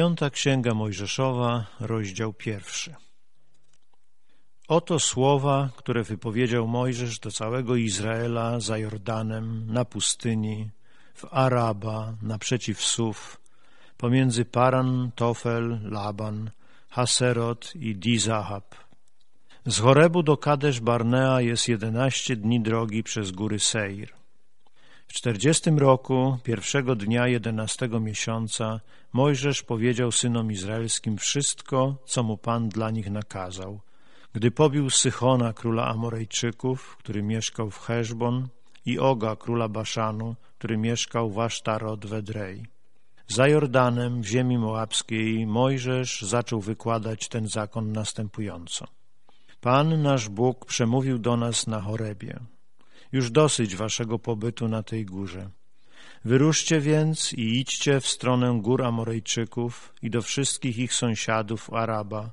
Piąta Księga Mojżeszowa, rozdział pierwszy. Oto słowa, które wypowiedział Mojżesz do całego Izraela za Jordanem, na pustyni, w Araba, naprzeciw Suf, pomiędzy Paran, Tofel, Laban, Haserot i Dizahab. Z Horebu do Kadesz Barnea jest jedenaście dni drogi przez góry Seir. W czterdziestym roku, pierwszego dnia jedenastego miesiąca, Mojżesz powiedział synom izraelskim wszystko, co mu Pan dla nich nakazał. Gdy pobił Sychona, króla Amorejczyków, który mieszkał w Heszbon, i Oga, króla Baszanu, który mieszkał w Asztarot Wedrej. Za Jordanem, w ziemi moabskiej, Mojżesz zaczął wykładać ten zakon następująco. Pan nasz Bóg przemówił do nas na Chorebie. Już dosyć waszego pobytu na tej górze. Wyruszcie więc i idźcie w stronę gór Amorejczyków i do wszystkich ich sąsiadów Araba,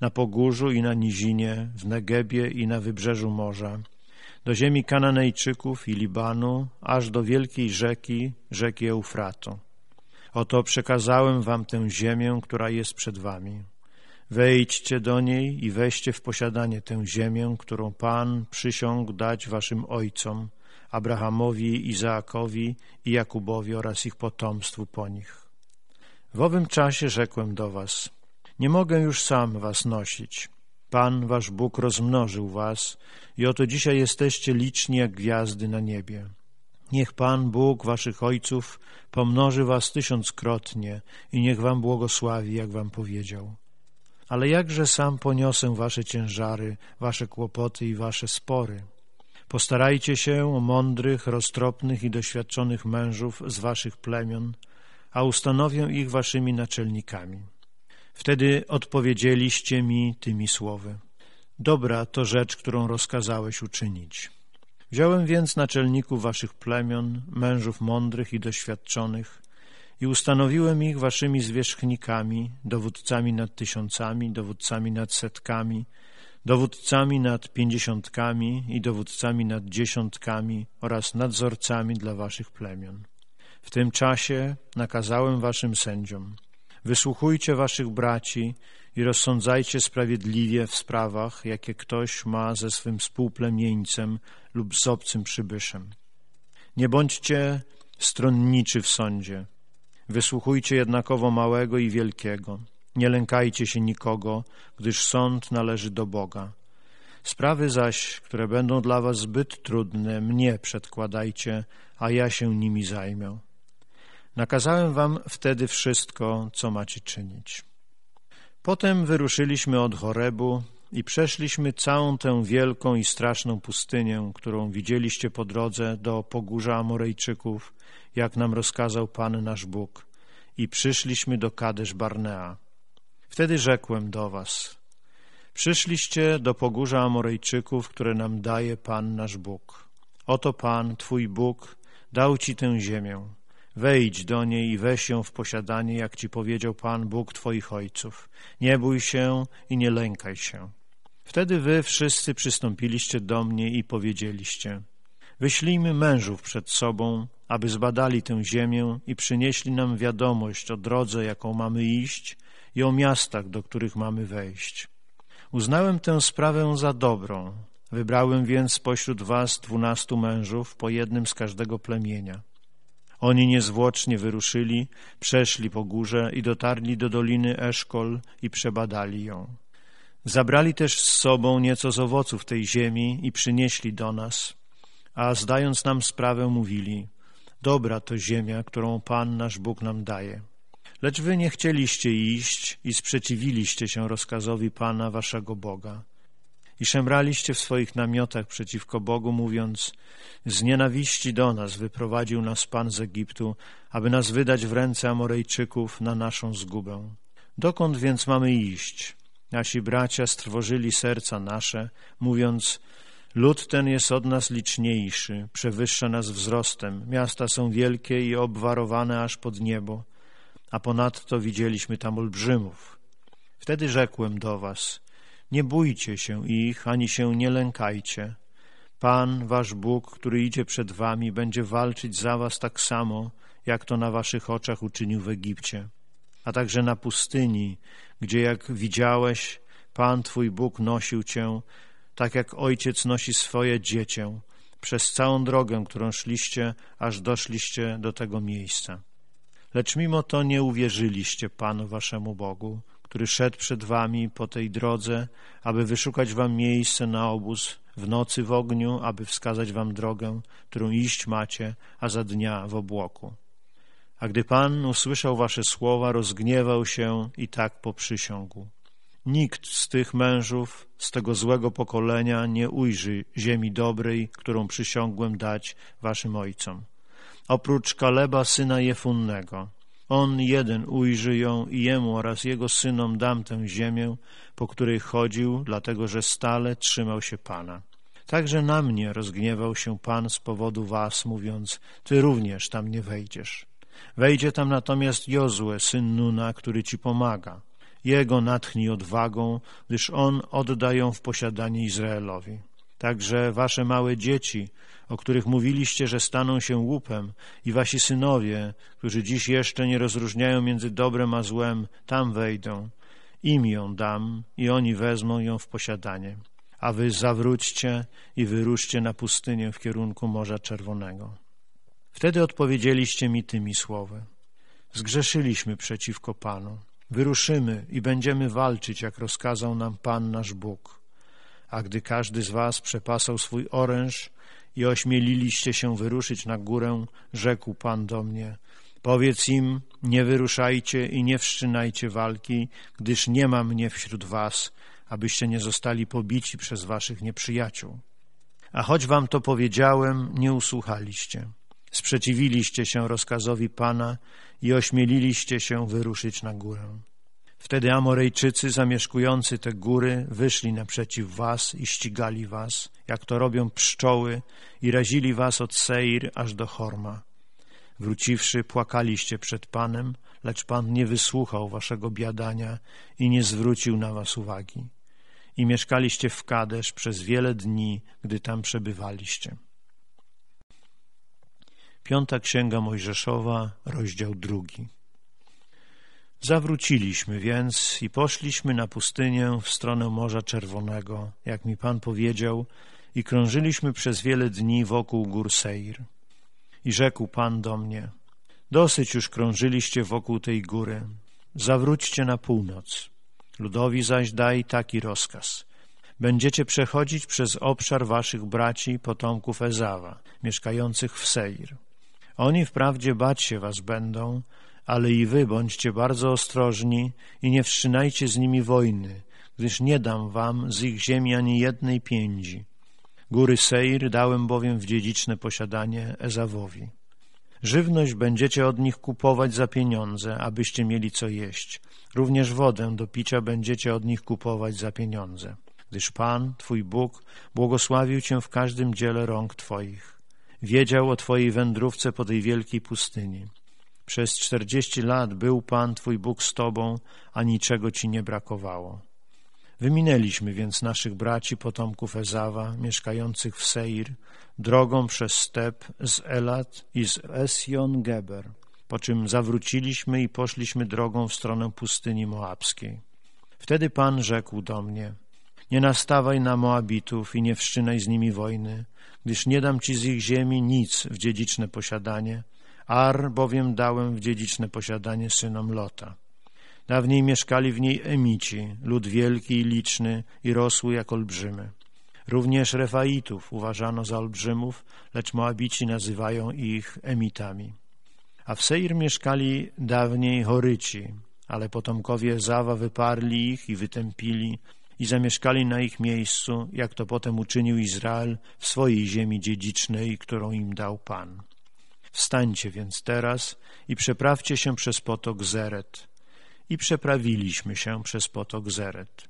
na pogórzu i na nizinie, w Negebie i na wybrzeżu morza, do ziemi Kananejczyków i Libanu, aż do wielkiej rzeki, rzeki Eufratu. Oto przekazałem wam tę ziemię, która jest przed wami. Wejdźcie do niej i weźcie w posiadanie tę ziemię, którą Pan przysiągł dać waszym ojcom, Abrahamowi, Izaakowi i Jakubowi oraz ich potomstwu po nich. W owym czasie rzekłem do was, nie mogę już sam was nosić. Pan wasz Bóg rozmnożył was i oto dzisiaj jesteście liczni jak gwiazdy na niebie. Niech Pan Bóg waszych ojców pomnoży was tysiąckrotnie i niech wam błogosławi, jak wam powiedział ale jakże sam poniosę wasze ciężary, wasze kłopoty i wasze spory. Postarajcie się o mądrych, roztropnych i doświadczonych mężów z waszych plemion, a ustanowię ich waszymi naczelnikami. Wtedy odpowiedzieliście mi tymi słowy. Dobra to rzecz, którą rozkazałeś uczynić. Wziąłem więc naczelników waszych plemion, mężów mądrych i doświadczonych, i ustanowiłem ich waszymi zwierzchnikami, dowódcami nad tysiącami, dowódcami nad setkami, dowódcami nad pięćdziesiątkami i dowódcami nad dziesiątkami oraz nadzorcami dla waszych plemion. W tym czasie nakazałem waszym sędziom, wysłuchujcie waszych braci i rozsądzajcie sprawiedliwie w sprawach, jakie ktoś ma ze swym współplemieńcem lub z obcym przybyszem. Nie bądźcie stronniczy w sądzie, Wysłuchujcie jednakowo małego i wielkiego. Nie lękajcie się nikogo, gdyż sąd należy do Boga. Sprawy zaś, które będą dla was zbyt trudne, mnie przedkładajcie, a ja się nimi zajmę. Nakazałem wam wtedy wszystko, co macie czynić. Potem wyruszyliśmy od Chorebu i przeszliśmy całą tę wielką i straszną pustynię, którą widzieliście po drodze do pogórza Amorejczyków, jak nam rozkazał Pan nasz Bóg, i przyszliśmy do Kadesz Barnea. Wtedy rzekłem do was, przyszliście do pogórza Amorejczyków, które nam daje Pan nasz Bóg. Oto Pan, Twój Bóg, dał Ci tę ziemię. Wejdź do niej i weź ją w posiadanie, jak Ci powiedział Pan, Bóg Twoich ojców. Nie bój się i nie lękaj się. Wtedy wy wszyscy przystąpiliście do mnie i powiedzieliście, wyślijmy mężów przed sobą, aby zbadali tę ziemię i przynieśli nam wiadomość o drodze, jaką mamy iść i o miastach, do których mamy wejść. Uznałem tę sprawę za dobrą, wybrałem więc spośród was dwunastu mężów, po jednym z każdego plemienia. Oni niezwłocznie wyruszyli, przeszli po górze i dotarli do doliny Eszkol i przebadali ją. Zabrali też z sobą nieco z owoców tej ziemi i przynieśli do nas, a zdając nam sprawę mówili, dobra to ziemia, którą Pan nasz Bóg nam daje. Lecz wy nie chcieliście iść i sprzeciwiliście się rozkazowi Pana waszego Boga. I szemraliście w swoich namiotach przeciwko Bogu, mówiąc, z nienawiści do nas wyprowadził nas Pan z Egiptu, aby nas wydać w ręce Amorejczyków na naszą zgubę. Dokąd więc mamy iść? Nasi bracia strwożyli serca nasze, mówiąc, lud ten jest od nas liczniejszy, przewyższa nas wzrostem, miasta są wielkie i obwarowane aż pod niebo, a ponadto widzieliśmy tam olbrzymów. Wtedy rzekłem do was, nie bójcie się ich, ani się nie lękajcie. Pan, wasz Bóg, który idzie przed wami, będzie walczyć za was tak samo, jak to na waszych oczach uczynił w Egipcie a także na pustyni, gdzie jak widziałeś, Pan Twój Bóg nosił Cię, tak jak ojciec nosi swoje dziecię, przez całą drogę, którą szliście, aż doszliście do tego miejsca. Lecz mimo to nie uwierzyliście Panu Waszemu Bogu, który szedł przed Wami po tej drodze, aby wyszukać Wam miejsce na obóz w nocy w ogniu, aby wskazać Wam drogę, którą iść macie, a za dnia w obłoku. A gdy Pan usłyszał wasze słowa, rozgniewał się i tak poprzysiągł. Nikt z tych mężów, z tego złego pokolenia nie ujrzy ziemi dobrej, którą przysiągłem dać waszym ojcom. Oprócz Kaleba, syna Jefunnego. On jeden ujrzy ją i jemu oraz jego synom dam tę ziemię, po której chodził, dlatego że stale trzymał się Pana. Także na mnie rozgniewał się Pan z powodu was, mówiąc, ty również tam nie wejdziesz. Wejdzie tam natomiast Jozue, syn Nuna, który ci pomaga. Jego natchnij odwagą, gdyż on odda ją w posiadanie Izraelowi. Także wasze małe dzieci, o których mówiliście, że staną się łupem, i wasi synowie, którzy dziś jeszcze nie rozróżniają między dobrem a złem, tam wejdą. Im ją dam i oni wezmą ją w posiadanie. A wy zawróćcie i wyruszcie na pustynię w kierunku Morza Czerwonego. Wtedy odpowiedzieliście mi tymi słowy. Zgrzeszyliśmy przeciwko Panu. Wyruszymy i będziemy walczyć, jak rozkazał nam Pan nasz Bóg. A gdy każdy z was przepasał swój oręż i ośmieliliście się wyruszyć na górę, rzekł Pan do mnie – Powiedz im, nie wyruszajcie i nie wszczynajcie walki, gdyż nie ma mnie wśród was, abyście nie zostali pobici przez waszych nieprzyjaciół. A choć wam to powiedziałem, nie usłuchaliście. Sprzeciwiliście się rozkazowi Pana i ośmieliliście się wyruszyć na górę. Wtedy Amorejczycy zamieszkujący te góry wyszli naprzeciw was i ścigali was, jak to robią pszczoły i razili was od Seir aż do Horma. Wróciwszy, płakaliście przed Panem, lecz Pan nie wysłuchał waszego biadania i nie zwrócił na was uwagi. I mieszkaliście w Kadesz przez wiele dni, gdy tam przebywaliście. Piąta Księga Mojżeszowa, rozdział drugi. Zawróciliśmy więc i poszliśmy na pustynię w stronę Morza Czerwonego, jak mi Pan powiedział, i krążyliśmy przez wiele dni wokół gór Seir. I rzekł Pan do mnie, dosyć już krążyliście wokół tej góry, zawróćcie na północ. Ludowi zaś daj taki rozkaz. Będziecie przechodzić przez obszar waszych braci, potomków Ezawa, mieszkających w Seir oni wprawdzie bać się was będą, ale i wy bądźcie bardzo ostrożni i nie wszczynajcie z nimi wojny, gdyż nie dam wam z ich ziemi ani jednej piędzi. Góry Seir dałem bowiem w dziedziczne posiadanie Ezawowi. Żywność będziecie od nich kupować za pieniądze, abyście mieli co jeść. Również wodę do picia będziecie od nich kupować za pieniądze, gdyż Pan, Twój Bóg, błogosławił Cię w każdym dziele rąk Twoich wiedział o Twojej wędrówce po tej wielkiej pustyni. Przez czterdzieści lat był Pan Twój Bóg z Tobą, a niczego Ci nie brakowało. Wyminęliśmy więc naszych braci, potomków Ezawa, mieszkających w Seir, drogą przez step z Elat i z Esjon Geber, po czym zawróciliśmy i poszliśmy drogą w stronę pustyni moabskiej. Wtedy Pan rzekł do mnie, nie nastawaj na Moabitów i nie wszczynaj z nimi wojny, gdyż nie dam ci z ich ziemi nic w dziedziczne posiadanie, Ar bowiem dałem w dziedziczne posiadanie synom Lota. Dawniej mieszkali w niej Emici, lud wielki i liczny i rosły jak olbrzymy. Również Refaitów uważano za olbrzymów, lecz Moabici nazywają ich Emitami. A w Seir mieszkali dawniej Horyci, ale potomkowie Zawa wyparli ich i wytępili, i zamieszkali na ich miejscu, jak to potem uczynił Izrael w swojej ziemi dziedzicznej, którą im dał Pan. Wstańcie więc teraz i przeprawcie się przez potok Zeret. I przeprawiliśmy się przez potok Zeret.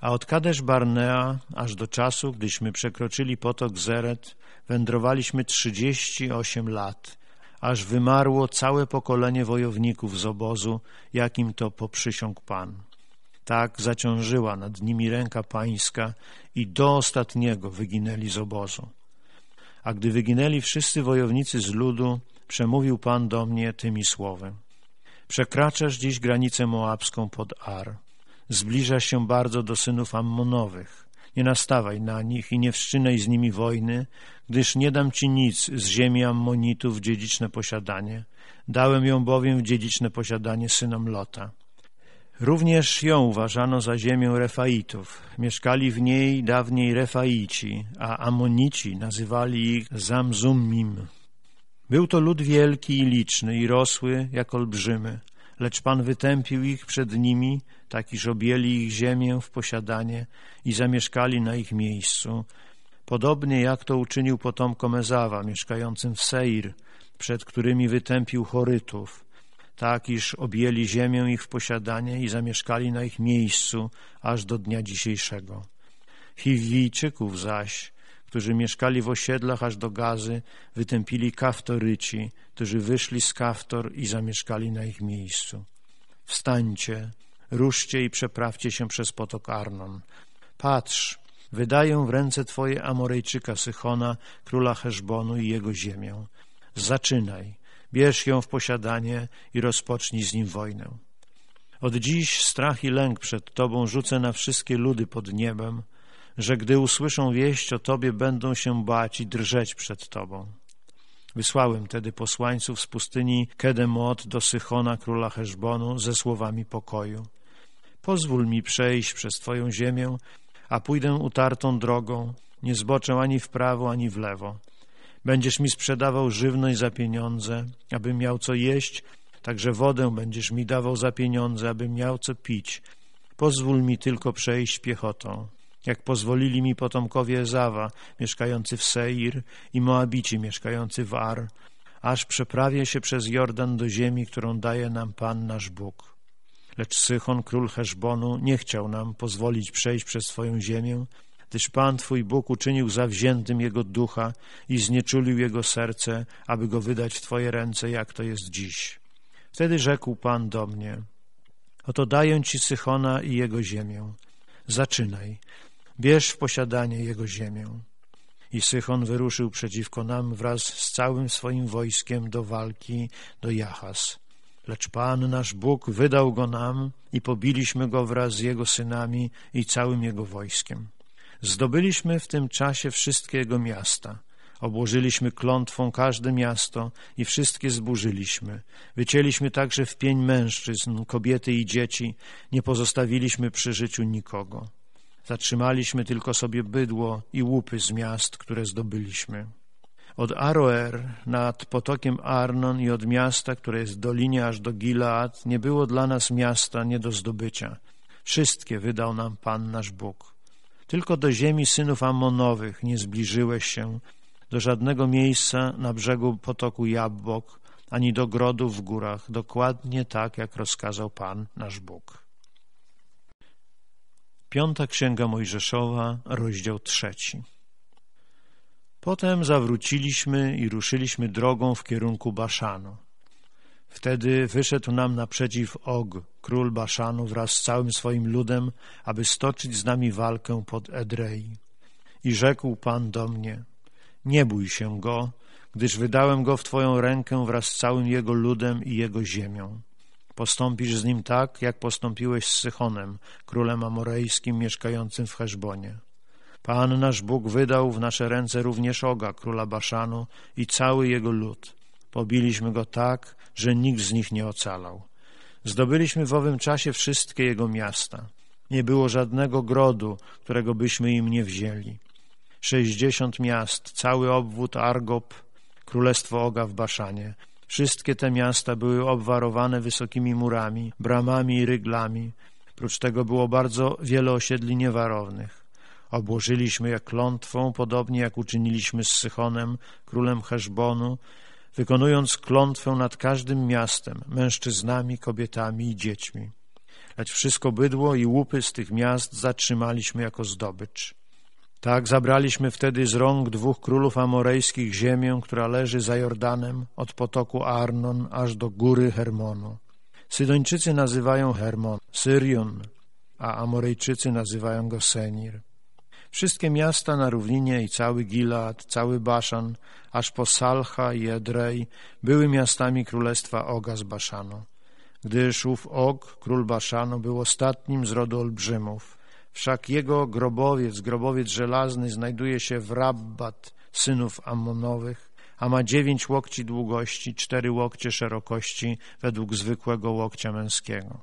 A od Kadesz Barnea aż do czasu, gdyśmy przekroczyli potok Zeret, wędrowaliśmy trzydzieści osiem lat, aż wymarło całe pokolenie wojowników z obozu, jakim to poprzysiągł Pan. Tak zaciążyła nad nimi ręka pańska i do ostatniego wyginęli z obozu. A gdy wyginęli wszyscy wojownicy z ludu, przemówił Pan do mnie tymi słowy. Przekraczasz dziś granicę moabską pod Ar. Zbliżasz się bardzo do synów Ammonowych. Nie nastawaj na nich i nie wszczynaj z nimi wojny, gdyż nie dam ci nic z ziemi Ammonitów w dziedziczne posiadanie. Dałem ją bowiem w dziedziczne posiadanie synom Lota. Również ją uważano za ziemię Refaitów. Mieszkali w niej dawniej Refaici, a Amonici nazywali ich zamzumim. Był to lud wielki i liczny i rosły jak olbrzymy, lecz Pan wytępił ich przed nimi, tak iż objęli ich ziemię w posiadanie i zamieszkali na ich miejscu, podobnie jak to uczynił potomkom Ezawa, mieszkającym w Seir, przed którymi wytępił Chorytów – tak iż objęli ziemię ich w posiadanie i zamieszkali na ich miejscu aż do dnia dzisiejszego. Chiwijczyków zaś, którzy mieszkali w osiedlach aż do Gazy, wytępili Kaftoryci, którzy wyszli z Kaftor i zamieszkali na ich miejscu. Wstańcie, ruszcie i przeprawcie się przez potok Arnon. Patrz, wydaję w ręce Twoje Amorejczyka Sychona, króla Heszbonu i jego ziemię. Zaczynaj, Bierz ją w posiadanie i rozpocznij z nim wojnę. Od dziś strach i lęk przed Tobą rzucę na wszystkie ludy pod niebem, że gdy usłyszą wieść o Tobie, będą się bać i drżeć przed Tobą. Wysłałem tedy posłańców z pustyni Kedemot do Sychona, króla Heszbonu, ze słowami pokoju. Pozwól mi przejść przez Twoją ziemię, a pójdę utartą drogą, nie zboczę ani w prawo, ani w lewo. Będziesz mi sprzedawał żywność za pieniądze, abym miał co jeść, także wodę będziesz mi dawał za pieniądze, abym miał co pić. Pozwól mi tylko przejść piechotą, jak pozwolili mi potomkowie Ezawa, mieszkający w Seir i Moabici, mieszkający w Ar, aż przeprawię się przez Jordan do ziemi, którą daje nam Pan nasz Bóg. Lecz Sychon, król Heszbonu, nie chciał nam pozwolić przejść przez swoją ziemię, gdyż Pan Twój Bóg uczynił zawziętym jego ducha i znieczulił jego serce, aby go wydać w Twoje ręce, jak to jest dziś. Wtedy rzekł Pan do mnie, oto daję Ci Sychona i jego ziemię. Zaczynaj, bierz w posiadanie jego ziemię. I Sychon wyruszył przeciwko nam wraz z całym swoim wojskiem do walki do Jachas. Lecz Pan nasz Bóg wydał go nam i pobiliśmy go wraz z jego synami i całym jego wojskiem. Zdobyliśmy w tym czasie wszystkie jego miasta. Obłożyliśmy klątwą każde miasto i wszystkie zburzyliśmy. Wycięliśmy także w pień mężczyzn, kobiety i dzieci. Nie pozostawiliśmy przy życiu nikogo. Zatrzymaliśmy tylko sobie bydło i łupy z miast, które zdobyliśmy. Od Aroer nad potokiem Arnon i od miasta, które jest w dolinie aż do Gilead, nie było dla nas miasta nie do zdobycia. Wszystkie wydał nam Pan nasz Bóg. Tylko do ziemi synów Amonowych nie zbliżyłeś się, do żadnego miejsca na brzegu potoku Jabłok, ani do grodów w górach, dokładnie tak, jak rozkazał Pan, nasz Bóg. Piąta Księga Mojżeszowa, rozdział trzeci. Potem zawróciliśmy i ruszyliśmy drogą w kierunku Baszanu. Wtedy wyszedł nam naprzeciw Og, król Baszanu wraz z całym swoim ludem, aby stoczyć z nami walkę pod Edrei. I rzekł Pan do mnie, nie bój się go, gdyż wydałem go w Twoją rękę wraz z całym jego ludem i jego ziemią. Postąpisz z nim tak, jak postąpiłeś z Sychonem, królem amorejskim mieszkającym w Heszbonie. Pan nasz Bóg wydał w nasze ręce również Oga, króla Baszanu i cały jego lud – Pobiliśmy go tak, że nikt z nich nie ocalał. Zdobyliśmy w owym czasie wszystkie jego miasta. Nie było żadnego grodu, którego byśmy im nie wzięli. Sześćdziesiąt miast, cały obwód Argob, królestwo Oga w Baszanie. Wszystkie te miasta były obwarowane wysokimi murami, bramami i ryglami. Prócz tego było bardzo wiele osiedli niewarownych. Obłożyliśmy je klątwą, podobnie jak uczyniliśmy z Sychonem, królem Heszbonu, wykonując klątwę nad każdym miastem, mężczyznami, kobietami i dziećmi. Lecz wszystko bydło i łupy z tych miast zatrzymaliśmy jako zdobycz. Tak zabraliśmy wtedy z rąk dwóch królów amorejskich ziemię, która leży za Jordanem, od potoku Arnon aż do góry Hermonu. Sydończycy nazywają Hermon Syrion, a Amorejczycy nazywają go Senir. Wszystkie miasta na równinie i cały Gilad, cały Baszan, aż po Salcha i Edrei były miastami królestwa Oga z Baszanu. Gdyż ów Og, król Baszanu, był ostatnim z rodu olbrzymów. Wszak jego grobowiec, grobowiec żelazny, znajduje się w Rabbat, synów Ammonowych, a ma dziewięć łokci długości, cztery łokcie szerokości według zwykłego łokcia męskiego.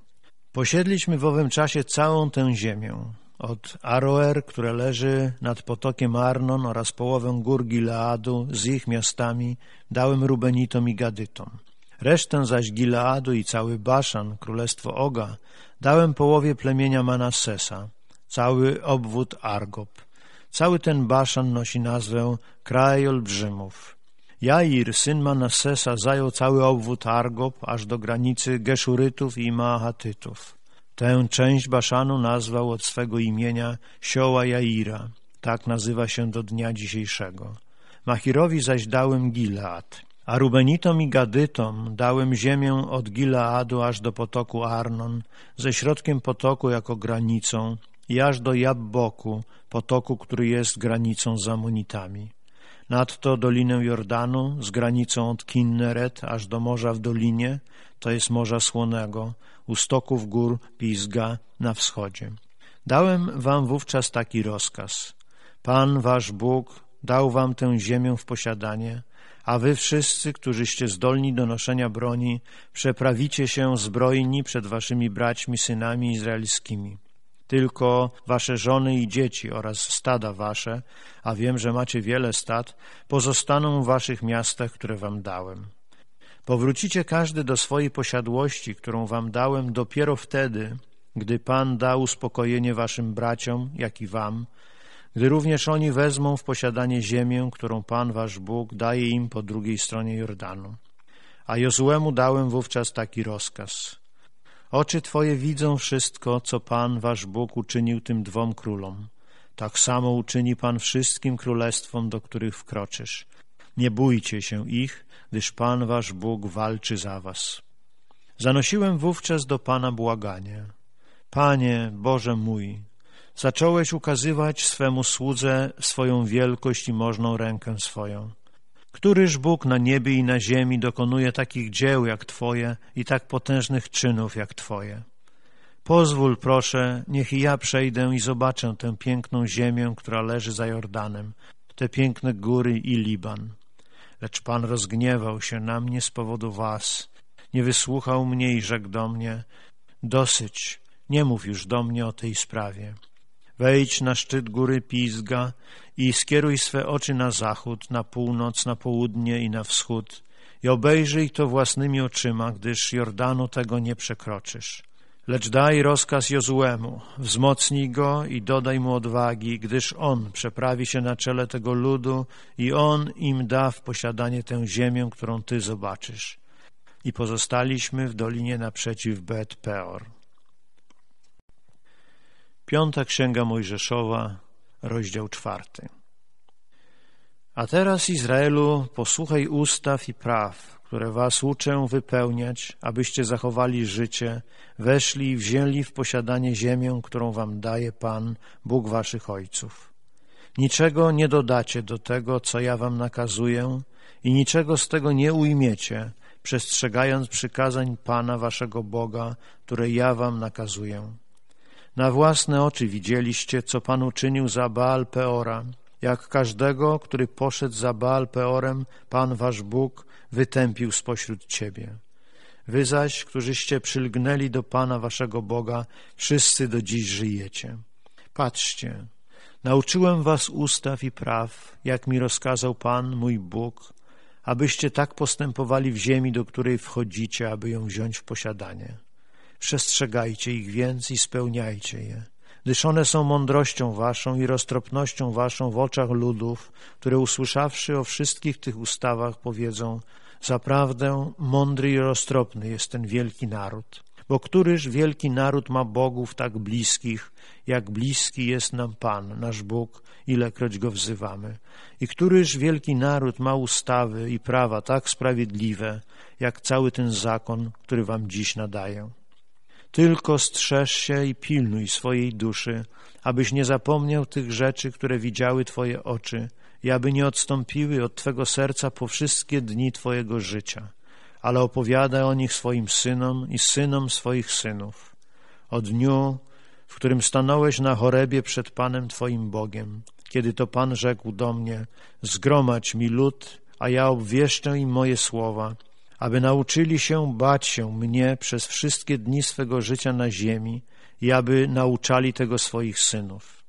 Posiedliśmy w owym czasie całą tę ziemię, od Aroer, które leży nad potokiem Arnon oraz połowę gór Gileadu z ich miastami dałem Rubenitom i Gadytom. Resztę zaś Gileadu i cały Baszan, królestwo Oga, dałem połowie plemienia Manassesa, cały obwód Argob. Cały ten Baszan nosi nazwę Kraj Olbrzymów. Jair, syn Manassesa, zajął cały obwód Argob aż do granicy Geszurytów i Maahatytów. Tę część Baszanu nazwał od swego imienia Sioła Jaira, tak nazywa się do dnia dzisiejszego. Machirowi zaś dałem Gilead, a Rubenitom i Gadytom dałem ziemię od Gileadu aż do potoku Arnon, ze środkiem potoku jako granicą, i aż do Jabboku, potoku, który jest granicą z Amonitami. Nadto dolinę Jordanu z granicą od Kinneret aż do morza w dolinie, to jest Morza Słonego, u stoków gór Pisga na wschodzie. Dałem wam wówczas taki rozkaz. Pan wasz Bóg dał wam tę ziemię w posiadanie, a wy wszyscy, którzyście zdolni do noszenia broni, przeprawicie się zbrojni przed waszymi braćmi, synami izraelskimi tylko wasze żony i dzieci oraz stada wasze, a wiem, że macie wiele stad, pozostaną w waszych miastach, które wam dałem. Powrócicie każdy do swojej posiadłości, którą wam dałem dopiero wtedy, gdy Pan da uspokojenie waszym braciom, jak i wam, gdy również oni wezmą w posiadanie ziemię, którą Pan wasz Bóg daje im po drugiej stronie Jordanu. A Jozłemu dałem wówczas taki rozkaz – Oczy Twoje widzą wszystko, co Pan, Wasz Bóg, uczynił tym dwom królom. Tak samo uczyni Pan wszystkim królestwom, do których wkroczysz. Nie bójcie się ich, gdyż Pan, Wasz Bóg, walczy za Was. Zanosiłem wówczas do Pana błaganie. Panie, Boże mój, zacząłeś ukazywać swemu słudze swoją wielkość i możną rękę swoją. Któryż Bóg na niebie i na ziemi dokonuje takich dzieł jak Twoje i tak potężnych czynów jak Twoje? Pozwól, proszę, niech i ja przejdę i zobaczę tę piękną ziemię, która leży za Jordanem, te piękne góry i Liban. Lecz Pan rozgniewał się na mnie z powodu was, nie wysłuchał mnie i rzekł do mnie, dosyć, nie mów już do mnie o tej sprawie. Wejdź na szczyt góry Pizga i skieruj swe oczy na zachód, na północ, na południe i na wschód i obejrzyj to własnymi oczyma, gdyż Jordanu tego nie przekroczysz. Lecz daj rozkaz Jozuemu, wzmocnij go i dodaj mu odwagi, gdyż on przeprawi się na czele tego ludu i on im da w posiadanie tę ziemię, którą ty zobaczysz. I pozostaliśmy w dolinie naprzeciw Bet Peor. Piąta Księga Mojżeszowa, rozdział czwarty. A teraz, Izraelu, posłuchaj ustaw i praw, które was uczę wypełniać, abyście zachowali życie, weszli i wzięli w posiadanie ziemię, którą wam daje Pan, Bóg waszych ojców. Niczego nie dodacie do tego, co ja wam nakazuję i niczego z tego nie ujmiecie, przestrzegając przykazań Pana waszego Boga, które ja wam nakazuję na własne oczy widzieliście, co Pan uczynił za Baal Peora. Jak każdego, który poszedł za Baal Peorem, Pan wasz Bóg wytępił spośród ciebie. Wy zaś, którzyście przylgnęli do Pana waszego Boga, wszyscy do dziś żyjecie. Patrzcie, nauczyłem was ustaw i praw, jak mi rozkazał Pan, mój Bóg, abyście tak postępowali w ziemi, do której wchodzicie, aby ją wziąć w posiadanie. Przestrzegajcie ich więc i spełniajcie je, gdyż one są mądrością waszą i roztropnością waszą w oczach ludów, które usłyszawszy o wszystkich tych ustawach powiedzą Zaprawdę mądry i roztropny jest ten wielki naród. Bo któryż wielki naród ma bogów tak bliskich, jak bliski jest nam Pan, nasz Bóg, ilekroć Go wzywamy? I któryż wielki naród ma ustawy i prawa tak sprawiedliwe, jak cały ten zakon, który wam dziś nadaję? Tylko strzeż się i pilnuj swojej duszy, abyś nie zapomniał tych rzeczy, które widziały Twoje oczy i aby nie odstąpiły od Twego serca po wszystkie dni Twojego życia, ale opowiada o nich swoim synom i synom swoich synów. O dniu, w którym stanąłeś na chorebie przed Panem Twoim Bogiem, kiedy to Pan rzekł do mnie, zgromadź mi lud, a ja obwieszczę im moje słowa aby nauczyli się bać się mnie przez wszystkie dni swego życia na ziemi i aby nauczali tego swoich synów.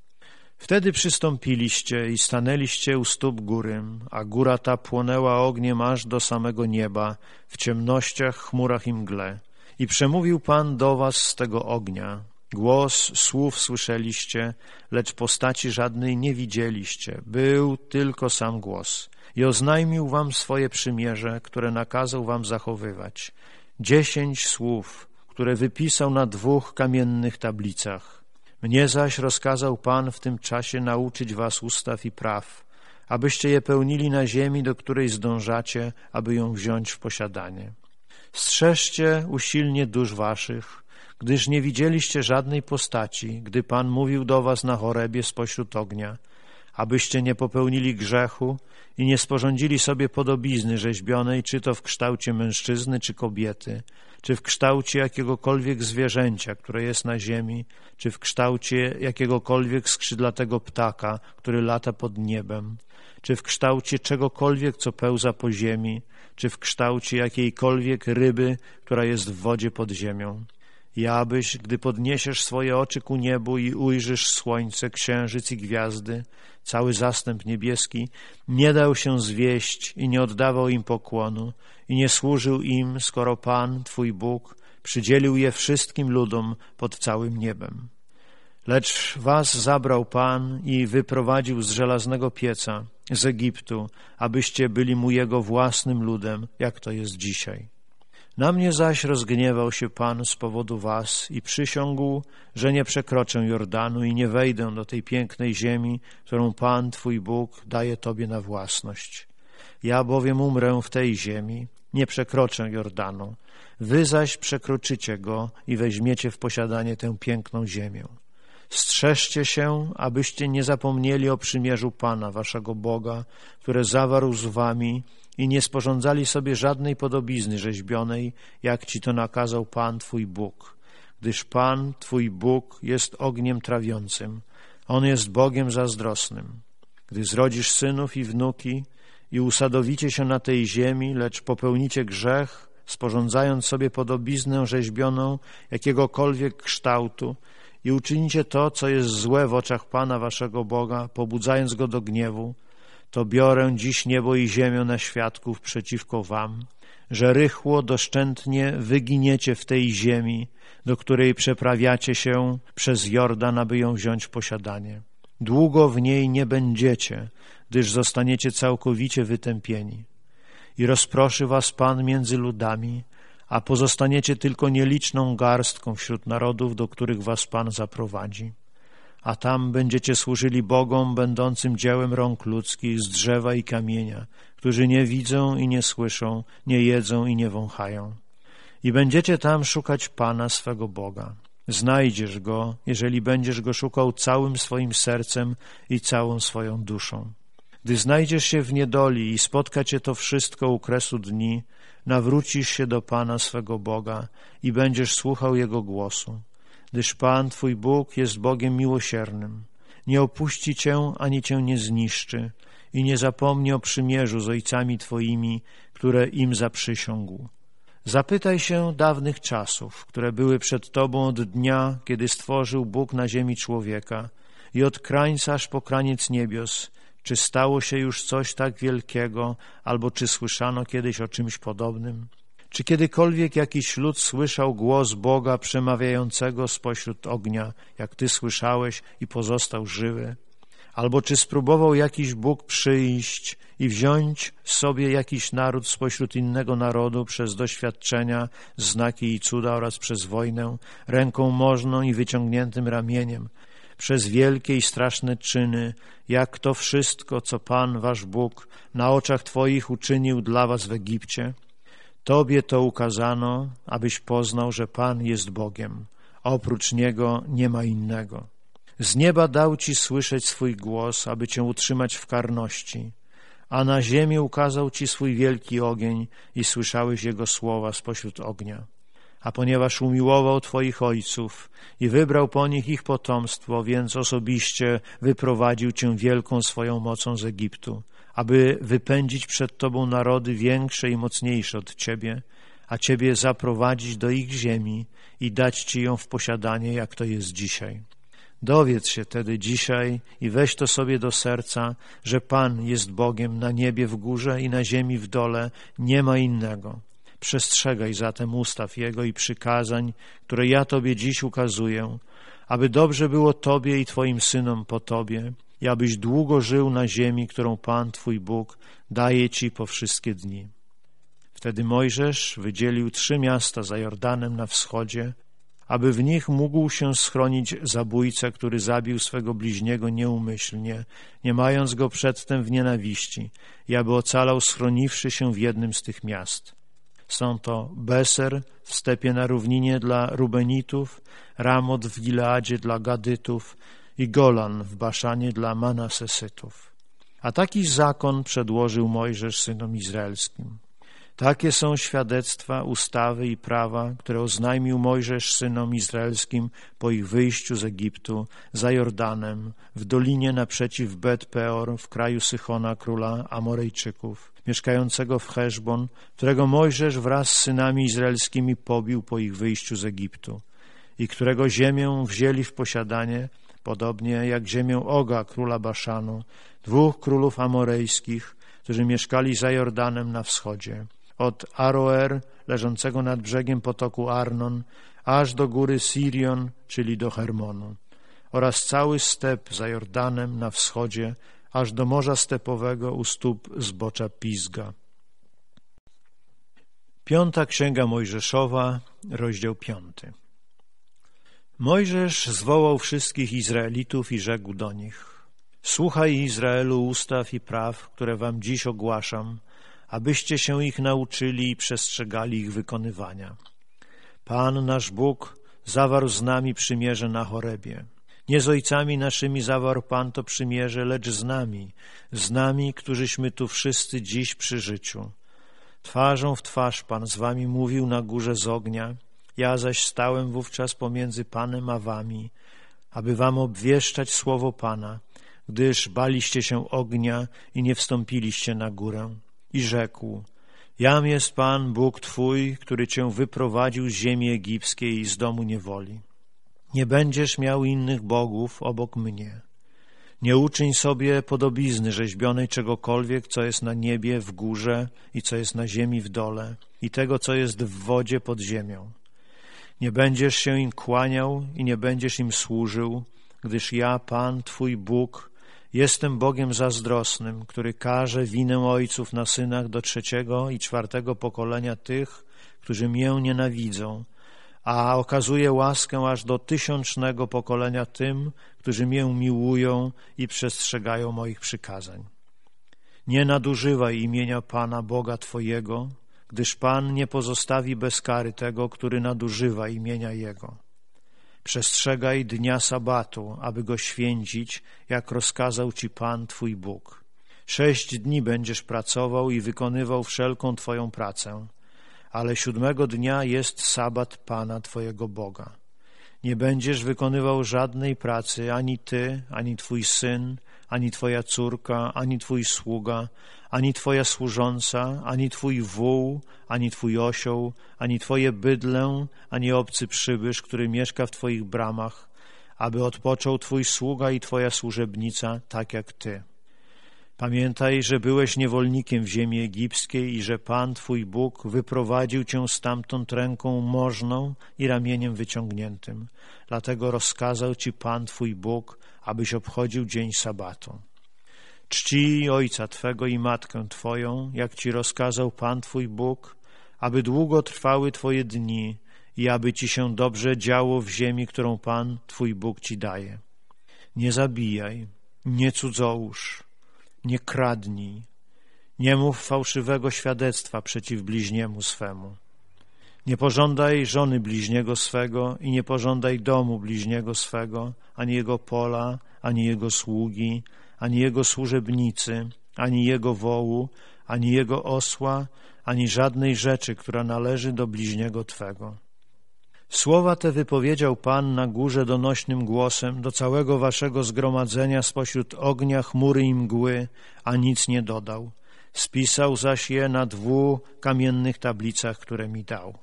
Wtedy przystąpiliście i stanęliście u stóp góry, a góra ta płonęła ogniem aż do samego nieba, w ciemnościach, chmurach i mgle. I przemówił Pan do was z tego ognia. Głos słów słyszeliście, lecz postaci żadnej nie widzieliście. Był tylko sam głos i oznajmił wam swoje przymierze, które nakazał wam zachowywać. Dziesięć słów, które wypisał na dwóch kamiennych tablicach. Mnie zaś rozkazał Pan w tym czasie nauczyć was ustaw i praw, abyście je pełnili na ziemi, do której zdążacie, aby ją wziąć w posiadanie. Strzeżcie usilnie dusz waszych, gdyż nie widzieliście żadnej postaci, gdy Pan mówił do was na chorebie spośród ognia, abyście nie popełnili grzechu i nie sporządzili sobie podobizny rzeźbionej, czy to w kształcie mężczyzny, czy kobiety, czy w kształcie jakiegokolwiek zwierzęcia, które jest na ziemi, czy w kształcie jakiegokolwiek skrzydlatego ptaka, który lata pod niebem, czy w kształcie czegokolwiek, co pełza po ziemi, czy w kształcie jakiejkolwiek ryby, która jest w wodzie pod ziemią. I abyś, gdy podniesiesz swoje oczy ku niebu i ujrzysz słońce, księżyc i gwiazdy cały zastęp niebieski, nie dał się zwieść i nie oddawał im pokłonu i nie służył im, skoro Pan, Twój Bóg, przydzielił je wszystkim ludom pod całym niebem. Lecz was zabrał Pan i wyprowadził z żelaznego pieca, z Egiptu, abyście byli mu jego własnym ludem, jak to jest dzisiaj. Na mnie zaś rozgniewał się Pan z powodu was i przysiągł, że nie przekroczę Jordanu i nie wejdę do tej pięknej ziemi, którą Pan, Twój Bóg, daje Tobie na własność. Ja bowiem umrę w tej ziemi, nie przekroczę Jordanu. Wy zaś przekroczycie go i weźmiecie w posiadanie tę piękną ziemię. Strzeżcie się, abyście nie zapomnieli o przymierzu Pana, waszego Boga, które zawarł z wami i nie sporządzali sobie żadnej podobizny rzeźbionej, jak ci to nakazał Pan Twój Bóg, gdyż Pan Twój Bóg jest ogniem trawiącym, On jest Bogiem zazdrosnym. Gdy zrodzisz synów i wnuki i usadowicie się na tej ziemi, lecz popełnicie grzech, sporządzając sobie podobiznę rzeźbioną jakiegokolwiek kształtu i uczynicie to, co jest złe w oczach Pana Waszego Boga, pobudzając Go do gniewu, to biorę dziś niebo i ziemię na świadków przeciwko wam, że rychło doszczętnie wyginiecie w tej ziemi, do której przeprawiacie się przez Jordan, aby ją wziąć w posiadanie. Długo w niej nie będziecie, gdyż zostaniecie całkowicie wytępieni. I rozproszy was Pan między ludami, a pozostaniecie tylko nieliczną garstką wśród narodów, do których was Pan zaprowadzi a tam będziecie służyli Bogom będącym dziełem rąk ludzkich z drzewa i kamienia, którzy nie widzą i nie słyszą, nie jedzą i nie wąchają. I będziecie tam szukać Pana swego Boga. Znajdziesz Go, jeżeli będziesz Go szukał całym swoim sercem i całą swoją duszą. Gdy znajdziesz się w niedoli i spotka cię to wszystko u kresu dni, nawrócisz się do Pana swego Boga i będziesz słuchał Jego głosu gdyż Pan Twój Bóg jest Bogiem miłosiernym. Nie opuści Cię, ani Cię nie zniszczy i nie zapomni o przymierzu z ojcami Twoimi, które im zaprzysiągł. Zapytaj się dawnych czasów, które były przed Tobą od dnia, kiedy stworzył Bóg na ziemi człowieka i od krańca aż po kraniec niebios, czy stało się już coś tak wielkiego, albo czy słyszano kiedyś o czymś podobnym? Czy kiedykolwiek jakiś lud słyszał głos Boga przemawiającego spośród ognia, jak ty słyszałeś i pozostał żywy? Albo czy spróbował jakiś Bóg przyjść i wziąć sobie jakiś naród spośród innego narodu przez doświadczenia, znaki i cuda oraz przez wojnę, ręką możną i wyciągniętym ramieniem, przez wielkie i straszne czyny, jak to wszystko, co Pan, wasz Bóg, na oczach twoich uczynił dla was w Egipcie – Tobie to ukazano, abyś poznał, że Pan jest Bogiem, a oprócz Niego nie ma innego. Z nieba dał Ci słyszeć swój głos, aby Cię utrzymać w karności, a na ziemi ukazał Ci swój wielki ogień i słyszałeś Jego słowa spośród ognia. A ponieważ umiłował Twoich ojców i wybrał po nich ich potomstwo, więc osobiście wyprowadził Cię wielką swoją mocą z Egiptu – aby wypędzić przed Tobą narody większe i mocniejsze od Ciebie, a Ciebie zaprowadzić do ich ziemi i dać Ci ją w posiadanie, jak to jest dzisiaj. Dowiedz się tedy dzisiaj i weź to sobie do serca, że Pan jest Bogiem na niebie w górze i na ziemi w dole, nie ma innego. Przestrzegaj zatem ustaw Jego i przykazań, które ja Tobie dziś ukazuję, aby dobrze było Tobie i Twoim synom po Tobie, i abyś długo żył na ziemi, którą Pan Twój Bóg daje Ci po wszystkie dni. Wtedy Mojżesz wydzielił trzy miasta za Jordanem na wschodzie, aby w nich mógł się schronić zabójca, który zabił swego bliźniego nieumyślnie, nie mając go przedtem w nienawiści, i aby ocalał schroniwszy się w jednym z tych miast. Są to Beser w stepie na równinie dla Rubenitów, Ramot w Gileadzie dla Gadytów, i Golan w Baszanie dla Manasesytów. A taki zakon przedłożył Mojżesz synom izraelskim. Takie są świadectwa, ustawy i prawa, które oznajmił Mojżesz synom izraelskim po ich wyjściu z Egiptu, za Jordanem, w dolinie naprzeciw Bet-Peor, w kraju Sychona, króla Amorejczyków, mieszkającego w Heszbon, którego Mojżesz wraz z synami izraelskimi pobił po ich wyjściu z Egiptu i którego ziemię wzięli w posiadanie podobnie jak ziemię Oga, króla Baszanu, dwóch królów amorejskich, którzy mieszkali za Jordanem na wschodzie, od Aroer, leżącego nad brzegiem potoku Arnon, aż do góry Sirion, czyli do Hermonu, oraz cały step za Jordanem na wschodzie, aż do Morza Stepowego u stóp zbocza Pizga. Piąta Księga Mojżeszowa, rozdział piąty. Mojżesz zwołał wszystkich Izraelitów i rzekł do nich Słuchaj Izraelu ustaw i praw, które wam dziś ogłaszam, abyście się ich nauczyli i przestrzegali ich wykonywania. Pan nasz Bóg zawarł z nami przymierze na Chorebie. Nie z ojcami naszymi zawarł Pan to przymierze, lecz z nami, z nami, którzyśmy tu wszyscy dziś przy życiu. Twarzą w twarz Pan z wami mówił na górze z ognia ja zaś stałem wówczas pomiędzy Panem a wami, aby wam obwieszczać słowo Pana, gdyż baliście się ognia i nie wstąpiliście na górę. I rzekł, Jam jest Pan, Bóg Twój, który Cię wyprowadził z ziemi egipskiej i z domu niewoli. Nie będziesz miał innych bogów obok mnie. Nie uczyń sobie podobizny rzeźbionej czegokolwiek, co jest na niebie w górze i co jest na ziemi w dole i tego, co jest w wodzie pod ziemią. Nie będziesz się im kłaniał i nie będziesz im służył, gdyż ja, Pan, Twój Bóg, jestem Bogiem zazdrosnym, który karze winę ojców na synach do trzeciego i czwartego pokolenia tych, którzy mię nienawidzą, a okazuje łaskę aż do tysiącznego pokolenia tym, którzy mię miłują i przestrzegają moich przykazań. Nie nadużywaj imienia Pana Boga Twojego, gdyż Pan nie pozostawi bez kary tego, który nadużywa imienia Jego. Przestrzegaj dnia sabatu, aby go święcić, jak rozkazał Ci Pan Twój Bóg. Sześć dni będziesz pracował i wykonywał wszelką Twoją pracę, ale siódmego dnia jest sabat Pana Twojego Boga. Nie będziesz wykonywał żadnej pracy, ani Ty, ani Twój syn, ani twoja córka, ani twój sługa, ani twoja służąca, ani twój wół, ani twój osioł, ani twoje bydlę, ani obcy przybysz, który mieszka w twoich bramach, aby odpoczął twój sługa i twoja służebnica tak jak ty. Pamiętaj, że byłeś niewolnikiem w ziemi egipskiej i że Pan Twój Bóg wyprowadził Cię stamtąd ręką możną i ramieniem wyciągniętym. Dlatego rozkazał Ci Pan Twój Bóg, abyś obchodził dzień sabatu. Czcij ojca Twego i matkę Twoją, jak Ci rozkazał Pan Twój Bóg, aby długo trwały Twoje dni i aby Ci się dobrze działo w ziemi, którą Pan Twój Bóg Ci daje. Nie zabijaj, nie cudzołóż, nie kradnij, nie mów fałszywego świadectwa przeciw bliźniemu swemu. Nie pożądaj żony bliźniego swego i nie pożądaj domu bliźniego swego, ani jego pola, ani jego sługi, ani jego służebnicy, ani jego wołu, ani jego osła, ani żadnej rzeczy, która należy do bliźniego Twego. Słowa te wypowiedział Pan na górze donośnym głosem do całego waszego zgromadzenia spośród ognia, chmury i mgły, a nic nie dodał. Spisał zaś je na dwóch kamiennych tablicach, które mi dał.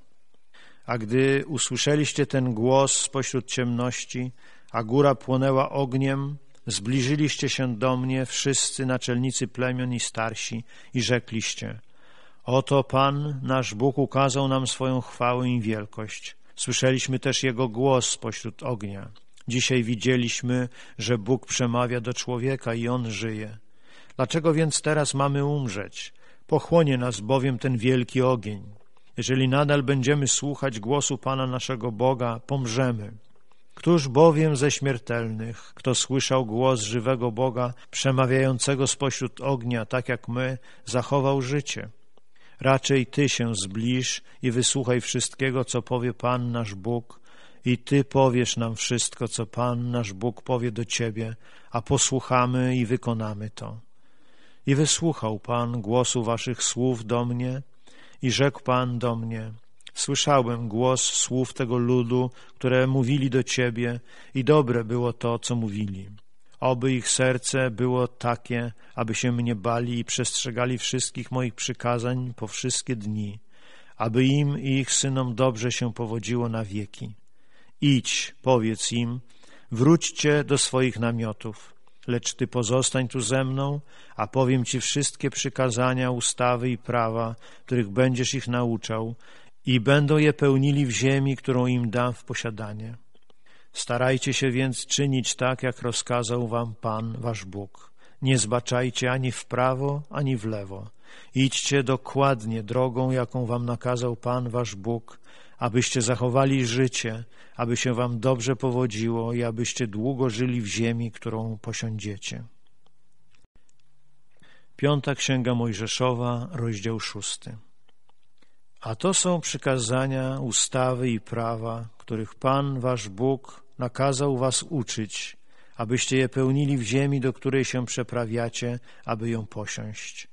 A gdy usłyszeliście ten głos spośród ciemności, a góra płonęła ogniem, zbliżyliście się do mnie wszyscy naczelnicy plemion i starsi i rzekliście – Oto Pan, nasz Bóg, ukazał nam swoją chwałę i wielkość – Słyszeliśmy też Jego głos pośród ognia. Dzisiaj widzieliśmy, że Bóg przemawia do człowieka i on żyje. Dlaczego więc teraz mamy umrzeć? Pochłonie nas bowiem ten wielki ogień. Jeżeli nadal będziemy słuchać głosu Pana naszego Boga, pomrzemy. Któż bowiem ze śmiertelnych, kto słyszał głos żywego Boga, przemawiającego spośród ognia, tak jak my, zachował życie? Raczej Ty się zbliż i wysłuchaj wszystkiego, co powie Pan nasz Bóg, i Ty powiesz nam wszystko, co Pan nasz Bóg powie do Ciebie, a posłuchamy i wykonamy to. I wysłuchał Pan głosu Waszych słów do mnie, i rzekł Pan do mnie, Słyszałem głos słów tego ludu, które mówili do Ciebie, i dobre było to, co mówili. Oby ich serce było takie, aby się mnie bali i przestrzegali wszystkich moich przykazań po wszystkie dni, aby im i ich synom dobrze się powodziło na wieki. Idź, powiedz im, wróćcie do swoich namiotów, lecz ty pozostań tu ze mną, a powiem ci wszystkie przykazania, ustawy i prawa, których będziesz ich nauczał i będą je pełnili w ziemi, którą im dam w posiadanie. Starajcie się więc czynić tak, jak rozkazał wam Pan, wasz Bóg. Nie zbaczajcie ani w prawo, ani w lewo. Idźcie dokładnie drogą, jaką wam nakazał Pan, wasz Bóg, abyście zachowali życie, aby się wam dobrze powodziło i abyście długo żyli w ziemi, którą posiądziecie. Piąta Księga Mojżeszowa, rozdział szósty. A to są przykazania, ustawy i prawa, których Pan, wasz Bóg, nakazał was uczyć, abyście je pełnili w ziemi, do której się przeprawiacie, aby ją posiąść.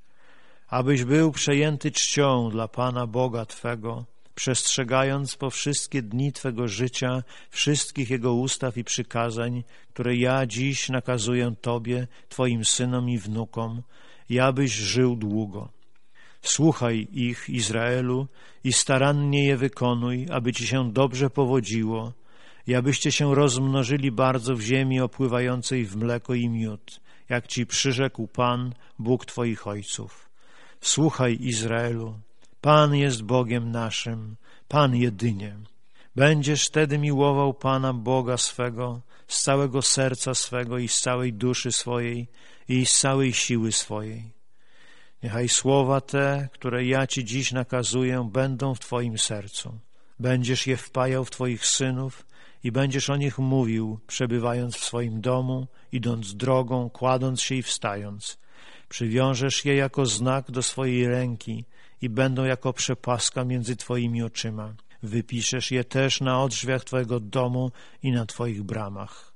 Abyś był przejęty czcią dla Pana Boga Twego, przestrzegając po wszystkie dni Twego życia wszystkich Jego ustaw i przykazań, które ja dziś nakazuję Tobie, Twoim synom i wnukom, i abyś żył długo. Słuchaj ich, Izraelu, i starannie je wykonuj, aby ci się dobrze powodziło i abyście się rozmnożyli bardzo w ziemi opływającej w mleko i miód, jak ci przyrzekł Pan, Bóg twoich ojców. Słuchaj, Izraelu, Pan jest Bogiem naszym, Pan jedynie. Będziesz wtedy miłował Pana Boga swego z całego serca swego i z całej duszy swojej i z całej siły swojej Niechaj słowa te, które ja Ci dziś nakazuję, będą w Twoim sercu. Będziesz je wpajał w Twoich synów i będziesz o nich mówił, przebywając w swoim domu, idąc drogą, kładąc się i wstając. Przywiążesz je jako znak do swojej ręki i będą jako przepaska między Twoimi oczyma. Wypiszesz je też na odrzwiach Twojego domu i na Twoich bramach.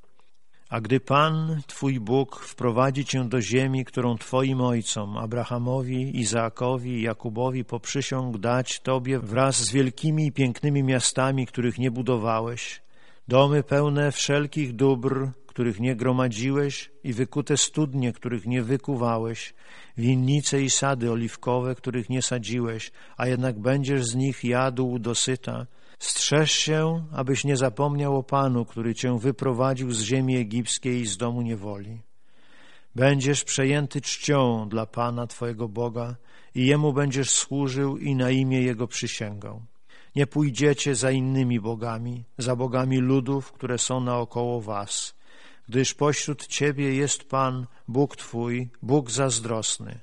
A gdy Pan, Twój Bóg, wprowadzi Cię do ziemi, którą Twoim ojcom, Abrahamowi, Izaakowi i Jakubowi poprzysiąg dać Tobie wraz z wielkimi i pięknymi miastami, których nie budowałeś, domy pełne wszelkich dóbr, których nie gromadziłeś i wykute studnie, których nie wykuwałeś, winnice i sady oliwkowe, których nie sadziłeś, a jednak będziesz z nich jadł dosyta, Strzeż się, abyś nie zapomniał o Panu, który cię wyprowadził z ziemi egipskiej i z domu niewoli. Będziesz przejęty czcią dla Pana Twojego Boga i Jemu będziesz służył i na imię Jego przysięgał. Nie pójdziecie za innymi bogami, za bogami ludów, które są naokoło was, gdyż pośród Ciebie jest Pan, Bóg Twój, Bóg zazdrosny.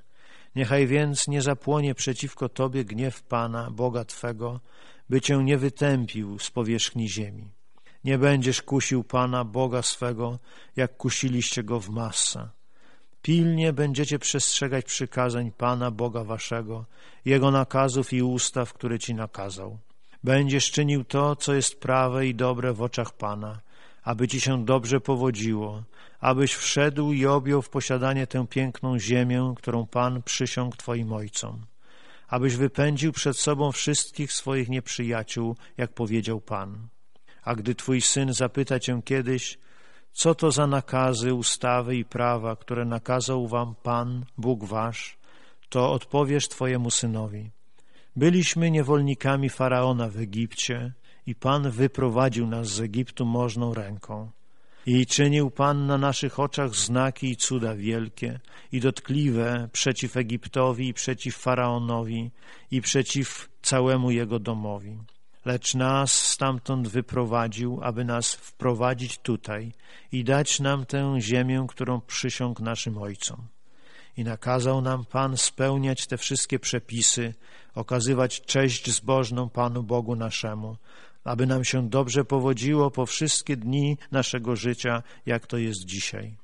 Niechaj więc nie zapłonie przeciwko Tobie gniew Pana, Boga Twego, by cię nie wytępił z powierzchni ziemi. Nie będziesz kusił Pana, Boga swego, jak kusiliście Go w massa. Pilnie będziecie przestrzegać przykazań Pana, Boga waszego, Jego nakazów i ustaw, które ci nakazał. Będziesz czynił to, co jest prawe i dobre w oczach Pana, aby ci się dobrze powodziło, abyś wszedł i objął w posiadanie tę piękną ziemię, którą Pan przysiągł Twoim ojcom abyś wypędził przed sobą wszystkich swoich nieprzyjaciół, jak powiedział Pan. A gdy Twój syn zapyta Cię kiedyś, co to za nakazy, ustawy i prawa, które nakazał Wam Pan, Bóg Wasz, to odpowiesz Twojemu synowi. Byliśmy niewolnikami Faraona w Egipcie i Pan wyprowadził nas z Egiptu możną ręką. I czynił Pan na naszych oczach znaki i cuda wielkie i dotkliwe przeciw Egiptowi i przeciw Faraonowi i przeciw całemu jego domowi. Lecz nas stamtąd wyprowadził, aby nas wprowadzić tutaj i dać nam tę ziemię, którą przysiągł naszym ojcom. I nakazał nam Pan spełniać te wszystkie przepisy, okazywać cześć zbożną Panu Bogu naszemu, aby nam się dobrze powodziło po wszystkie dni naszego życia, jak to jest dzisiaj.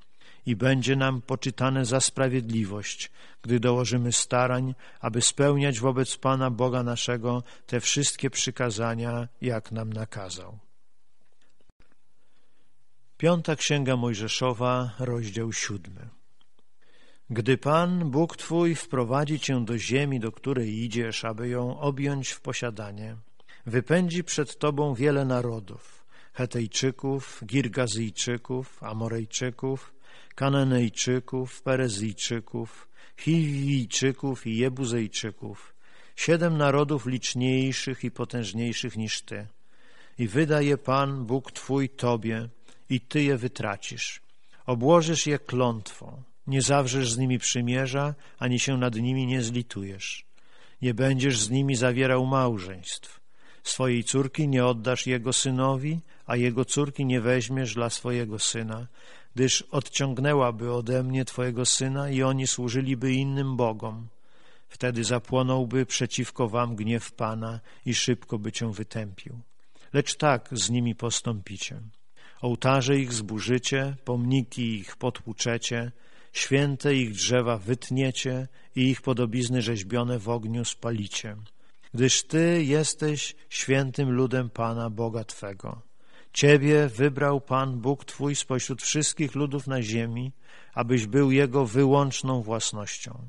I będzie nam poczytane za sprawiedliwość, gdy dołożymy starań, aby spełniać wobec Pana Boga naszego te wszystkie przykazania, jak nam nakazał. Piąta Księga Mojżeszowa, rozdział siódmy. Gdy Pan, Bóg Twój, wprowadzi Cię do ziemi, do której idziesz, aby ją objąć w posiadanie – wypędzi przed Tobą wiele narodów, Hetejczyków, Girgazyjczyków, Amorejczyków, Kananejczyków, Perezyjczyków, Chiwijczyków i Jebuzejczyków, siedem narodów liczniejszych i potężniejszych niż Ty. I wydaje Pan, Bóg Twój, Tobie i Ty je wytracisz. Obłożysz je klątwą, nie zawrzesz z nimi przymierza, ani się nad nimi nie zlitujesz. Nie będziesz z nimi zawierał małżeństw swojej córki nie oddasz jego synowi, a jego córki nie weźmiesz dla swojego syna, gdyż odciągnęłaby ode mnie twojego syna i oni służyliby innym bogom. Wtedy zapłonąłby przeciwko wam gniew Pana i szybko by cię wytępił. Lecz tak z nimi postąpicie. Ołtarze ich zburzycie, pomniki ich potłuczecie, święte ich drzewa wytniecie i ich podobizny rzeźbione w ogniu spalicie gdyż Ty jesteś świętym ludem Pana Boga Twego. Ciebie wybrał Pan Bóg Twój spośród wszystkich ludów na ziemi, abyś był Jego wyłączną własnością.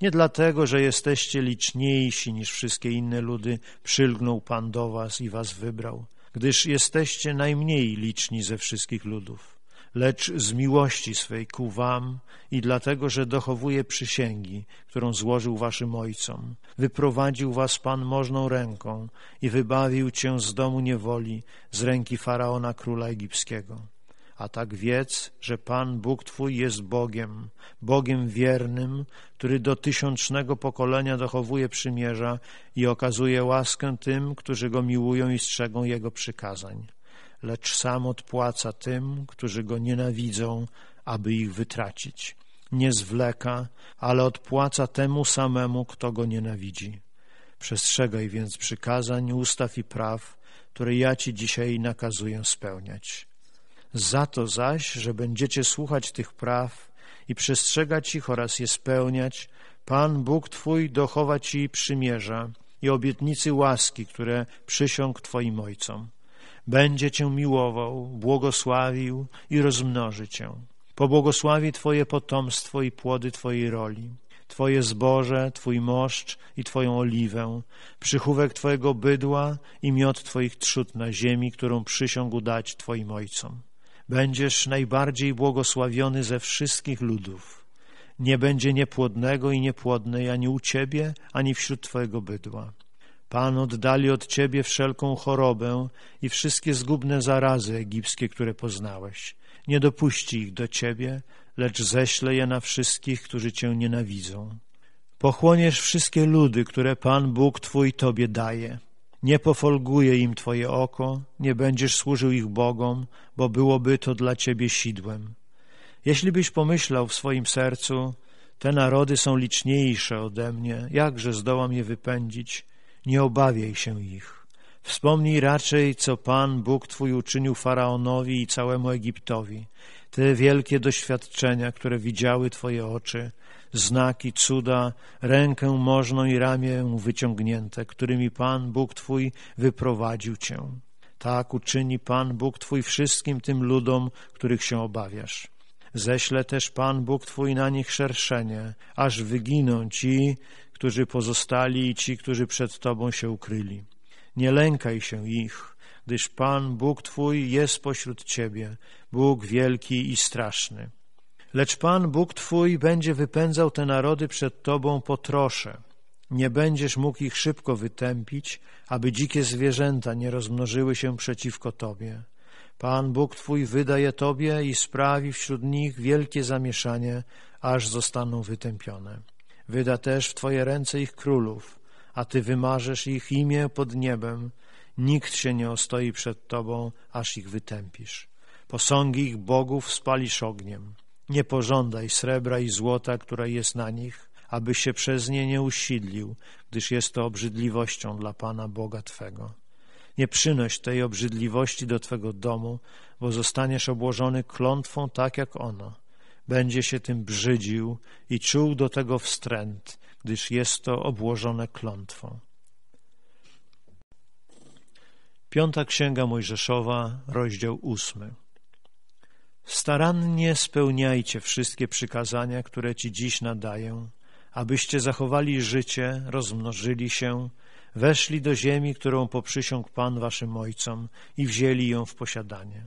Nie dlatego, że jesteście liczniejsi niż wszystkie inne ludy, przylgnął Pan do was i was wybrał, gdyż jesteście najmniej liczni ze wszystkich ludów lecz z miłości swej ku wam i dlatego, że dochowuje przysięgi, którą złożył waszym ojcom. Wyprowadził was Pan możną ręką i wybawił cię z domu niewoli, z ręki Faraona króla egipskiego. A tak wiedz, że Pan Bóg Twój jest Bogiem, Bogiem wiernym, który do tysiącznego pokolenia dochowuje przymierza i okazuje łaskę tym, którzy Go miłują i strzegą Jego przykazań lecz sam odpłaca tym, którzy go nienawidzą, aby ich wytracić. Nie zwleka, ale odpłaca temu samemu, kto go nienawidzi. Przestrzegaj więc przykazań, ustaw i praw, które ja ci dzisiaj nakazuję spełniać. Za to zaś, że będziecie słuchać tych praw i przestrzegać ich oraz je spełniać, Pan Bóg Twój dochowa Ci przymierza i obietnicy łaski, które przysiąg Twoim Ojcom będzie Cię miłował, błogosławił i rozmnoży Cię. Pobłogosławi Twoje potomstwo i płody Twojej roli, Twoje zboże, Twój moszcz i Twoją oliwę, przychówek Twojego bydła i miod Twoich trzód na ziemi, którą przysiągł dać Twoim ojcom. Będziesz najbardziej błogosławiony ze wszystkich ludów. Nie będzie niepłodnego i niepłodnej ani u Ciebie, ani wśród Twojego bydła. Pan oddali od Ciebie wszelką chorobę i wszystkie zgubne zarazy egipskie, które poznałeś. Nie dopuści ich do Ciebie, lecz ześlę je na wszystkich, którzy Cię nienawidzą. Pochłoniesz wszystkie ludy, które Pan Bóg Twój Tobie daje. Nie pofolguje im Twoje oko, nie będziesz służył ich bogom, bo byłoby to dla Ciebie sidłem. Jeśli byś pomyślał w swoim sercu, te narody są liczniejsze ode mnie, jakże zdołam je wypędzić – nie obawiaj się ich. Wspomnij raczej, co Pan Bóg Twój uczynił Faraonowi i całemu Egiptowi, te wielkie doświadczenia, które widziały Twoje oczy, znaki, cuda, rękę możną i ramię wyciągnięte, którymi Pan Bóg Twój wyprowadził Cię. Tak uczyni Pan Bóg Twój wszystkim tym ludom, których się obawiasz. Ześle też Pan Bóg Twój na nich szerszenie, aż wyginą ci którzy pozostali i ci, którzy przed Tobą się ukryli. Nie lękaj się ich, gdyż Pan Bóg Twój jest pośród Ciebie, Bóg wielki i straszny. Lecz Pan Bóg Twój będzie wypędzał te narody przed Tobą po trosze. Nie będziesz mógł ich szybko wytępić, aby dzikie zwierzęta nie rozmnożyły się przeciwko Tobie. Pan Bóg Twój wydaje Tobie i sprawi wśród nich wielkie zamieszanie, aż zostaną wytępione. Wyda też w Twoje ręce ich królów, a Ty wymarzesz ich imię pod niebem. Nikt się nie ostoi przed Tobą, aż ich wytępisz. Posągi ich bogów spalisz ogniem. Nie pożądaj srebra i złota, które jest na nich, aby się przez nie nie usidlił, gdyż jest to obrzydliwością dla Pana Boga Twego. Nie przynoś tej obrzydliwości do Twego domu, bo zostaniesz obłożony klątwą tak jak ono będzie się tym brzydził i czuł do tego wstręt, gdyż jest to obłożone klątwą. Piąta Księga Mojżeszowa, rozdział ósmy. Starannie spełniajcie wszystkie przykazania, które ci dziś nadaję, abyście zachowali życie, rozmnożyli się, weszli do ziemi, którą poprzysiągł Pan waszym ojcom i wzięli ją w posiadanie.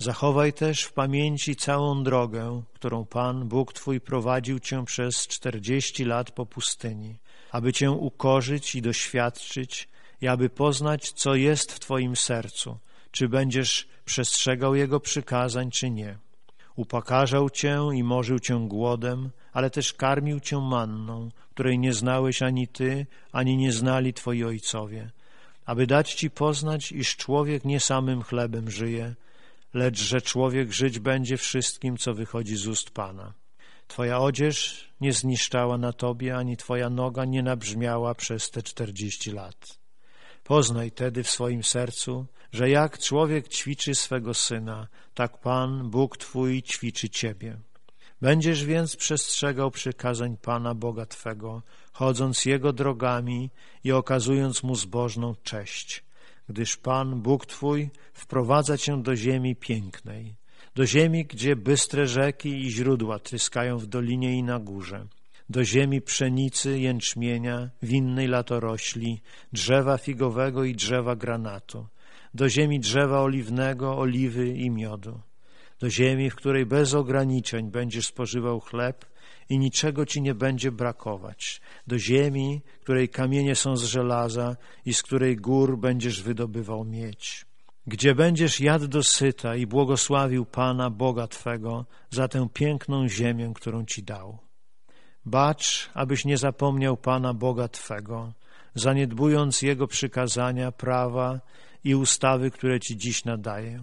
Zachowaj też w pamięci całą drogę, którą Pan, Bóg Twój, prowadził Cię przez czterdzieści lat po pustyni, aby Cię ukorzyć i doświadczyć i aby poznać, co jest w Twoim sercu, czy będziesz przestrzegał Jego przykazań, czy nie. Upakarzał Cię i morzył Cię głodem, ale też karmił Cię manną, której nie znałeś ani Ty, ani nie znali Twoi ojcowie, aby dać Ci poznać, iż człowiek nie samym chlebem żyje, lecz że człowiek żyć będzie wszystkim, co wychodzi z ust Pana. Twoja odzież nie zniszczała na tobie, ani twoja noga nie nabrzmiała przez te czterdzieści lat. Poznaj tedy w swoim sercu, że jak człowiek ćwiczy swego syna, tak Pan, Bóg Twój, ćwiczy Ciebie. Będziesz więc przestrzegał przykazań Pana Boga Twego, chodząc Jego drogami i okazując Mu zbożną cześć gdyż Pan, Bóg Twój, wprowadza Cię do ziemi pięknej, do ziemi, gdzie bystre rzeki i źródła tryskają w dolinie i na górze, do ziemi pszenicy, jęczmienia, winnej latorośli, drzewa figowego i drzewa granatu, do ziemi drzewa oliwnego, oliwy i miodu do ziemi, w której bez ograniczeń będziesz spożywał chleb i niczego ci nie będzie brakować, do ziemi, której kamienie są z żelaza i z której gór będziesz wydobywał miedź gdzie będziesz jadł dosyta i błogosławił Pana Boga Twego za tę piękną ziemię, którą Ci dał. Bacz, abyś nie zapomniał Pana Boga Twego, zaniedbując Jego przykazania, prawa i ustawy, które Ci dziś nadaję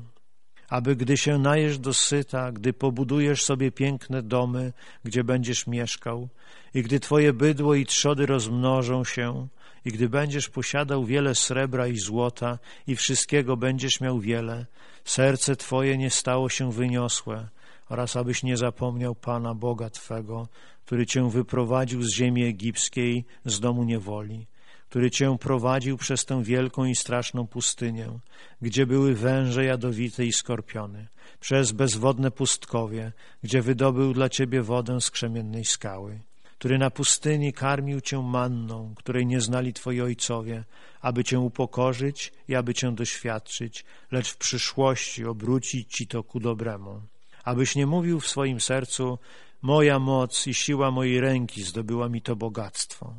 aby gdy się najesz do syta, gdy pobudujesz sobie piękne domy, gdzie będziesz mieszkał, i gdy twoje bydło i trzody rozmnożą się, i gdy będziesz posiadał wiele srebra i złota, i wszystkiego będziesz miał wiele, serce twoje nie stało się wyniosłe, oraz abyś nie zapomniał Pana Boga Twego, który cię wyprowadził z ziemi egipskiej, z domu niewoli który Cię prowadził przez tę wielką i straszną pustynię, gdzie były węże jadowite i skorpiony, przez bezwodne pustkowie, gdzie wydobył dla Ciebie wodę z krzemiennej skały, który na pustyni karmił Cię manną, której nie znali Twoi ojcowie, aby Cię upokorzyć i aby Cię doświadczyć, lecz w przyszłości obrócić Ci to ku dobremu. Abyś nie mówił w swoim sercu, moja moc i siła mojej ręki zdobyła mi to bogactwo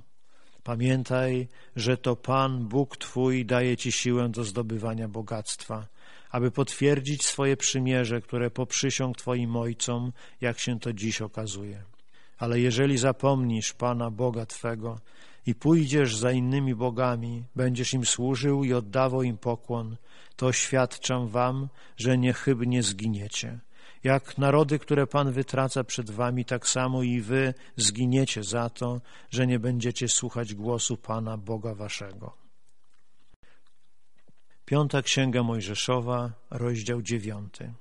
Pamiętaj, że to Pan Bóg Twój daje Ci siłę do zdobywania bogactwa, aby potwierdzić swoje przymierze, które poprzysiąg Twoim ojcom, jak się to dziś okazuje. Ale jeżeli zapomnisz Pana Boga Twego i pójdziesz za innymi bogami, będziesz im służył i oddawał im pokłon, to świadczam wam, że niechybnie zginiecie. Jak narody, które Pan wytraca przed wami, tak samo i wy zginiecie za to, że nie będziecie słuchać głosu Pana Boga waszego. Piąta Księga Mojżeszowa, rozdział dziewiąty.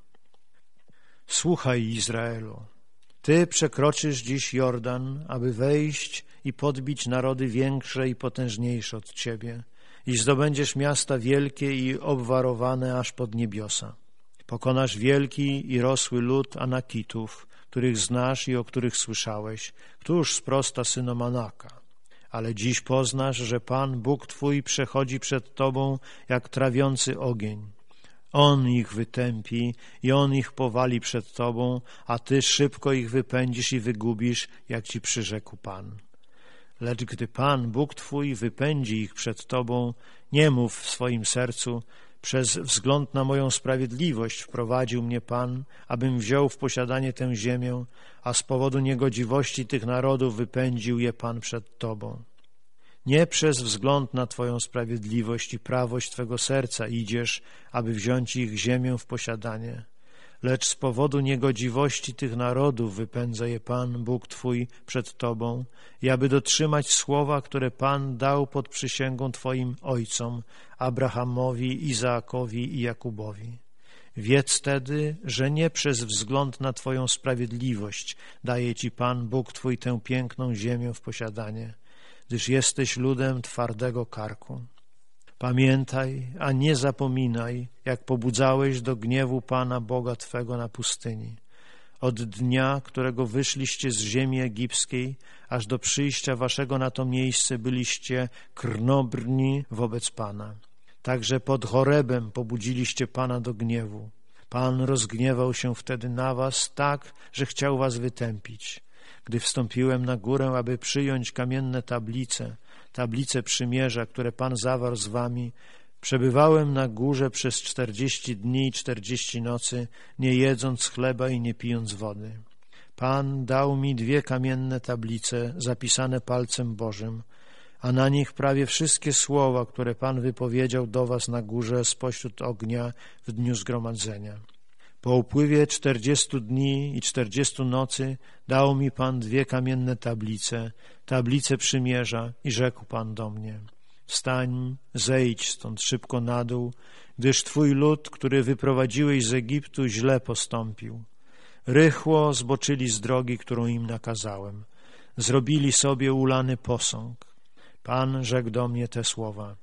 Słuchaj, Izraelu, ty przekroczysz dziś Jordan, aby wejść i podbić narody większe i potężniejsze od ciebie i zdobędziesz miasta wielkie i obwarowane aż pod niebiosa. Pokonasz wielki i rosły lud Anakitów, których znasz i o których słyszałeś. Któż sprosta synom Anaka? Ale dziś poznasz, że Pan Bóg Twój przechodzi przed Tobą jak trawiący ogień. On ich wytępi i On ich powali przed Tobą, a Ty szybko ich wypędzisz i wygubisz, jak Ci przyrzekł Pan. Lecz gdy Pan, Bóg Twój, wypędzi ich przed Tobą, nie mów w swoim sercu, przez wzgląd na moją sprawiedliwość wprowadził mnie Pan, abym wziął w posiadanie tę ziemię, a z powodu niegodziwości tych narodów wypędził je Pan przed Tobą. Nie przez wzgląd na Twoją sprawiedliwość i prawość Twego serca idziesz, aby wziąć ich ziemię w posiadanie lecz z powodu niegodziwości tych narodów wypędza je Pan, Bóg Twój, przed Tobą, i aby dotrzymać słowa, które Pan dał pod przysięgą Twoim ojcom, Abrahamowi, Izaakowi i Jakubowi. Wiedz tedy, że nie przez wzgląd na Twoją sprawiedliwość daje Ci Pan, Bóg Twój, tę piękną ziemię w posiadanie, gdyż jesteś ludem twardego karku. Pamiętaj, a nie zapominaj, jak pobudzałeś do gniewu Pana Boga Twego na pustyni. Od dnia, którego wyszliście z ziemi egipskiej, aż do przyjścia waszego na to miejsce byliście krnobrni wobec Pana. Także pod Chorebem pobudziliście Pana do gniewu. Pan rozgniewał się wtedy na was tak, że chciał was wytępić. Gdy wstąpiłem na górę, aby przyjąć kamienne tablice, tablice przymierza, które Pan zawarł z wami, Przebywałem na górze przez czterdzieści dni i czterdzieści nocy, nie jedząc chleba i nie pijąc wody. Pan dał mi dwie kamienne tablice zapisane palcem Bożym, a na nich prawie wszystkie słowa, które Pan wypowiedział do was na górze spośród ognia w dniu zgromadzenia. Po upływie czterdziestu dni i czterdziestu nocy dał mi Pan dwie kamienne tablice tablicę przymierza i rzekł Pan do mnie, wstań, zejdź stąd szybko na dół, gdyż Twój lud, który wyprowadziłeś z Egiptu, źle postąpił. Rychło zboczyli z drogi, którą im nakazałem. Zrobili sobie ulany posąg. Pan rzekł do mnie te słowa.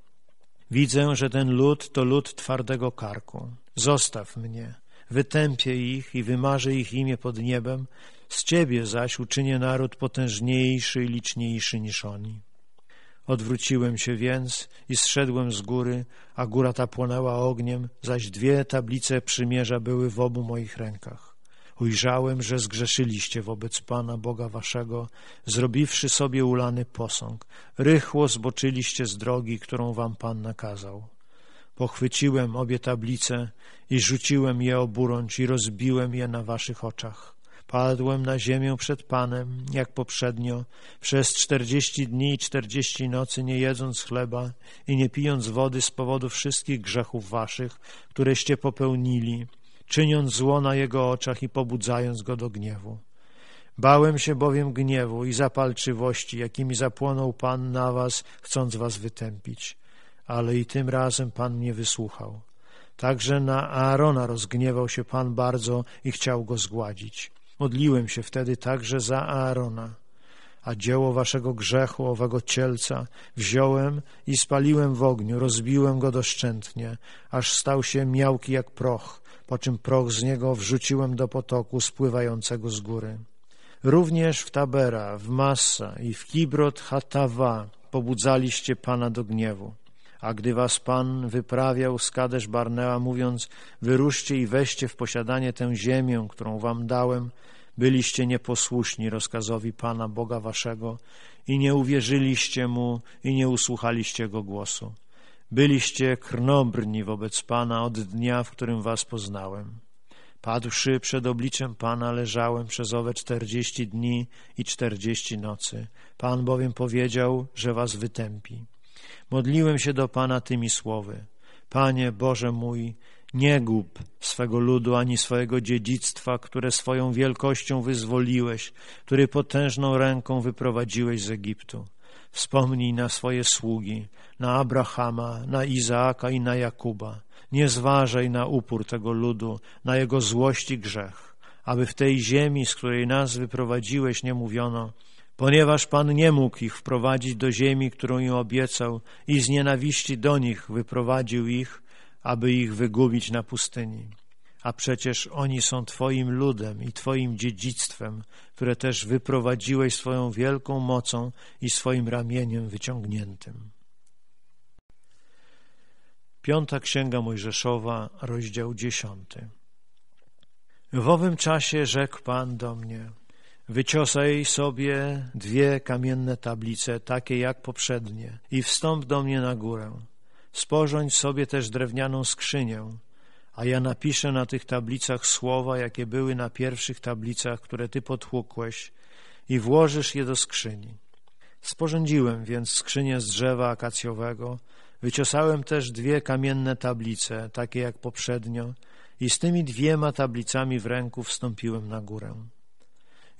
Widzę, że ten lud to lud twardego karku. Zostaw mnie, wytępię ich i wymarzę ich imię pod niebem, z ciebie zaś uczynię naród potężniejszy i liczniejszy niż oni. Odwróciłem się więc i zszedłem z góry, a góra ta płonęła ogniem, zaś dwie tablice przymierza były w obu moich rękach. Ujrzałem, że zgrzeszyliście wobec Pana Boga waszego, zrobiwszy sobie ulany posąg. Rychło zboczyliście z drogi, którą wam Pan nakazał. Pochwyciłem obie tablice i rzuciłem je oburącz i rozbiłem je na waszych oczach. Padłem na ziemię przed Panem, jak poprzednio, przez czterdzieści dni i czterdzieści nocy, nie jedząc chleba i nie pijąc wody z powodu wszystkich grzechów waszych, któreście popełnili, czyniąc zło na Jego oczach i pobudzając Go do gniewu. Bałem się bowiem gniewu i zapalczywości, jakimi zapłonął Pan na was, chcąc was wytępić. Ale i tym razem Pan mnie wysłuchał. Także na Aarona rozgniewał się Pan bardzo i chciał go zgładzić. Modliłem się wtedy także za Aarona, a dzieło waszego grzechu, owego cielca, wziąłem i spaliłem w ogniu, rozbiłem go doszczętnie, aż stał się miałki jak proch, po czym proch z niego wrzuciłem do potoku spływającego z góry. Również w Tabera, w Massa i w Kibrot Hatawa pobudzaliście Pana do gniewu. A gdy was Pan wyprawiał z Kadesz Barnea, mówiąc, wyruszcie i weźcie w posiadanie tę ziemię, którą wam dałem, byliście nieposłuszni rozkazowi Pana Boga waszego i nie uwierzyliście Mu i nie usłuchaliście Jego głosu. Byliście krnobrni wobec Pana od dnia, w którym was poznałem. Padłszy przed obliczem Pana, leżałem przez owe czterdzieści dni i czterdzieści nocy. Pan bowiem powiedział, że was wytępi. Modliłem się do Pana tymi słowy. Panie Boże mój, nie gub swego ludu ani swojego dziedzictwa, które swoją wielkością wyzwoliłeś, który potężną ręką wyprowadziłeś z Egiptu. Wspomnij na swoje sługi, na Abrahama, na Izaaka i na Jakuba. Nie zważaj na upór tego ludu, na jego złość i grzech, aby w tej ziemi, z której nas wyprowadziłeś, nie mówiono, ponieważ Pan nie mógł ich wprowadzić do ziemi, którą im obiecał i z nienawiści do nich wyprowadził ich, aby ich wygubić na pustyni. A przecież oni są Twoim ludem i Twoim dziedzictwem, które też wyprowadziłeś swoją wielką mocą i swoim ramieniem wyciągniętym. Piąta Księga Mojżeszowa, rozdział dziesiąty. W owym czasie rzekł Pan do mnie, wyciosaj sobie dwie kamienne tablice, takie jak poprzednie, i wstąp do mnie na górę sporządź sobie też drewnianą skrzynię, a ja napiszę na tych tablicach słowa, jakie były na pierwszych tablicach, które ty potłukłeś i włożysz je do skrzyni. Sporządziłem więc skrzynię z drzewa akacjowego, wyciosałem też dwie kamienne tablice, takie jak poprzednio, i z tymi dwiema tablicami w ręku wstąpiłem na górę.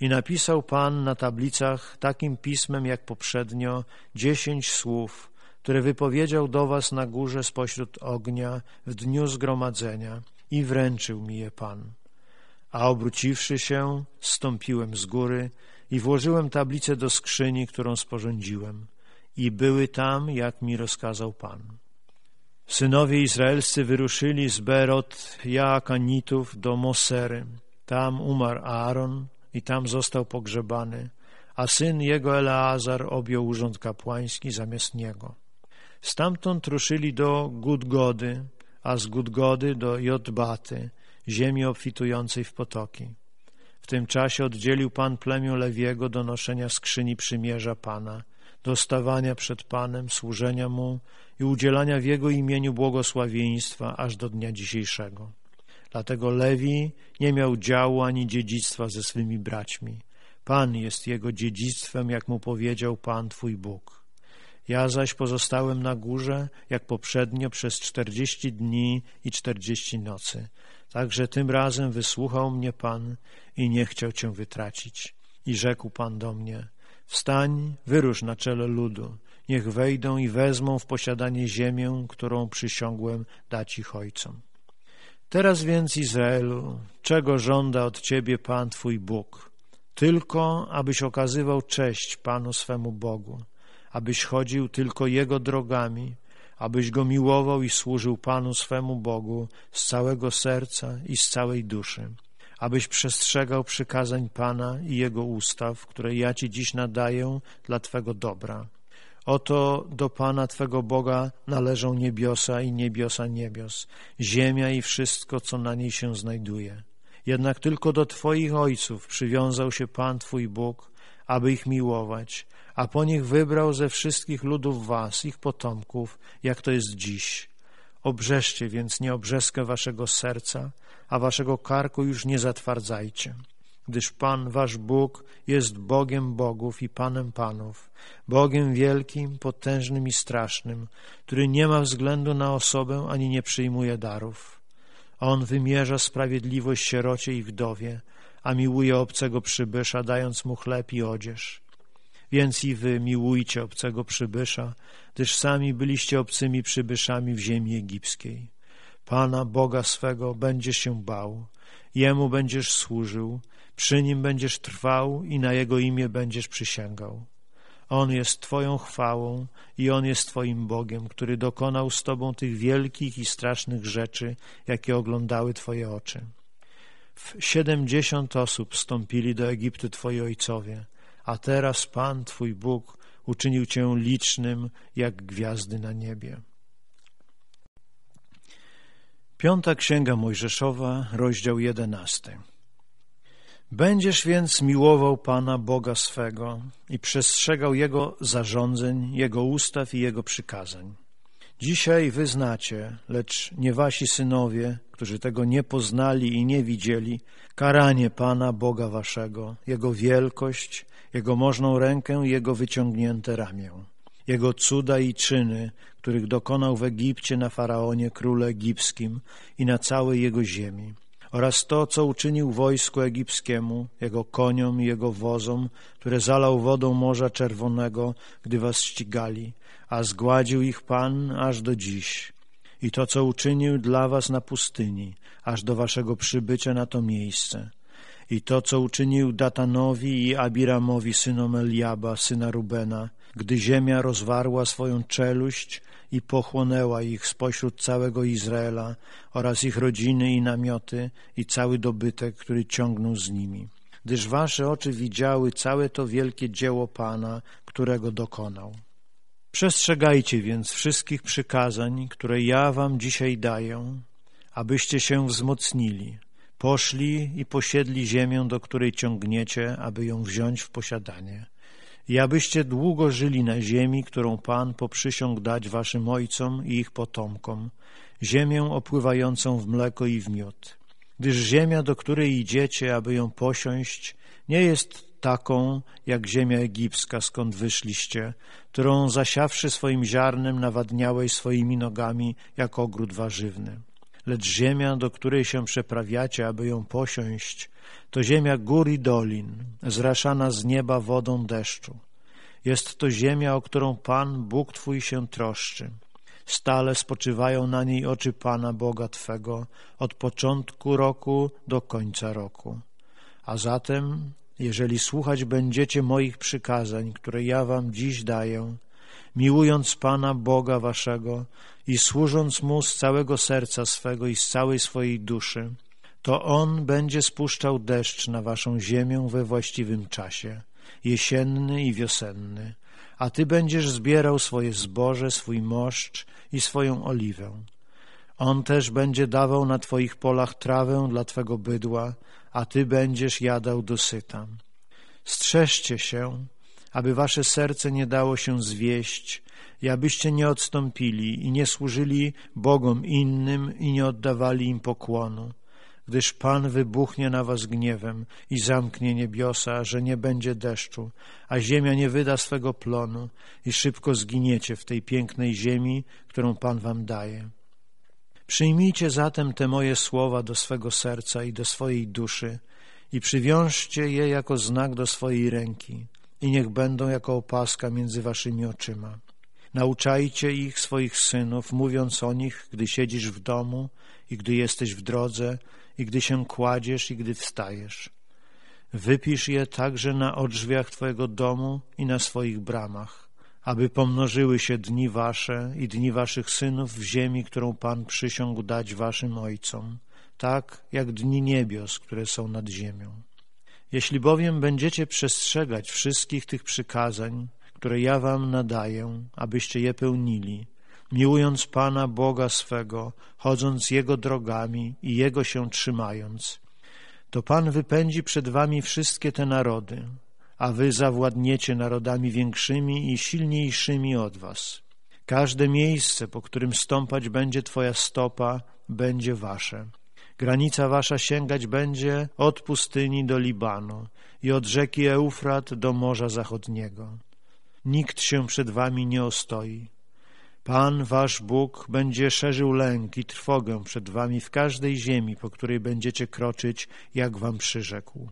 I napisał Pan na tablicach takim pismem jak poprzednio dziesięć słów, który wypowiedział do was na górze spośród ognia w dniu zgromadzenia i wręczył mi je Pan. A obróciwszy się, stąpiłem z góry i włożyłem tablicę do skrzyni, którą sporządziłem i były tam, jak mi rozkazał Pan. Synowie izraelscy wyruszyli z Berot Jaakanitów do Mosery. Tam umarł Aaron i tam został pogrzebany, a syn jego Eleazar objął urząd kapłański zamiast niego. Stamtąd ruszyli do Gudgody, a z Gudgody do Jotbaty, ziemi obfitującej w potoki. W tym czasie oddzielił Pan plemię Lewiego do noszenia skrzyni przymierza Pana, do stawania przed Panem, służenia Mu i udzielania w Jego imieniu błogosławieństwa aż do dnia dzisiejszego. Dlatego Lewi nie miał działu ani dziedzictwa ze swymi braćmi. Pan jest jego dziedzictwem, jak mu powiedział Pan Twój Bóg. Ja zaś pozostałem na górze, jak poprzednio, przez czterdzieści dni i czterdzieści nocy. Także tym razem wysłuchał mnie Pan i nie chciał Cię wytracić. I rzekł Pan do mnie, wstań, wyrusz na czele ludu, niech wejdą i wezmą w posiadanie ziemię, którą przysiągłem dać ich ojcom. Teraz więc, Izraelu, czego żąda od Ciebie Pan Twój Bóg? Tylko, abyś okazywał cześć Panu swemu Bogu abyś chodził tylko Jego drogami, abyś Go miłował i służył Panu swemu Bogu z całego serca i z całej duszy, abyś przestrzegał przykazań Pana i Jego ustaw, które ja Ci dziś nadaję dla Twego dobra. Oto do Pana Twego Boga należą niebiosa i niebiosa niebios, ziemia i wszystko, co na niej się znajduje. Jednak tylko do Twoich ojców przywiązał się Pan Twój Bóg, aby ich miłować a po nich wybrał ze wszystkich ludów was, ich potomków, jak to jest dziś. Obrzeżcie więc nieobrzeskę waszego serca, a waszego karku już nie zatwardzajcie. Gdyż Pan, wasz Bóg, jest Bogiem bogów i Panem panów, Bogiem wielkim, potężnym i strasznym, który nie ma względu na osobę ani nie przyjmuje darów. On wymierza sprawiedliwość sierocie i wdowie, a miłuje obcego przybysza, dając mu chleb i odzież. Więc i wy miłujcie obcego przybysza, gdyż sami byliście obcymi przybyszami w ziemi egipskiej. Pana, Boga swego, będziesz się bał, Jemu będziesz służył, przy Nim będziesz trwał i na Jego imię będziesz przysięgał. On jest Twoją chwałą i On jest Twoim Bogiem, który dokonał z Tobą tych wielkich i strasznych rzeczy, jakie oglądały Twoje oczy. W siedemdziesiąt osób stąpili do Egiptu Twoi ojcowie, a teraz Pan Twój Bóg uczynił Cię licznym jak gwiazdy na niebie. Piąta Księga Mojżeszowa, rozdział jedenasty. Będziesz więc miłował Pana Boga swego i przestrzegał Jego zarządzeń, Jego ustaw i Jego przykazań. Dzisiaj wyznacie, lecz nie wasi synowie, którzy tego nie poznali i nie widzieli, karanie Pana Boga waszego, Jego wielkość jego możną rękę i Jego wyciągnięte ramię. Jego cuda i czyny, których dokonał w Egipcie na Faraonie królu egipskim i na całej jego ziemi oraz to, co uczynił wojsku egipskiemu, jego koniom i jego wozom, które zalał wodą Morza Czerwonego, gdy was ścigali, a zgładził ich Pan aż do dziś. I to, co uczynił dla was na pustyni, aż do waszego przybycia na to miejsce – i to, co uczynił Datanowi i Abiramowi, synom Eliaba, syna Rubena, gdy ziemia rozwarła swoją czeluść i pochłonęła ich spośród całego Izraela oraz ich rodziny i namioty i cały dobytek, który ciągnął z nimi. Gdyż wasze oczy widziały całe to wielkie dzieło Pana, którego dokonał. Przestrzegajcie więc wszystkich przykazań, które ja wam dzisiaj daję, abyście się wzmocnili Poszli i posiedli ziemię, do której ciągniecie, aby ją wziąć w posiadanie. I abyście długo żyli na ziemi, którą Pan poprzysiągł dać waszym ojcom i ich potomkom, ziemię opływającą w mleko i w miód. Gdyż ziemia, do której idziecie, aby ją posiąść, nie jest taką, jak ziemia egipska, skąd wyszliście, którą zasiawszy swoim ziarnem nawadniałeś swoimi nogami, jak ogród warzywny. Lecz ziemia, do której się przeprawiacie, aby ją posiąść, to ziemia gór i dolin, zraszana z nieba wodą deszczu. Jest to ziemia, o którą Pan, Bóg Twój się troszczy. Stale spoczywają na niej oczy Pana Boga Twego od początku roku do końca roku. A zatem, jeżeli słuchać będziecie moich przykazań, które ja wam dziś daję, miłując Pana Boga waszego, i służąc Mu z całego serca swego i z całej swojej duszy, to On będzie spuszczał deszcz na waszą ziemię we właściwym czasie, jesienny i wiosenny, a ty będziesz zbierał swoje zboże, swój moszcz i swoją oliwę. On też będzie dawał na twoich polach trawę dla twego bydła, a ty będziesz jadał dosyta. Strzeżcie się, aby wasze serce nie dało się zwieść i abyście nie odstąpili i nie służyli bogom innym i nie oddawali im pokłonu, gdyż Pan wybuchnie na was gniewem i zamknie niebiosa, że nie będzie deszczu, a ziemia nie wyda swego plonu i szybko zginiecie w tej pięknej ziemi, którą Pan wam daje. Przyjmijcie zatem te moje słowa do swego serca i do swojej duszy i przywiążcie je jako znak do swojej ręki i niech będą jako opaska między waszymi oczyma. Nauczajcie ich, swoich synów, mówiąc o nich, gdy siedzisz w domu i gdy jesteś w drodze i gdy się kładziesz i gdy wstajesz. Wypisz je także na odrzwiach Twojego domu i na swoich bramach, aby pomnożyły się dni Wasze i dni Waszych synów w ziemi, którą Pan przysiągł dać Waszym ojcom, tak jak dni niebios, które są nad ziemią. Jeśli bowiem będziecie przestrzegać wszystkich tych przykazań, które ja wam nadaję, abyście je pełnili, miłując Pana Boga swego, chodząc Jego drogami i Jego się trzymając. To Pan wypędzi przed wami wszystkie te narody, a wy zawładniecie narodami większymi i silniejszymi od was. Każde miejsce, po którym stąpać będzie twoja stopa, będzie wasze. Granica wasza sięgać będzie od pustyni do Libanu i od rzeki Eufrat do Morza Zachodniego nikt się przed wami nie ostoi. Pan, wasz Bóg, będzie szerzył lęk i trwogę przed wami w każdej ziemi, po której będziecie kroczyć, jak wam przyrzekł.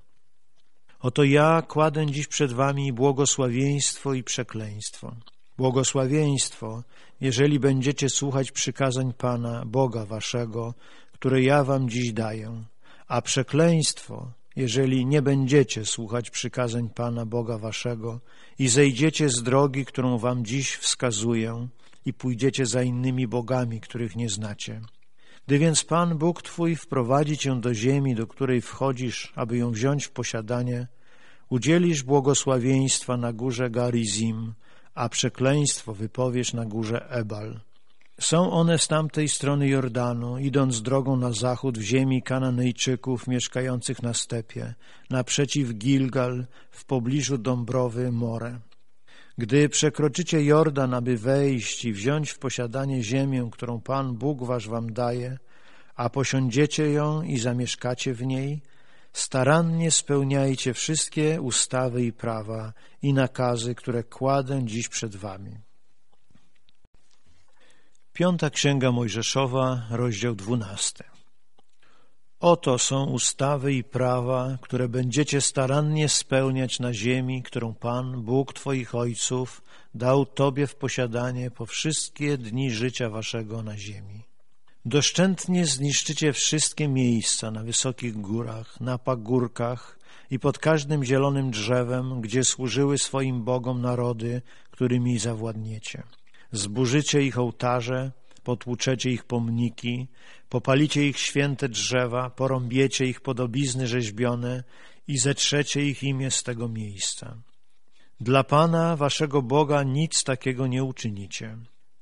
Oto ja kładę dziś przed wami błogosławieństwo i przekleństwo. Błogosławieństwo, jeżeli będziecie słuchać przykazań Pana, Boga waszego, które ja wam dziś daję, a przekleństwo, jeżeli nie będziecie słuchać przykazań Pana Boga waszego i zejdziecie z drogi, którą wam dziś wskazuję i pójdziecie za innymi bogami, których nie znacie. Gdy więc Pan Bóg Twój wprowadzi Cię do ziemi, do której wchodzisz, aby ją wziąć w posiadanie, udzielisz błogosławieństwa na górze Garizim, a przekleństwo wypowiesz na górze Ebal. Są one z tamtej strony Jordanu, idąc drogą na zachód w ziemi Kananejczyków mieszkających na stepie, naprzeciw Gilgal, w pobliżu Dąbrowy More. Gdy przekroczycie Jordan, aby wejść i wziąć w posiadanie ziemię, którą Pan Bóg wasz wam daje, a posiądziecie ją i zamieszkacie w niej, starannie spełniajcie wszystkie ustawy i prawa i nakazy, które kładę dziś przed wami. Piąta Księga Mojżeszowa, rozdział dwunasty. Oto są ustawy i prawa, które będziecie starannie spełniać na ziemi, którą Pan, Bóg Twoich ojców, dał Tobie w posiadanie po wszystkie dni życia Waszego na ziemi. Doszczętnie zniszczycie wszystkie miejsca na wysokich górach, na pagórkach i pod każdym zielonym drzewem, gdzie służyły swoim bogom narody, którymi zawładniecie zburzycie ich ołtarze, potłuczecie ich pomniki, popalicie ich święte drzewa, porąbiecie ich podobizny rzeźbione i zetrzecie ich imię z tego miejsca. Dla Pana, waszego Boga, nic takiego nie uczynicie.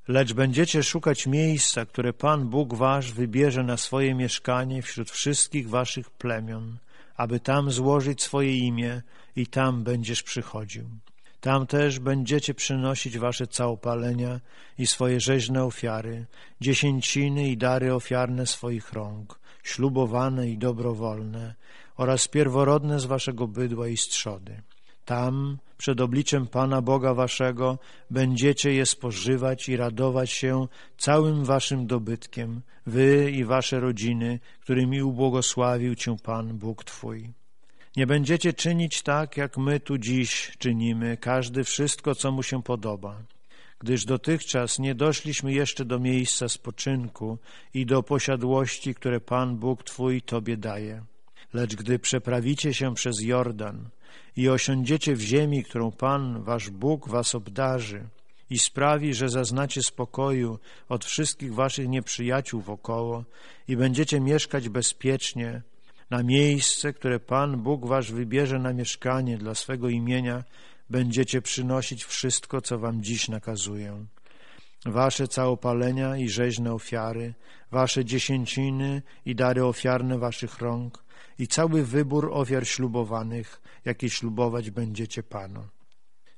Lecz będziecie szukać miejsca, które Pan Bóg wasz wybierze na swoje mieszkanie wśród wszystkich waszych plemion, aby tam złożyć swoje imię i tam będziesz przychodził. Tam też będziecie przynosić wasze całopalenia i swoje rzeźne ofiary, dziesięciny i dary ofiarne swoich rąk, ślubowane i dobrowolne oraz pierworodne z waszego bydła i strzody. Tam, przed obliczem Pana Boga waszego, będziecie je spożywać i radować się całym waszym dobytkiem, wy i wasze rodziny, którymi ubłogosławił cię Pan Bóg Twój. Nie będziecie czynić tak, jak my tu dziś czynimy, każdy wszystko, co mu się podoba, gdyż dotychczas nie doszliśmy jeszcze do miejsca spoczynku i do posiadłości, które Pan Bóg Twój Tobie daje. Lecz gdy przeprawicie się przez Jordan i osiądziecie w ziemi, którą Pan, Wasz Bóg, Was obdarzy i sprawi, że zaznacie spokoju od wszystkich Waszych nieprzyjaciół wokoło i będziecie mieszkać bezpiecznie, na miejsce, które Pan Bóg wasz wybierze na mieszkanie dla swego imienia, będziecie przynosić wszystko, co wam dziś nakazuję. Wasze całopalenia i rzeźne ofiary, wasze dziesięciny i dary ofiarne waszych rąk i cały wybór ofiar ślubowanych, jakie ślubować będziecie Panu.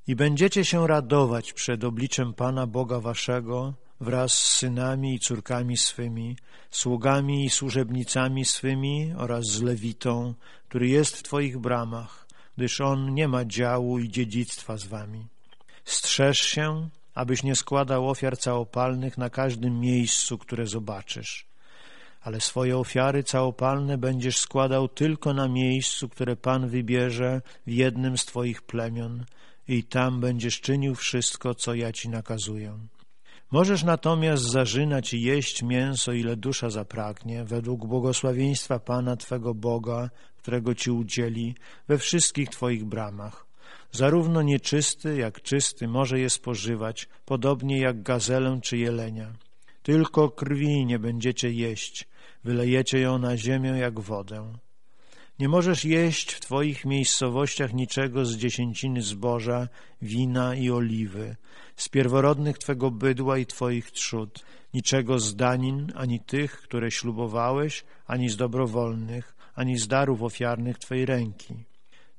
I będziecie się radować przed obliczem Pana Boga waszego, wraz z synami i córkami swymi, sługami i służebnicami swymi oraz z Lewitą, który jest w Twoich bramach, gdyż on nie ma działu i dziedzictwa z Wami. Strzeż się, abyś nie składał ofiar całopalnych na każdym miejscu, które zobaczysz. Ale swoje ofiary całopalne będziesz składał tylko na miejscu, które Pan wybierze w jednym z Twoich plemion i tam będziesz czynił wszystko, co ja Ci nakazuję. Możesz natomiast zażynać i jeść mięso, ile dusza zapragnie, według błogosławieństwa Pana Twego Boga, którego Ci udzieli, we wszystkich Twoich bramach. Zarówno nieczysty, jak czysty może je spożywać, podobnie jak gazelę czy jelenia. Tylko krwi nie będziecie jeść, wylejecie ją na ziemię jak wodę. Nie możesz jeść w Twoich miejscowościach niczego z dziesięciny zboża, wina i oliwy, z pierworodnych Twego bydła i Twoich trzód, niczego z danin, ani tych, które ślubowałeś, ani z dobrowolnych, ani z darów ofiarnych Twojej ręki.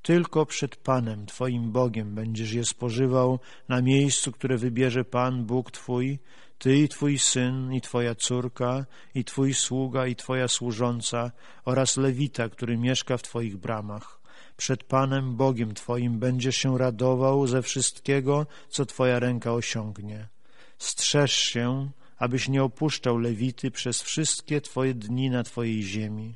Tylko przed Panem, Twoim Bogiem, będziesz je spożywał na miejscu, które wybierze Pan, Bóg Twój, ty i Twój syn, i Twoja córka, i Twój sługa, i Twoja służąca, oraz Lewita, który mieszka w Twoich bramach. Przed Panem Bogiem Twoim będziesz się radował ze wszystkiego, co Twoja ręka osiągnie. Strzeż się, abyś nie opuszczał Lewity przez wszystkie Twoje dni na Twojej ziemi.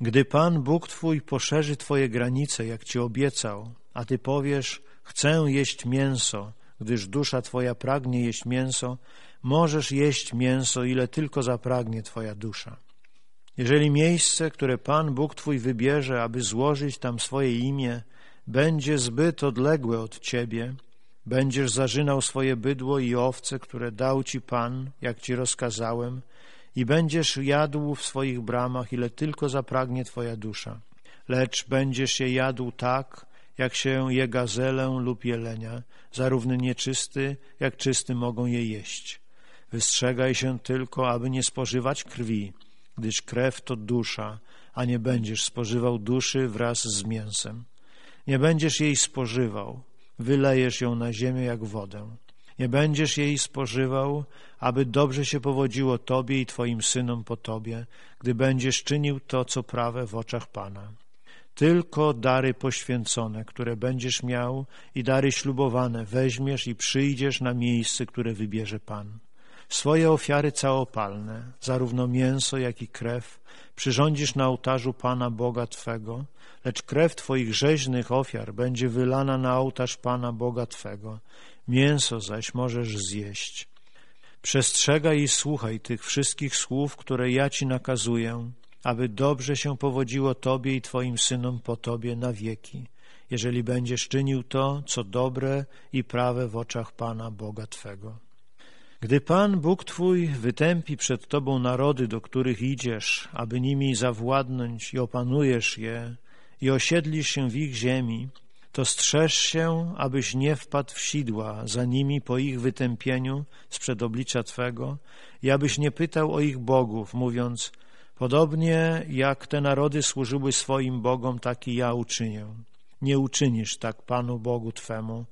Gdy Pan Bóg Twój poszerzy Twoje granice, jak Ci obiecał, a Ty powiesz, chcę jeść mięso, gdyż dusza Twoja pragnie jeść mięso, Możesz jeść mięso, ile tylko zapragnie Twoja dusza. Jeżeli miejsce, które Pan Bóg Twój wybierze, aby złożyć tam swoje imię, będzie zbyt odległe od Ciebie, będziesz zarzynał swoje bydło i owce, które dał Ci Pan, jak Ci rozkazałem, i będziesz jadł w swoich bramach, ile tylko zapragnie Twoja dusza. Lecz będziesz je jadł tak, jak się je gazelę lub jelenia, zarówno nieczysty, jak czysty mogą je jeść. Wystrzegaj się tylko, aby nie spożywać krwi, gdyż krew to dusza, a nie będziesz spożywał duszy wraz z mięsem. Nie będziesz jej spożywał, wylejesz ją na ziemię jak wodę. Nie będziesz jej spożywał, aby dobrze się powodziło Tobie i Twoim synom po Tobie, gdy będziesz czynił to, co prawe w oczach Pana. Tylko dary poświęcone, które będziesz miał i dary ślubowane weźmiesz i przyjdziesz na miejsce, które wybierze Pan. Swoje ofiary całopalne, zarówno mięso, jak i krew, przyrządzisz na ołtarzu Pana Boga Twego, lecz krew Twoich rzeźnych ofiar będzie wylana na ołtarz Pana Boga Twego, mięso zaś możesz zjeść. Przestrzegaj i słuchaj tych wszystkich słów, które ja Ci nakazuję, aby dobrze się powodziło Tobie i Twoim synom po Tobie na wieki, jeżeli będziesz czynił to, co dobre i prawe w oczach Pana Boga Twego. Gdy Pan Bóg Twój wytępi przed Tobą narody, do których idziesz, aby nimi zawładnąć i opanujesz je i osiedlisz się w ich ziemi, to strzeż się, abyś nie wpadł w sidła za nimi po ich wytępieniu z przed oblicza Twego i abyś nie pytał o ich bogów, mówiąc, podobnie jak te narody służyły swoim bogom, tak i ja uczynię. Nie uczynisz tak Panu Bogu Twemu,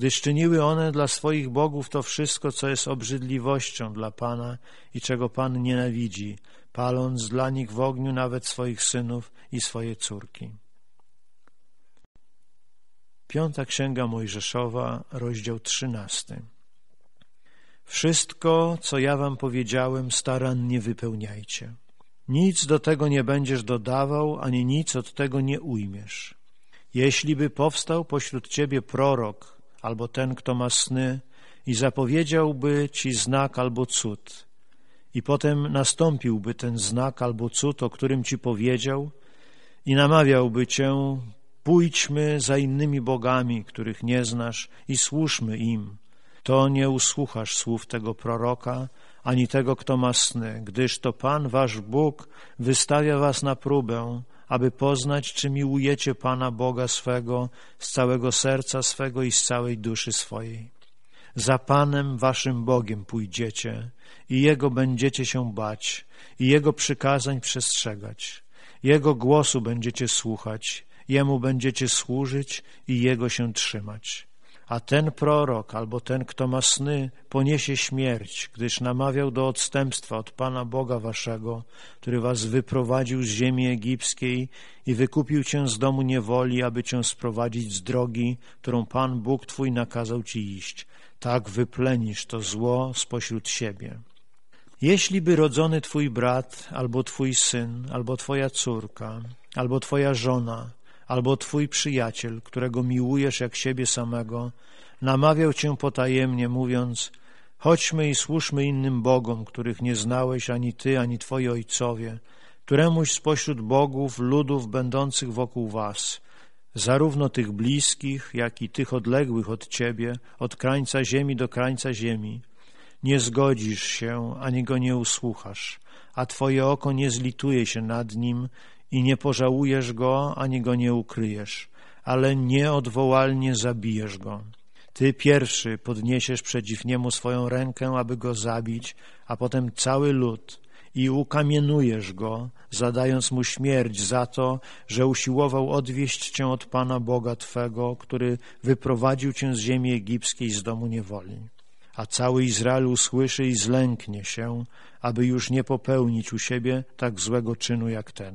gdyż czyniły one dla swoich bogów to wszystko, co jest obrzydliwością dla Pana i czego Pan nienawidzi, paląc dla nich w ogniu nawet swoich synów i swoje córki. Piąta Księga Mojżeszowa, rozdział trzynasty. Wszystko, co ja wam powiedziałem, starannie wypełniajcie. Nic do tego nie będziesz dodawał, ani nic od tego nie ujmiesz. Jeśliby powstał pośród ciebie prorok, albo ten, kto ma sny i zapowiedziałby ci znak albo cud. I potem nastąpiłby ten znak albo cud, o którym ci powiedział i namawiałby cię, pójdźmy za innymi bogami, których nie znasz i słuszmy im. To nie usłuchasz słów tego proroka, ani tego, kto ma sny, gdyż to Pan, wasz Bóg, wystawia was na próbę aby poznać, czy miłujecie Pana Boga swego z całego serca swego i z całej duszy swojej. Za Panem waszym Bogiem pójdziecie i Jego będziecie się bać i Jego przykazań przestrzegać. Jego głosu będziecie słuchać, Jemu będziecie służyć i Jego się trzymać a ten prorok albo ten, kto ma sny, poniesie śmierć, gdyż namawiał do odstępstwa od Pana Boga waszego, który was wyprowadził z ziemi egipskiej i wykupił cię z domu niewoli, aby cię sprowadzić z drogi, którą Pan Bóg twój nakazał ci iść. Tak wyplenisz to zło spośród siebie. Jeśli by rodzony twój brat, albo twój syn, albo twoja córka, albo twoja żona, albo twój przyjaciel, którego miłujesz jak siebie samego, namawiał cię potajemnie, mówiąc Chodźmy i słuszmy innym bogom, których nie znałeś ani ty, ani twoi ojcowie, któremuś spośród bogów, ludów będących wokół was, zarówno tych bliskich, jak i tych odległych od ciebie, od krańca ziemi do krańca ziemi. Nie zgodzisz się, ani go nie usłuchasz, a twoje oko nie zlituje się nad nim i nie pożałujesz go, ani go nie ukryjesz, ale nieodwołalnie zabijesz go. Ty pierwszy podniesiesz przeciw niemu swoją rękę, aby go zabić, a potem cały lud i ukamienujesz go, zadając mu śmierć za to, że usiłował odwieść cię od Pana Boga Twego, który wyprowadził cię z ziemi egipskiej, z domu niewoli. A cały Izrael usłyszy i zlęknie się, aby już nie popełnić u siebie tak złego czynu jak ten.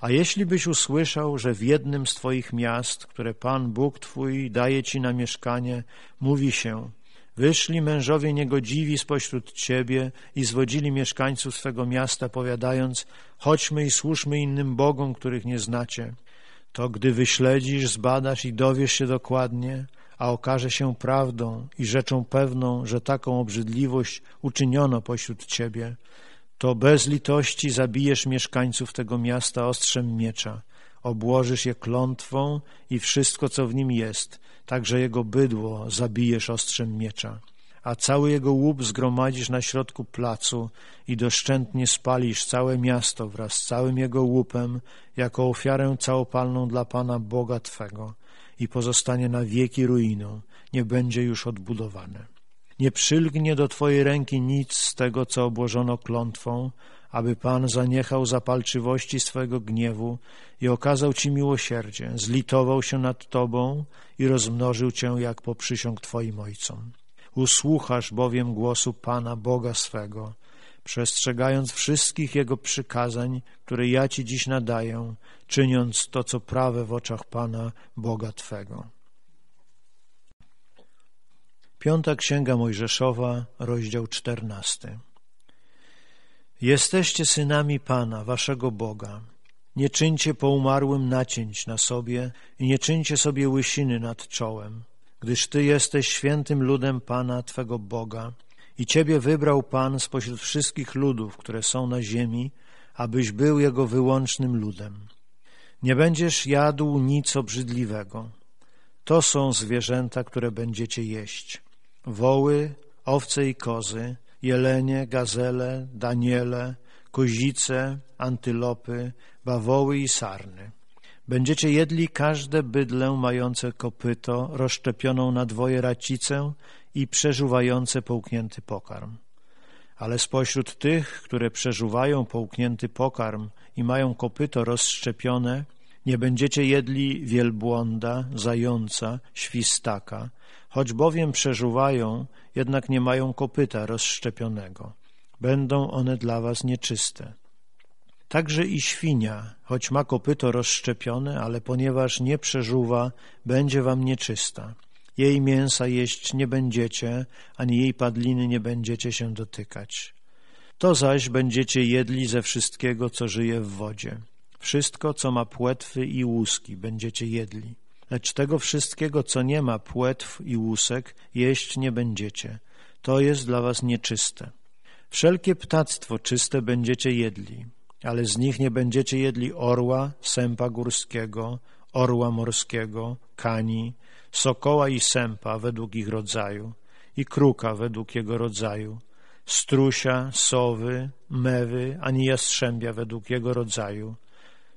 A jeśli byś usłyszał, że w jednym z Twoich miast, które Pan Bóg Twój daje Ci na mieszkanie, mówi się, wyszli mężowie niegodziwi spośród Ciebie i zwodzili mieszkańców swego miasta, powiadając, chodźmy i słuszmy innym bogom, których nie znacie, to gdy wyśledzisz, zbadasz i dowiesz się dokładnie, a okaże się prawdą i rzeczą pewną, że taką obrzydliwość uczyniono pośród Ciebie, to bez litości zabijesz mieszkańców tego miasta ostrzem miecza, obłożysz je klątwą i wszystko, co w nim jest, także jego bydło zabijesz ostrzem miecza. A cały jego łup zgromadzisz na środku placu i doszczętnie spalisz całe miasto wraz z całym jego łupem jako ofiarę całopalną dla Pana Boga Twego i pozostanie na wieki ruiną, nie będzie już odbudowane. Nie przylgnie do Twojej ręki nic z tego, co obłożono klątwą, aby Pan zaniechał zapalczywości swego gniewu i okazał Ci miłosierdzie, zlitował się nad Tobą i rozmnożył Cię jak poprzysiąg Twoim Ojcom. Usłuchasz bowiem głosu Pana Boga swego, przestrzegając wszystkich Jego przykazań, które ja Ci dziś nadaję, czyniąc to, co prawe w oczach Pana Boga Twego. Piąta Księga Mojżeszowa, rozdział czternasty. Jesteście synami Pana, waszego Boga. Nie czyńcie po umarłym nacięć na sobie i nie czyńcie sobie łysiny nad czołem, gdyż Ty jesteś świętym ludem Pana, Twego Boga i Ciebie wybrał Pan spośród wszystkich ludów, które są na ziemi, abyś był Jego wyłącznym ludem. Nie będziesz jadł nic obrzydliwego. To są zwierzęta, które będziecie jeść woły, owce i kozy, jelenie, gazele, daniele, kozice, antylopy, bawoły i sarny. Będziecie jedli każde bydlę mające kopyto, rozszczepioną na dwoje racicę i przeżuwające połknięty pokarm. Ale spośród tych, które przeżuwają połknięty pokarm i mają kopyto rozszczepione, nie będziecie jedli wielbłąda, zająca, świstaka, choć bowiem przeżuwają, jednak nie mają kopyta rozszczepionego. Będą one dla was nieczyste. Także i świnia, choć ma kopyto rozszczepione, ale ponieważ nie przeżuwa, będzie wam nieczysta. Jej mięsa jeść nie będziecie, ani jej padliny nie będziecie się dotykać. To zaś będziecie jedli ze wszystkiego, co żyje w wodzie. Wszystko, co ma płetwy i łuski, będziecie jedli. Lecz tego wszystkiego, co nie ma płetw i łusek, jeść nie będziecie. To jest dla was nieczyste. Wszelkie ptactwo czyste będziecie jedli, ale z nich nie będziecie jedli orła, sępa górskiego, orła morskiego, kani, sokoła i sępa według ich rodzaju i kruka według jego rodzaju, strusia, sowy, mewy, ani jastrzębia według jego rodzaju,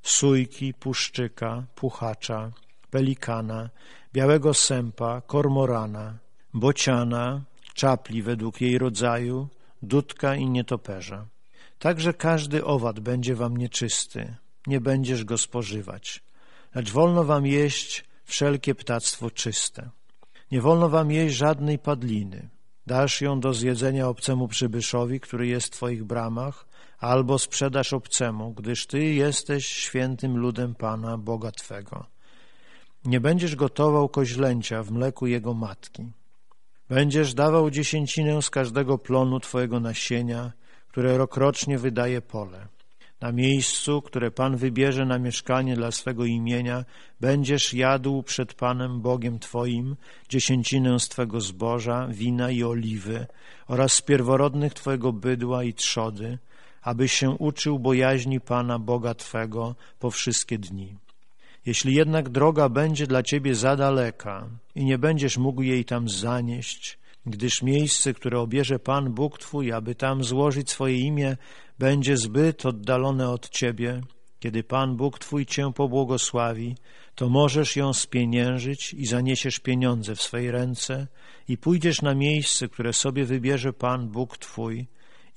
sujki, puszczyka, puchacza, pelikana, białego sępa, kormorana, bociana, czapli według jej rodzaju, dudka i nietoperza. Także każdy owad będzie wam nieczysty, nie będziesz go spożywać. Lecz wolno wam jeść wszelkie ptactwo czyste. Nie wolno wam jeść żadnej padliny. Dasz ją do zjedzenia obcemu przybyszowi, który jest w twoich bramach, albo sprzedasz obcemu, gdyż Ty jesteś świętym ludem Pana, Boga Twego. Nie będziesz gotował koźlęcia w mleku jego matki. Będziesz dawał dziesięcinę z każdego plonu Twojego nasienia, które rokrocznie wydaje pole. Na miejscu, które Pan wybierze na mieszkanie dla swego imienia, będziesz jadł przed Panem Bogiem Twoim dziesięcinę z Twego zboża, wina i oliwy oraz z pierworodnych Twojego bydła i trzody, aby się uczył bojaźni Pana Boga Twego po wszystkie dni. Jeśli jednak droga będzie dla Ciebie za daleka i nie będziesz mógł jej tam zanieść, gdyż miejsce, które obierze Pan Bóg Twój, aby tam złożyć swoje imię, będzie zbyt oddalone od Ciebie, kiedy Pan Bóg Twój Cię pobłogosławi, to możesz ją spieniężyć i zaniesiesz pieniądze w swej ręce i pójdziesz na miejsce, które sobie wybierze Pan Bóg Twój,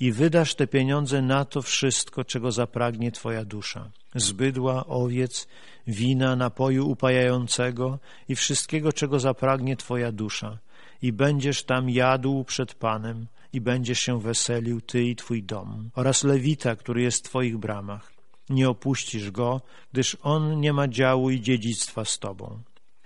i wydasz te pieniądze na to wszystko, czego zapragnie Twoja dusza. Zbydła, owiec, wina, napoju upajającego i wszystkiego, czego zapragnie Twoja dusza. I będziesz tam jadł przed Panem i będziesz się weselił Ty i Twój dom oraz Lewita, który jest w Twoich bramach. Nie opuścisz go, gdyż on nie ma działu i dziedzictwa z Tobą.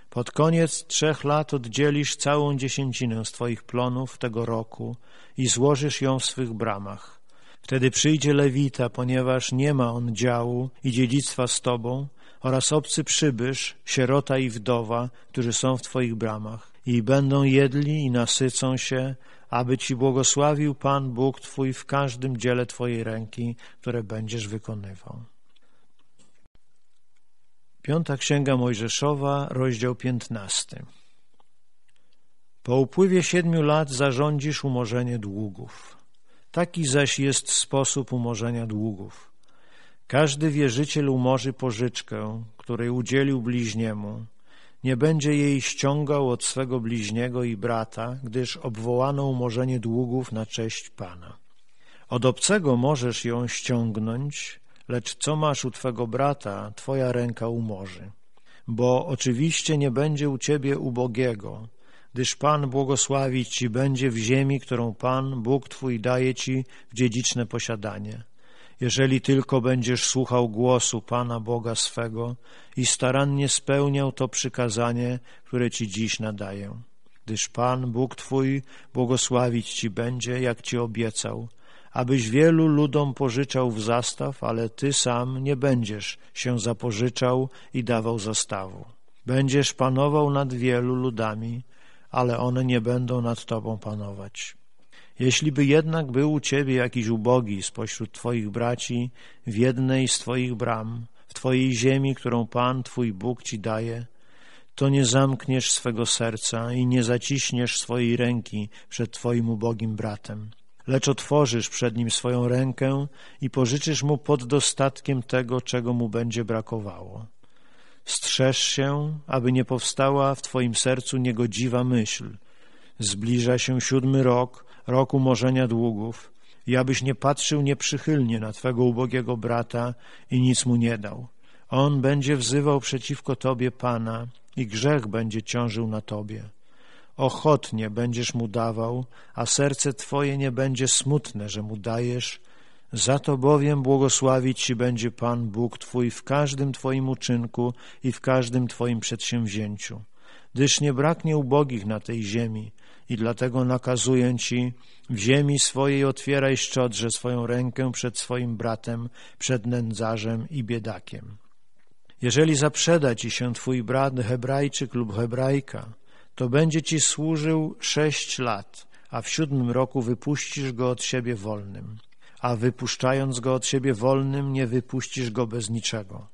Pod koniec trzech lat oddzielisz całą dziesięcinę z Twoich plonów tego roku – i złożysz ją w swych bramach. Wtedy przyjdzie Lewita, ponieważ nie ma on działu i dziedzictwa z Tobą oraz obcy przybysz, sierota i wdowa, którzy są w Twoich bramach i będą jedli i nasycą się, aby Ci błogosławił Pan Bóg Twój w każdym dziele Twojej ręki, które będziesz wykonywał. Piąta Księga Mojżeszowa, rozdział piętnasty. Po upływie siedmiu lat zarządzisz umorzenie długów. Taki zaś jest sposób umorzenia długów. Każdy wierzyciel umorzy pożyczkę, której udzielił bliźniemu, nie będzie jej ściągał od swego bliźniego i brata, gdyż obwołano umorzenie długów na cześć Pana. Od obcego możesz ją ściągnąć, lecz co masz u twego brata, twoja ręka umorzy. Bo oczywiście nie będzie u ciebie ubogiego, gdyż Pan błogosławić Ci będzie w ziemi, którą Pan, Bóg Twój, daje Ci w dziedziczne posiadanie. Jeżeli tylko będziesz słuchał głosu Pana Boga swego i starannie spełniał to przykazanie, które Ci dziś nadaję. Gdyż Pan, Bóg Twój, błogosławić Ci będzie, jak Ci obiecał, abyś wielu ludom pożyczał w zastaw, ale Ty sam nie będziesz się zapożyczał i dawał zastawu. Będziesz panował nad wielu ludami, ale one nie będą nad Tobą panować. Jeśliby jednak był u Ciebie jakiś ubogi spośród Twoich braci w jednej z Twoich bram, w Twojej ziemi, którą Pan, Twój Bóg Ci daje, to nie zamkniesz swego serca i nie zaciśniesz swojej ręki przed Twoim ubogim bratem, lecz otworzysz przed nim swoją rękę i pożyczysz mu pod dostatkiem tego, czego mu będzie brakowało Strzeż się, aby nie powstała w Twoim sercu niegodziwa myśl. Zbliża się siódmy rok, rok umorzenia długów i abyś nie patrzył nieprzychylnie na Twego ubogiego brata i nic mu nie dał. On będzie wzywał przeciwko Tobie Pana i grzech będzie ciążył na Tobie. Ochotnie będziesz mu dawał, a serce Twoje nie będzie smutne, że mu dajesz, za to bowiem błogosławić Ci będzie Pan Bóg Twój w każdym Twoim uczynku i w każdym Twoim przedsięwzięciu, gdyż nie braknie ubogich na tej ziemi i dlatego nakazuję Ci, w ziemi swojej otwieraj szczodrze swoją rękę przed swoim bratem, przed nędzarzem i biedakiem. Jeżeli zaprzeda Ci się Twój brat hebrajczyk lub hebrajka, to będzie Ci służył sześć lat, a w siódmym roku wypuścisz go od siebie wolnym a wypuszczając go od siebie wolnym, nie wypuścisz go bez niczego.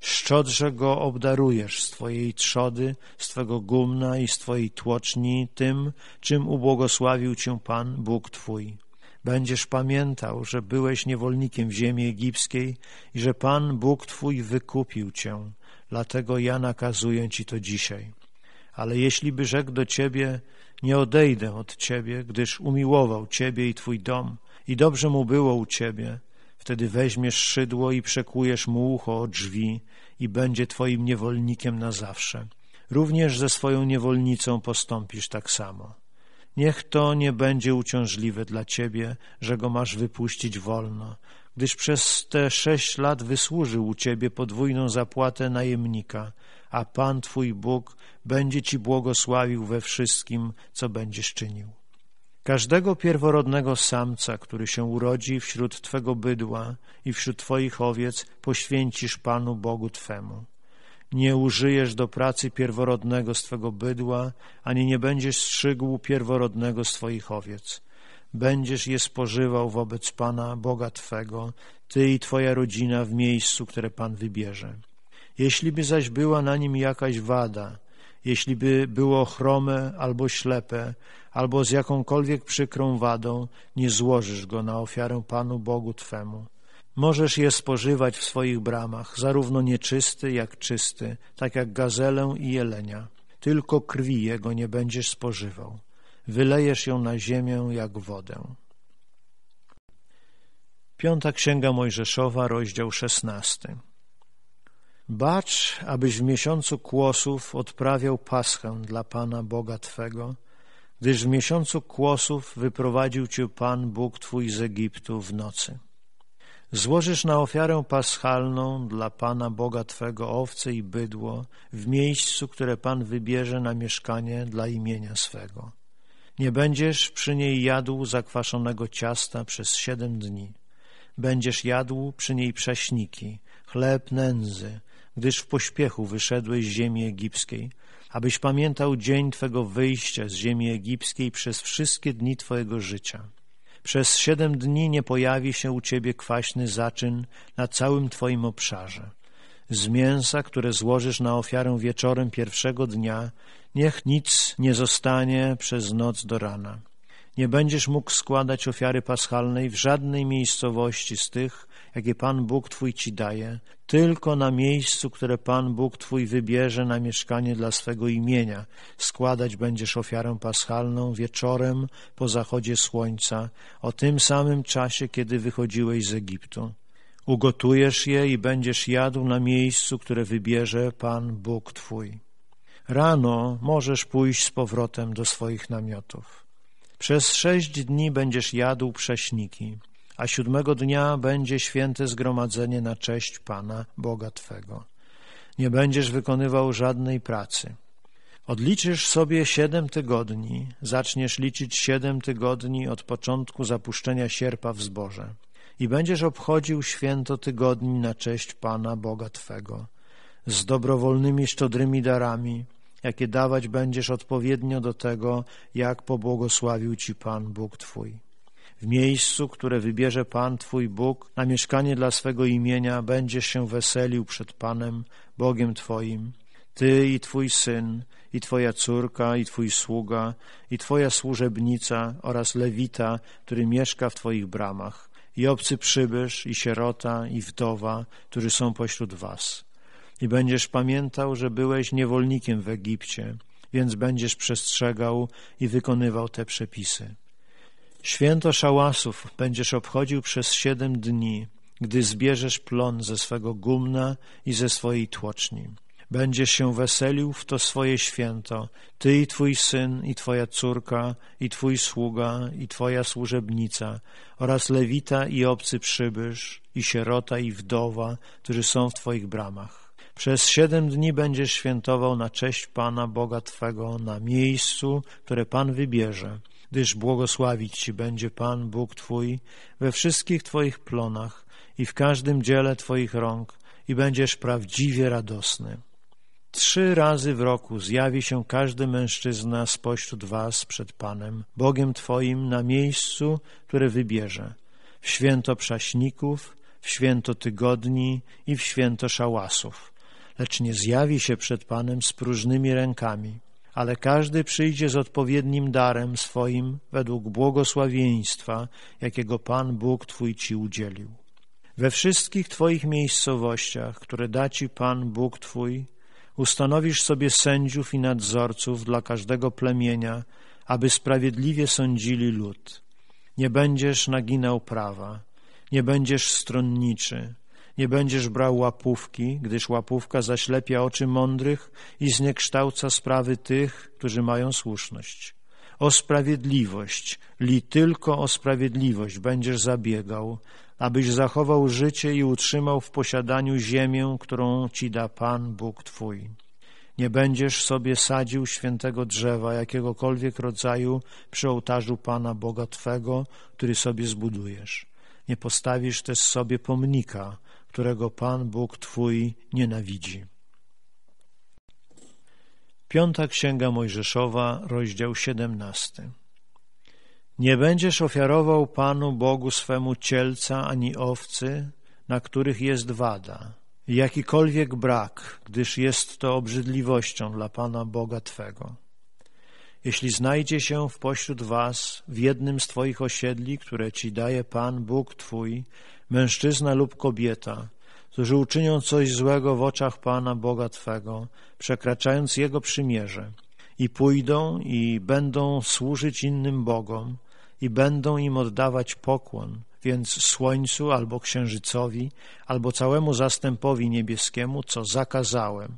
Szczodrze go obdarujesz z Twojej trzody, z Twego gumna i z Twojej tłoczni tym, czym ubłogosławił Cię Pan, Bóg Twój. Będziesz pamiętał, że byłeś niewolnikiem w ziemi egipskiej i że Pan, Bóg Twój, wykupił Cię. Dlatego ja nakazuję Ci to dzisiaj. Ale jeśli by rzekł do Ciebie, nie odejdę od Ciebie, gdyż umiłował Ciebie i Twój dom, i dobrze mu było u ciebie. Wtedy weźmiesz szydło i przekujesz mu ucho o drzwi i będzie twoim niewolnikiem na zawsze. Również ze swoją niewolnicą postąpisz tak samo. Niech to nie będzie uciążliwe dla ciebie, że go masz wypuścić wolno, gdyż przez te sześć lat wysłużył u ciebie podwójną zapłatę najemnika, a Pan twój Bóg będzie ci błogosławił we wszystkim, co będziesz czynił. Każdego pierworodnego samca, który się urodzi wśród Twego bydła i wśród Twoich owiec, poświęcisz Panu Bogu Twemu. Nie użyjesz do pracy pierworodnego z Twego bydła, ani nie będziesz strzygł pierworodnego z Twoich owiec. Będziesz je spożywał wobec Pana Boga Twego, Ty i Twoja rodzina w miejscu, które Pan wybierze. Jeśli by zaś była na nim jakaś wada, jeśli by było chrome albo ślepe, albo z jakąkolwiek przykrą wadą, nie złożysz go na ofiarę Panu Bogu Twemu. Możesz je spożywać w swoich bramach, zarówno nieczysty jak czysty, tak jak gazelę i jelenia. Tylko krwi jego nie będziesz spożywał. Wylejesz ją na ziemię jak wodę. Piąta Księga Mojżeszowa, rozdział szesnasty. Bacz, abyś w miesiącu kłosów odprawiał paschę dla Pana Boga Twego, gdyż w miesiącu kłosów wyprowadził Cię Pan Bóg Twój z Egiptu w nocy. Złożysz na ofiarę paschalną dla Pana Boga Twego owce i bydło w miejscu, które Pan wybierze na mieszkanie dla imienia swego. Nie będziesz przy niej jadł zakwaszonego ciasta przez siedem dni. Będziesz jadł przy niej prześniki, chleb nędzy, gdyż w pośpiechu wyszedłeś z ziemi egipskiej, abyś pamiętał dzień Twego wyjścia z ziemi egipskiej przez wszystkie dni Twojego życia. Przez siedem dni nie pojawi się u Ciebie kwaśny zaczyn na całym Twoim obszarze. Z mięsa, które złożysz na ofiarę wieczorem pierwszego dnia, niech nic nie zostanie przez noc do rana. Nie będziesz mógł składać ofiary paschalnej w żadnej miejscowości z tych, jakie Pan Bóg Twój Ci daje, tylko na miejscu, które Pan Bóg Twój wybierze na mieszkanie dla swego imienia. Składać będziesz ofiarę paschalną wieczorem po zachodzie słońca, o tym samym czasie, kiedy wychodziłeś z Egiptu. Ugotujesz je i będziesz jadł na miejscu, które wybierze Pan Bóg Twój. Rano możesz pójść z powrotem do swoich namiotów. Przez sześć dni będziesz jadł prześniki a siódmego dnia będzie święte zgromadzenie na cześć Pana Boga Twego. Nie będziesz wykonywał żadnej pracy. Odliczysz sobie siedem tygodni, zaczniesz liczyć siedem tygodni od początku zapuszczenia sierpa w zboże i będziesz obchodził święto tygodni na cześć Pana Boga Twego z dobrowolnymi szczodrymi darami, jakie dawać będziesz odpowiednio do tego, jak pobłogosławił Ci Pan Bóg Twój w miejscu, które wybierze Pan Twój Bóg, na mieszkanie dla swego imienia, będziesz się weselił przed Panem, Bogiem Twoim. Ty i Twój syn, i Twoja córka, i Twój sługa, i Twoja służebnica oraz lewita, który mieszka w Twoich bramach, i obcy przybysz, i sierota, i wdowa, którzy są pośród Was. I będziesz pamiętał, że byłeś niewolnikiem w Egipcie, więc będziesz przestrzegał i wykonywał te przepisy. Święto szałasów będziesz obchodził przez siedem dni, gdy zbierzesz plon ze swego gumna i ze swojej tłoczni. Będziesz się weselił w to swoje święto, ty i twój syn, i twoja córka, i twój sługa, i twoja służebnica, oraz lewita i obcy przybysz, i sierota i wdowa, którzy są w twoich bramach. Przez siedem dni będziesz świętował na cześć Pana Boga Twego na miejscu, które Pan wybierze – gdyż błogosławić Ci będzie Pan Bóg Twój we wszystkich Twoich plonach i w każdym dziele Twoich rąk i będziesz prawdziwie radosny. Trzy razy w roku zjawi się każdy mężczyzna spośród was przed Panem, Bogiem Twoim, na miejscu, które wybierze, w święto prześników, w święto tygodni i w święto szałasów, lecz nie zjawi się przed Panem z próżnymi rękami ale każdy przyjdzie z odpowiednim darem swoim według błogosławieństwa, jakiego Pan Bóg Twój Ci udzielił. We wszystkich Twoich miejscowościach, które da Ci Pan Bóg Twój, ustanowisz sobie sędziów i nadzorców dla każdego plemienia, aby sprawiedliwie sądzili lud. Nie będziesz naginał prawa, nie będziesz stronniczy, nie będziesz brał łapówki, gdyż łapówka zaślepia oczy mądrych i zniekształca sprawy tych, którzy mają słuszność. O sprawiedliwość, li tylko o sprawiedliwość będziesz zabiegał, abyś zachował życie i utrzymał w posiadaniu ziemię, którą ci da Pan Bóg Twój. Nie będziesz sobie sadził świętego drzewa jakiegokolwiek rodzaju przy ołtarzu Pana Boga Twego, który sobie zbudujesz. Nie postawisz też sobie pomnika którego Pan Bóg Twój nienawidzi. Piąta Księga Mojżeszowa, rozdział 17. Nie będziesz ofiarował Panu Bogu swemu cielca ani owcy, na których jest wada, jakikolwiek brak, gdyż jest to obrzydliwością dla Pana Boga Twego. Jeśli znajdzie się w pośród was w jednym z Twoich osiedli, które Ci daje Pan Bóg Twój, mężczyzna lub kobieta, którzy uczynią coś złego w oczach Pana Boga Twego, przekraczając Jego przymierze, i pójdą i będą służyć innym bogom, i będą im oddawać pokłon, więc słońcu albo księżycowi, albo całemu zastępowi niebieskiemu, co zakazałem.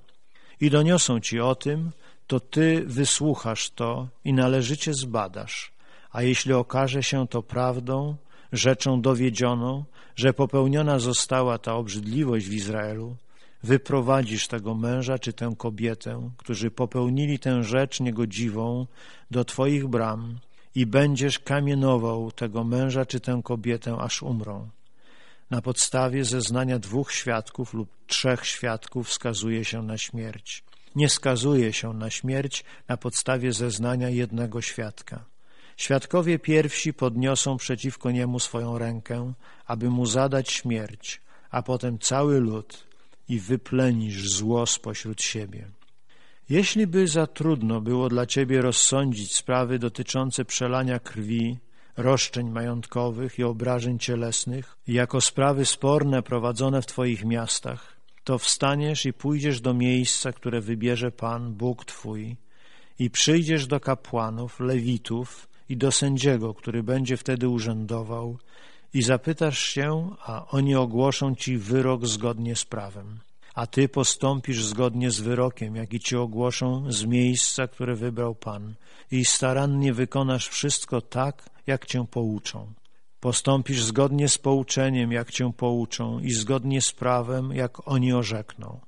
I doniosą ci o tym, to ty wysłuchasz to i należycie zbadasz, a jeśli okaże się to prawdą, rzeczą dowiedzioną, że popełniona została ta obrzydliwość w Izraelu, wyprowadzisz tego męża czy tę kobietę, którzy popełnili tę rzecz niegodziwą do Twoich bram i będziesz kamienował tego męża czy tę kobietę, aż umrą. Na podstawie zeznania dwóch świadków lub trzech świadków wskazuje się na śmierć. Nie skazuje się na śmierć na podstawie zeznania jednego świadka. Świadkowie pierwsi podniosą przeciwko niemu swoją rękę, aby mu zadać śmierć, a potem cały lud i wyplenisz zło spośród siebie. Jeśli by za trudno było dla ciebie rozsądzić sprawy dotyczące przelania krwi, roszczeń majątkowych i obrażeń cielesnych, jako sprawy sporne prowadzone w twoich miastach, to wstaniesz i pójdziesz do miejsca, które wybierze Pan, Bóg Twój, i przyjdziesz do kapłanów, lewitów i do sędziego, który będzie wtedy urzędował, i zapytasz się, a oni ogłoszą ci wyrok zgodnie z prawem. A ty postąpisz zgodnie z wyrokiem, jaki ci ogłoszą z miejsca, które wybrał Pan, i starannie wykonasz wszystko tak, jak cię pouczą. Postąpisz zgodnie z pouczeniem, jak cię pouczą, i zgodnie z prawem, jak oni orzekną.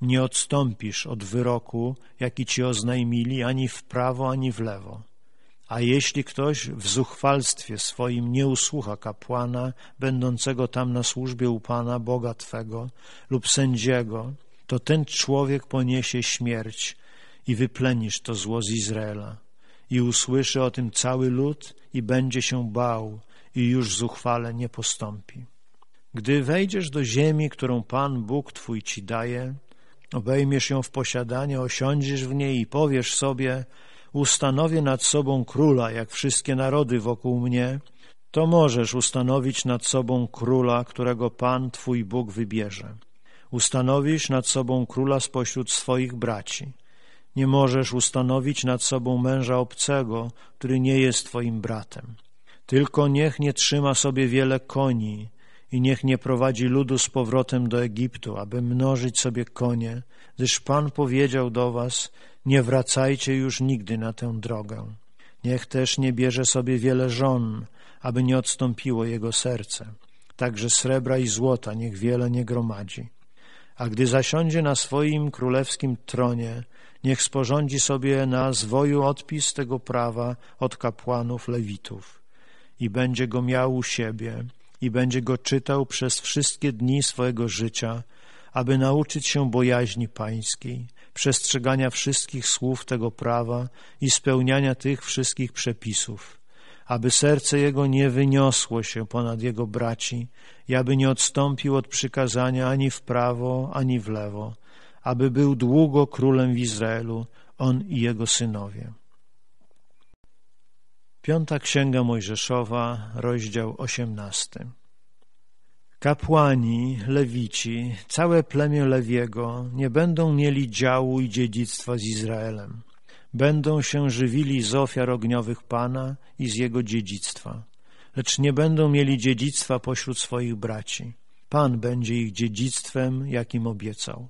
Nie odstąpisz od wyroku, jaki ci oznajmili, ani w prawo, ani w lewo a jeśli ktoś w zuchwalstwie swoim nie usłucha kapłana, będącego tam na służbie u Pana Boga Twego lub sędziego, to ten człowiek poniesie śmierć i wyplenisz to zło z Izraela. I usłyszy o tym cały lud i będzie się bał i już zuchwale nie postąpi. Gdy wejdziesz do ziemi, którą Pan Bóg Twój Ci daje, obejmiesz ją w posiadanie, osiądziesz w niej i powiesz sobie – ustanowię nad sobą króla, jak wszystkie narody wokół mnie, to możesz ustanowić nad sobą króla, którego Pan Twój Bóg wybierze. Ustanowisz nad sobą króla spośród swoich braci. Nie możesz ustanowić nad sobą męża obcego, który nie jest Twoim bratem. Tylko niech nie trzyma sobie wiele koni i niech nie prowadzi ludu z powrotem do Egiptu, aby mnożyć sobie konie, gdyż Pan powiedział do was, nie wracajcie już nigdy na tę drogę. Niech też nie bierze sobie wiele żon, aby nie odstąpiło jego serce. Także srebra i złota niech wiele nie gromadzi. A gdy zasiądzie na swoim królewskim tronie, niech sporządzi sobie na zwoju odpis tego prawa od kapłanów lewitów. I będzie go miał u siebie, i będzie go czytał przez wszystkie dni swojego życia, aby nauczyć się bojaźni pańskiej przestrzegania wszystkich słów tego prawa i spełniania tych wszystkich przepisów, aby serce jego nie wyniosło się ponad jego braci i aby nie odstąpił od przykazania ani w prawo, ani w lewo, aby był długo królem w Izraelu, on i jego synowie. Piąta Księga Mojżeszowa, rozdział osiemnasty. Kapłani, lewici, całe plemię Lewiego nie będą mieli działu i dziedzictwa z Izraelem. Będą się żywili z ofiar ogniowych Pana i z jego dziedzictwa, lecz nie będą mieli dziedzictwa pośród swoich braci. Pan będzie ich dziedzictwem, jakim obiecał.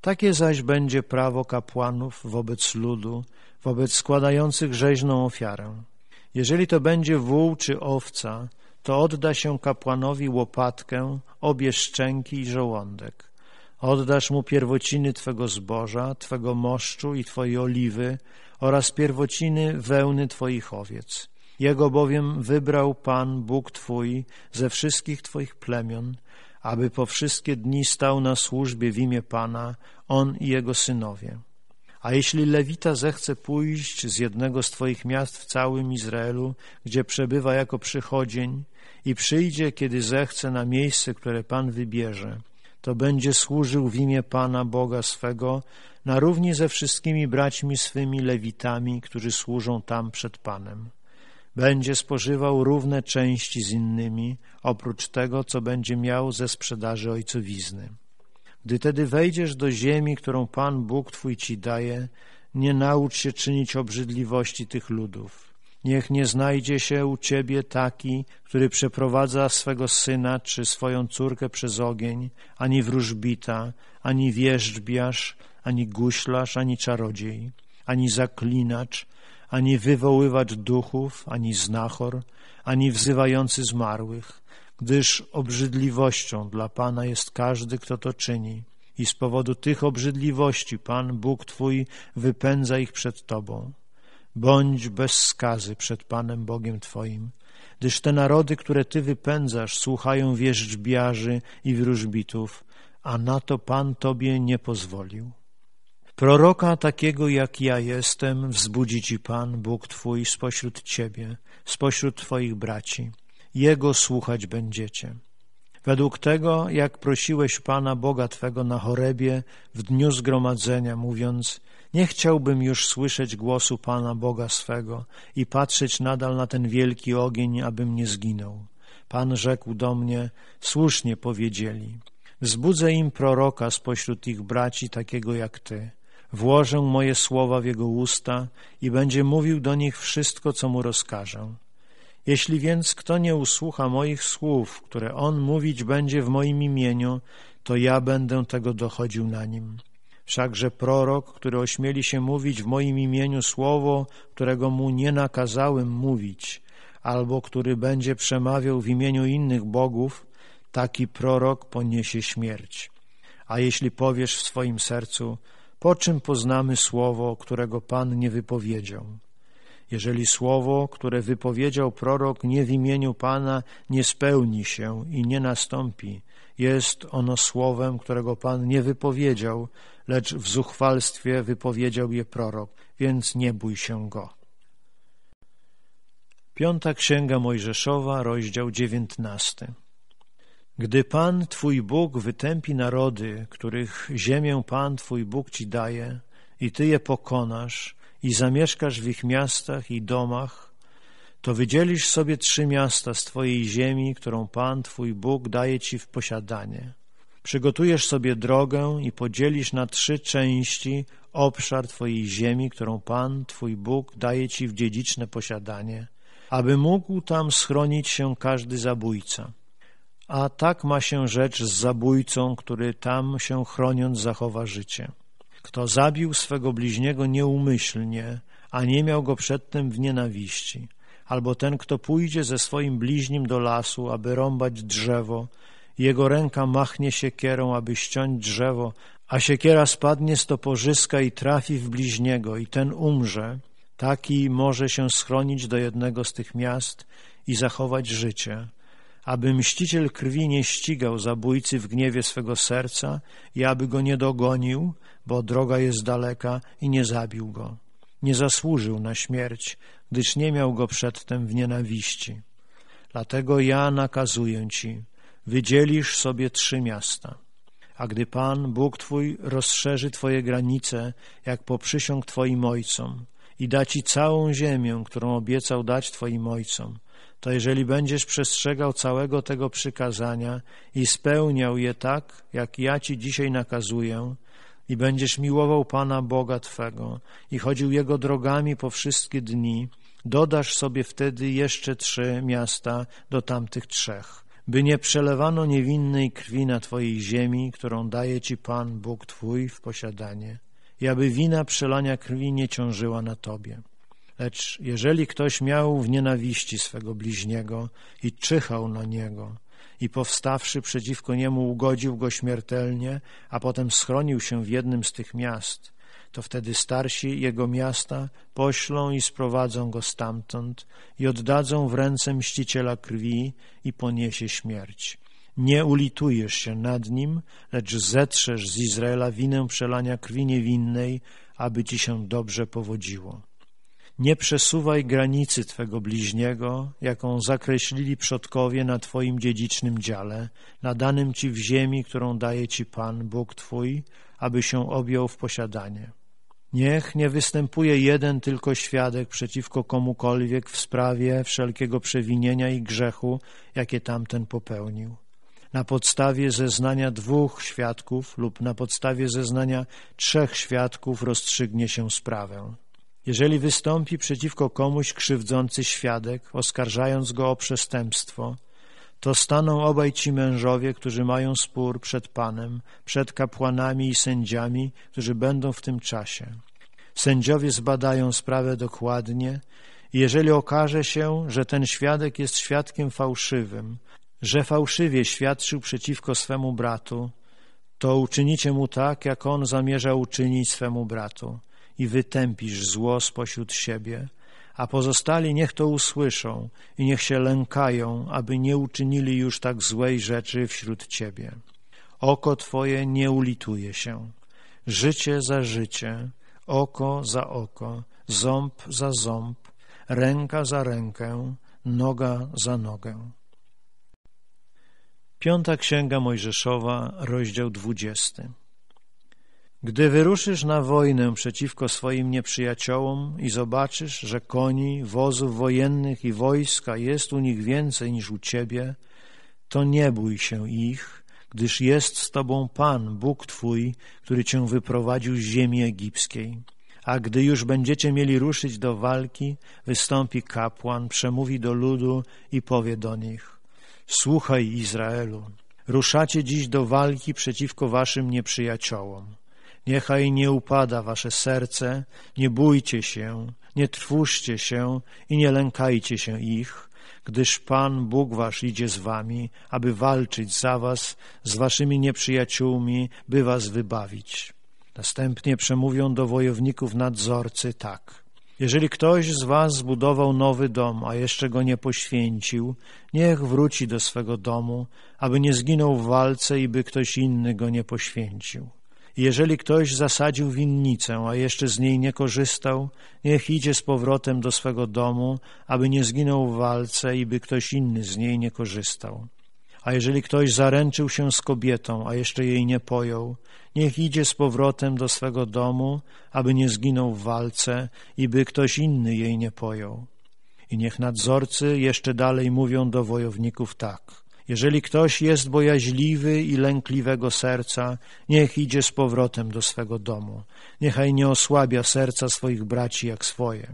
Takie zaś będzie prawo kapłanów wobec ludu, wobec składających rzeźną ofiarę. Jeżeli to będzie wół czy owca, to odda się kapłanowi łopatkę, obie szczęki i żołądek. Oddasz mu pierwociny Twego zboża, Twego moszczu i Twojej oliwy oraz pierwociny wełny Twoich owiec. Jego bowiem wybrał Pan, Bóg Twój, ze wszystkich Twoich plemion, aby po wszystkie dni stał na służbie w imię Pana, on i jego synowie. A jeśli Lewita zechce pójść z jednego z Twoich miast w całym Izraelu, gdzie przebywa jako przychodzień, i przyjdzie, kiedy zechce, na miejsce, które Pan wybierze. To będzie służył w imię Pana Boga swego, na równi ze wszystkimi braćmi swymi lewitami, którzy służą tam przed Panem. Będzie spożywał równe części z innymi, oprócz tego, co będzie miał ze sprzedaży ojcowizny. Gdy tedy wejdziesz do ziemi, którą Pan Bóg Twój Ci daje, nie naucz się czynić obrzydliwości tych ludów Niech nie znajdzie się u Ciebie taki, który przeprowadza swego syna czy swoją córkę przez ogień, ani wróżbita, ani wierzbiarz, ani guślarz, ani czarodziej, ani zaklinacz, ani wywoływacz duchów, ani znachor, ani wzywający zmarłych, gdyż obrzydliwością dla Pana jest każdy, kto to czyni. I z powodu tych obrzydliwości Pan, Bóg Twój, wypędza ich przed Tobą. Bądź bez skazy przed Panem Bogiem Twoim, gdyż te narody, które Ty wypędzasz, słuchają wierzbiarzy i wróżbitów, a na to Pan Tobie nie pozwolił. Proroka takiego jak ja jestem wzbudzi Ci Pan, Bóg Twój, spośród Ciebie, spośród Twoich braci. Jego słuchać będziecie. Według tego, jak prosiłeś Pana Boga Twego na chorebie w dniu zgromadzenia, mówiąc, nie chciałbym już słyszeć głosu Pana Boga swego i patrzeć nadal na ten wielki ogień, abym nie zginął. Pan rzekł do mnie, słusznie powiedzieli. Wzbudzę im proroka spośród ich braci, takiego jak ty. Włożę moje słowa w jego usta i będzie mówił do nich wszystko, co mu rozkażę. Jeśli więc kto nie usłucha moich słów, które on mówić będzie w moim imieniu, to ja będę tego dochodził na nim. Wszakże prorok, który ośmieli się mówić w moim imieniu słowo, którego mu nie nakazałem mówić, albo który będzie przemawiał w imieniu innych bogów, taki prorok poniesie śmierć. A jeśli powiesz w swoim sercu, po czym poznamy słowo, którego Pan nie wypowiedział? Jeżeli słowo, które wypowiedział prorok nie w imieniu Pana, nie spełni się i nie nastąpi, jest ono słowem, którego Pan nie wypowiedział, lecz w zuchwalstwie wypowiedział je prorok, więc nie bój się go. Piąta Księga Mojżeszowa, rozdział dziewiętnasty. Gdy Pan Twój Bóg wytępi narody, których ziemię Pan Twój Bóg Ci daje i Ty je pokonasz i zamieszkasz w ich miastach i domach, to wydzielisz sobie trzy miasta z Twojej ziemi, którą Pan Twój Bóg daje Ci w posiadanie – Przygotujesz sobie drogę i podzielisz na trzy części obszar Twojej ziemi, którą Pan, Twój Bóg daje Ci w dziedziczne posiadanie, aby mógł tam schronić się każdy zabójca. A tak ma się rzecz z zabójcą, który tam się chroniąc zachowa życie. Kto zabił swego bliźniego nieumyślnie, a nie miał go przedtem w nienawiści, albo ten, kto pójdzie ze swoim bliźnim do lasu, aby rąbać drzewo, jego ręka machnie siekierą, aby ściąć drzewo, a siekiera spadnie z topożyska i trafi w bliźniego, i ten umrze. Taki może się schronić do jednego z tych miast i zachować życie, aby mściciel krwi nie ścigał zabójcy w gniewie swego serca i aby go nie dogonił, bo droga jest daleka i nie zabił go. Nie zasłużył na śmierć, gdyż nie miał go przedtem w nienawiści. Dlatego ja nakazuję ci, wydzielisz sobie trzy miasta. A gdy Pan, Bóg Twój, rozszerzy Twoje granice, jak poprzysiąg Twoim ojcom i da Ci całą ziemię, którą obiecał dać Twoim ojcom, to jeżeli będziesz przestrzegał całego tego przykazania i spełniał je tak, jak ja Ci dzisiaj nakazuję, i będziesz miłował Pana Boga Twego i chodził Jego drogami po wszystkie dni, dodasz sobie wtedy jeszcze trzy miasta do tamtych trzech by nie przelewano niewinnej krwi na Twojej ziemi, którą daje Ci Pan, Bóg Twój, w posiadanie, i aby wina przelania krwi nie ciążyła na Tobie. Lecz jeżeli ktoś miał w nienawiści swego bliźniego i czyhał na niego, i powstawszy przeciwko niemu ugodził go śmiertelnie, a potem schronił się w jednym z tych miast – to wtedy starsi jego miasta poślą i sprowadzą go stamtąd i oddadzą w ręce mściciela krwi i poniesie śmierć. Nie ulitujesz się nad nim, lecz zetrzesz z Izraela winę przelania krwi niewinnej, aby ci się dobrze powodziło. Nie przesuwaj granicy Twego bliźniego, jaką zakreślili przodkowie na Twoim dziedzicznym dziale, nadanym Ci w ziemi, którą daje Ci Pan, Bóg Twój, aby się objął w posiadanie. Niech nie występuje jeden tylko świadek przeciwko komukolwiek w sprawie wszelkiego przewinienia i grzechu, jakie tamten popełnił. Na podstawie zeznania dwóch świadków lub na podstawie zeznania trzech świadków rozstrzygnie się sprawę. Jeżeli wystąpi przeciwko komuś krzywdzący świadek, oskarżając go o przestępstwo, to staną obaj ci mężowie, którzy mają spór przed Panem, przed kapłanami i sędziami, którzy będą w tym czasie. Sędziowie zbadają sprawę dokładnie i jeżeli okaże się, że ten świadek jest świadkiem fałszywym, że fałszywie świadczył przeciwko swemu bratu, to uczynicie mu tak, jak on zamierza uczynić swemu bratu i wytępisz zło spośród siebie, a pozostali niech to usłyszą i niech się lękają, aby nie uczynili już tak złej rzeczy wśród Ciebie. Oko Twoje nie ulituje się. Życie za życie, oko za oko, ząb za ząb, ręka za rękę, noga za nogę. Piąta Księga Mojżeszowa, rozdział dwudziesty. Gdy wyruszysz na wojnę przeciwko swoim nieprzyjaciołom i zobaczysz, że koni, wozów wojennych i wojska jest u nich więcej niż u ciebie, to nie bój się ich, gdyż jest z tobą Pan, Bóg Twój, który cię wyprowadził z ziemi egipskiej. A gdy już będziecie mieli ruszyć do walki, wystąpi kapłan, przemówi do ludu i powie do nich Słuchaj Izraelu, ruszacie dziś do walki przeciwko waszym nieprzyjaciołom. Niechaj nie upada wasze serce, nie bójcie się, nie trwóżcie się i nie lękajcie się ich, gdyż Pan Bóg wasz idzie z wami, aby walczyć za was, z waszymi nieprzyjaciółmi, by was wybawić. Następnie przemówią do wojowników nadzorcy tak. Jeżeli ktoś z was zbudował nowy dom, a jeszcze go nie poświęcił, niech wróci do swego domu, aby nie zginął w walce i by ktoś inny go nie poświęcił. Jeżeli ktoś zasadził winnicę, a jeszcze z niej nie korzystał, niech idzie z powrotem do swego domu, aby nie zginął w walce i by ktoś inny z niej nie korzystał. A jeżeli ktoś zaręczył się z kobietą, a jeszcze jej nie pojął, niech idzie z powrotem do swego domu, aby nie zginął w walce i by ktoś inny jej nie pojął. I niech nadzorcy jeszcze dalej mówią do wojowników tak – jeżeli ktoś jest bojaźliwy i lękliwego serca, niech idzie z powrotem do swego domu. Niechaj nie osłabia serca swoich braci jak swoje.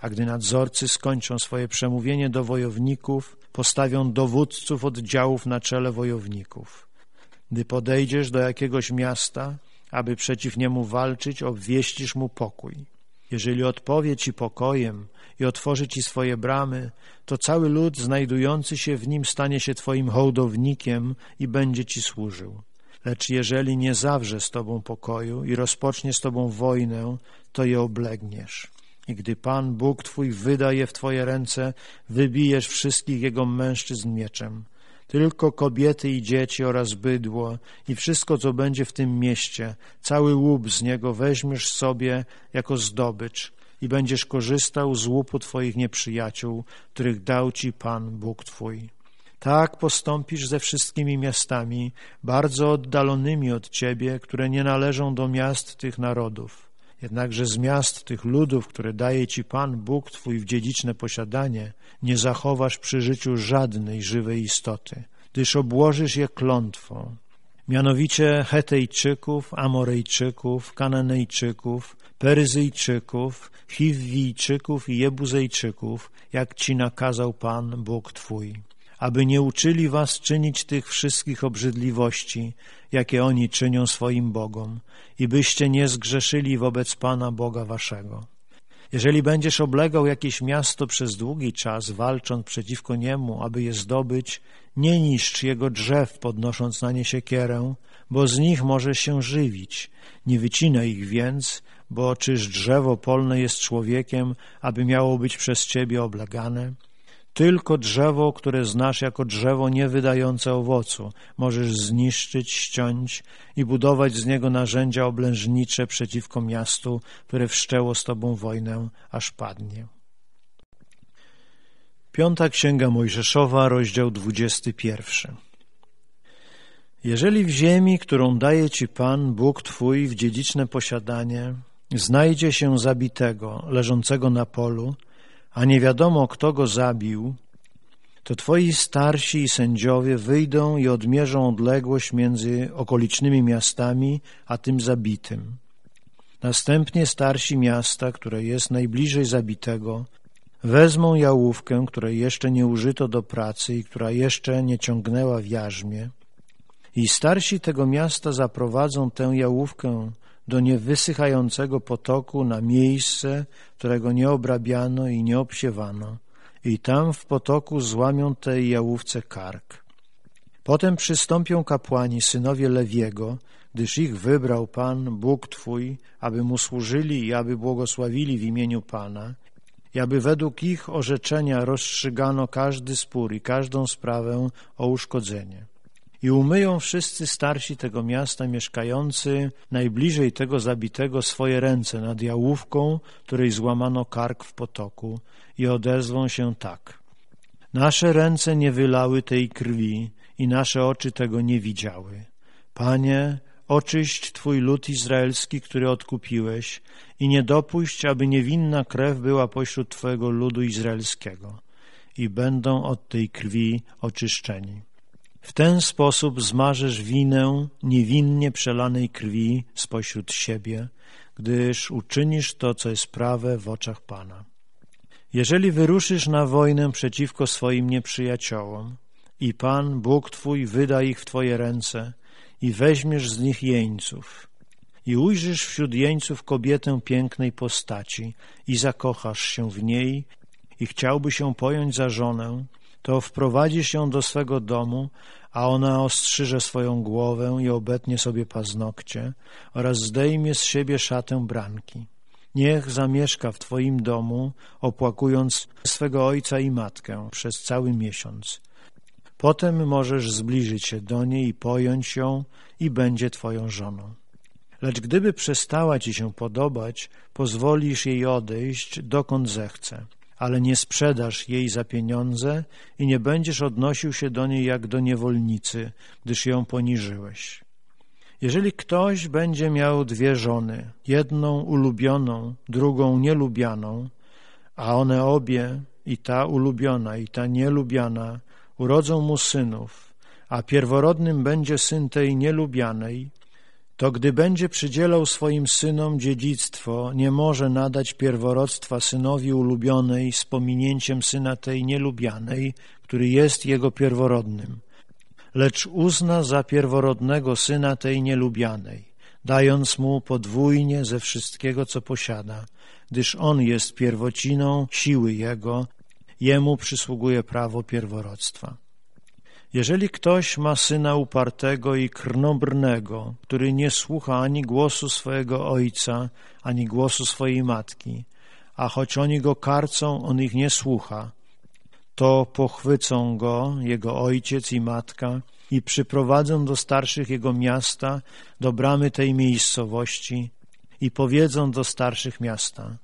A gdy nadzorcy skończą swoje przemówienie do wojowników, postawią dowódców oddziałów na czele wojowników. Gdy podejdziesz do jakiegoś miasta, aby przeciw niemu walczyć, obwieścisz mu pokój. Jeżeli odpowie ci pokojem, i otworzy Ci swoje bramy, to cały lud znajdujący się w nim stanie się Twoim hołdownikiem i będzie Ci służył. Lecz jeżeli nie zawrze z Tobą pokoju i rozpocznie z Tobą wojnę, to je oblegniesz. I gdy Pan Bóg Twój wyda je w Twoje ręce, wybijesz wszystkich jego mężczyzn mieczem. Tylko kobiety i dzieci oraz bydło i wszystko, co będzie w tym mieście, cały łup z niego weźmiesz sobie jako zdobycz, i będziesz korzystał z łupu Twoich nieprzyjaciół, których dał Ci Pan Bóg Twój. Tak postąpisz ze wszystkimi miastami, bardzo oddalonymi od Ciebie, które nie należą do miast tych narodów. Jednakże z miast tych ludów, które daje Ci Pan Bóg Twój w dziedziczne posiadanie, nie zachowasz przy życiu żadnej żywej istoty, gdyż obłożysz je klątwą, mianowicie Hetejczyków, Amorejczyków, Kananejczyków, Peryzyjczyków, Chiwijczyków i Jebuzejczyków, jak ci nakazał Pan Bóg Twój, aby nie uczyli was czynić tych wszystkich obrzydliwości, jakie oni czynią swoim Bogom, i byście nie zgrzeszyli wobec Pana Boga waszego. Jeżeli będziesz oblegał jakieś miasto przez długi czas, walcząc przeciwko niemu, aby je zdobyć, nie niszcz jego drzew, podnosząc na nie siekierę, bo z nich może się żywić. Nie wycinaj ich więc, bo czyż drzewo polne jest człowiekiem, aby miało być przez ciebie oblegane? Tylko drzewo, które znasz jako drzewo niewydające owocu, możesz zniszczyć, ściąć i budować z niego narzędzia oblężnicze przeciwko miastu, które wszczęło z tobą wojnę, aż padnie. Piąta Księga Mojżeszowa, rozdział 21. Jeżeli w ziemi, którą daje ci Pan, Bóg Twój, w dziedziczne posiadanie, znajdzie się zabitego, leżącego na polu, a nie wiadomo, kto go zabił, to twoi starsi i sędziowie wyjdą i odmierzą odległość między okolicznymi miastami a tym zabitym. Następnie starsi miasta, które jest najbliżej zabitego, wezmą jałówkę, której jeszcze nie użyto do pracy i która jeszcze nie ciągnęła w jarzmie, i starsi tego miasta zaprowadzą tę jałówkę do niewysychającego potoku na miejsce, którego nie obrabiano i nie obsiewano i tam w potoku złamią tej jałówce kark. Potem przystąpią kapłani, synowie Lewiego, gdyż ich wybrał Pan, Bóg Twój, aby Mu służyli i aby błogosławili w imieniu Pana i aby według ich orzeczenia rozstrzygano każdy spór i każdą sprawę o uszkodzenie i umyją wszyscy starsi tego miasta mieszkający najbliżej tego zabitego swoje ręce nad jałówką, której złamano kark w potoku i odezwą się tak. Nasze ręce nie wylały tej krwi i nasze oczy tego nie widziały. Panie, oczyść Twój lud izraelski, który odkupiłeś i nie dopuść, aby niewinna krew była pośród Twojego ludu izraelskiego i będą od tej krwi oczyszczeni. W ten sposób zmarzesz winę niewinnie przelanej krwi spośród siebie, gdyż uczynisz to, co jest prawe w oczach Pana. Jeżeli wyruszysz na wojnę przeciwko swoim nieprzyjaciołom i Pan, Bóg Twój, wyda ich w Twoje ręce i weźmiesz z nich jeńców i ujrzysz wśród jeńców kobietę pięknej postaci i zakochasz się w niej i chciałby się pojąć za żonę, to wprowadzisz ją do swego domu, a ona ostrzyże swoją głowę i obetnie sobie paznokcie oraz zdejmie z siebie szatę branki. Niech zamieszka w Twoim domu, opłakując swego ojca i matkę przez cały miesiąc. Potem możesz zbliżyć się do niej i pojąć ją i będzie Twoją żoną. Lecz gdyby przestała Ci się podobać, pozwolisz jej odejść, dokąd zechce ale nie sprzedasz jej za pieniądze i nie będziesz odnosił się do niej jak do niewolnicy, gdyż ją poniżyłeś. Jeżeli ktoś będzie miał dwie żony, jedną ulubioną, drugą nielubianą, a one obie, i ta ulubiona, i ta nielubiana, urodzą mu synów, a pierworodnym będzie syn tej nielubianej, to gdy będzie przydzielał swoim synom dziedzictwo, nie może nadać pierworodstwa synowi ulubionej z pominięciem syna tej nielubianej, który jest jego pierworodnym, lecz uzna za pierworodnego syna tej nielubianej, dając mu podwójnie ze wszystkiego, co posiada, gdyż on jest pierwociną siły jego, jemu przysługuje prawo pierworodstwa. Jeżeli ktoś ma syna upartego i krnobrnego, który nie słucha ani głosu swojego ojca, ani głosu swojej matki, a choć oni go karcą, on ich nie słucha, to pochwycą go jego ojciec i matka i przyprowadzą do starszych jego miasta, do bramy tej miejscowości i powiedzą do starszych miasta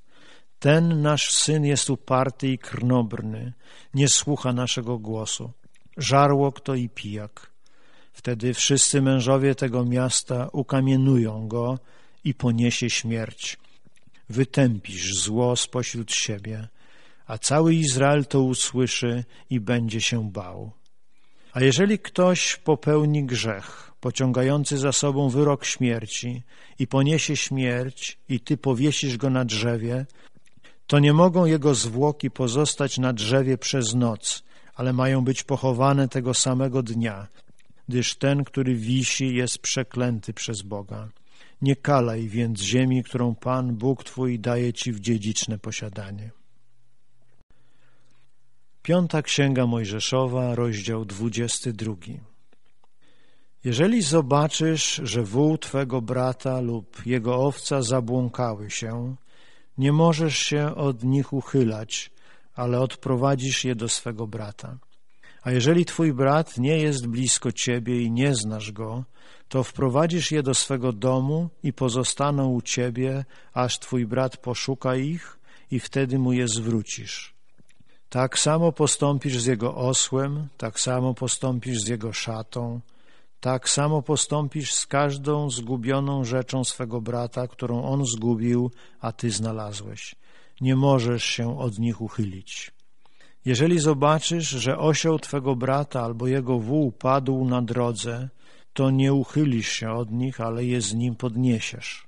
ten nasz syn jest uparty i krnobrny, nie słucha naszego głosu żarłok to i pijak. Wtedy wszyscy mężowie tego miasta ukamienują go i poniesie śmierć. Wytępisz zło spośród siebie, a cały Izrael to usłyszy i będzie się bał. A jeżeli ktoś popełni grzech, pociągający za sobą wyrok śmierci i poniesie śmierć i ty powiesisz go na drzewie, to nie mogą jego zwłoki pozostać na drzewie przez noc, ale mają być pochowane tego samego dnia, gdyż ten, który wisi, jest przeklęty przez Boga. Nie kalaj więc ziemi, którą Pan Bóg Twój daje Ci w dziedziczne posiadanie. Piąta Księga Mojżeszowa, rozdział 22. Jeżeli zobaczysz, że wół Twego brata lub jego owca zabłąkały się, nie możesz się od nich uchylać, ale odprowadzisz je do swego brata. A jeżeli twój brat nie jest blisko ciebie i nie znasz go, to wprowadzisz je do swego domu i pozostaną u ciebie, aż twój brat poszuka ich i wtedy mu je zwrócisz. Tak samo postąpisz z jego osłem, tak samo postąpisz z jego szatą, tak samo postąpisz z każdą zgubioną rzeczą swego brata, którą on zgubił, a ty znalazłeś nie możesz się od nich uchylić. Jeżeli zobaczysz, że osioł twego brata albo jego wół padł na drodze, to nie uchylisz się od nich, ale je z nim podniesiesz.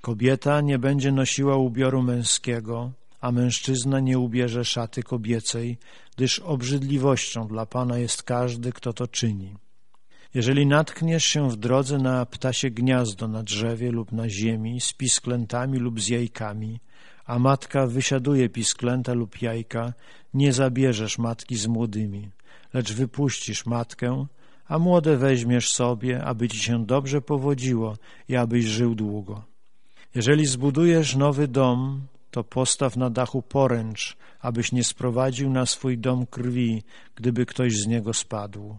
Kobieta nie będzie nosiła ubioru męskiego, a mężczyzna nie ubierze szaty kobiecej, gdyż obrzydliwością dla Pana jest każdy, kto to czyni. Jeżeli natkniesz się w drodze na ptasie gniazdo na drzewie lub na ziemi, z pisklętami lub z jajkami, a matka wysiaduje pisklęta lub jajka, nie zabierzesz matki z młodymi, lecz wypuścisz matkę, a młode weźmiesz sobie, aby ci się dobrze powodziło i abyś żył długo. Jeżeli zbudujesz nowy dom, to postaw na dachu poręcz, abyś nie sprowadził na swój dom krwi, gdyby ktoś z niego spadł.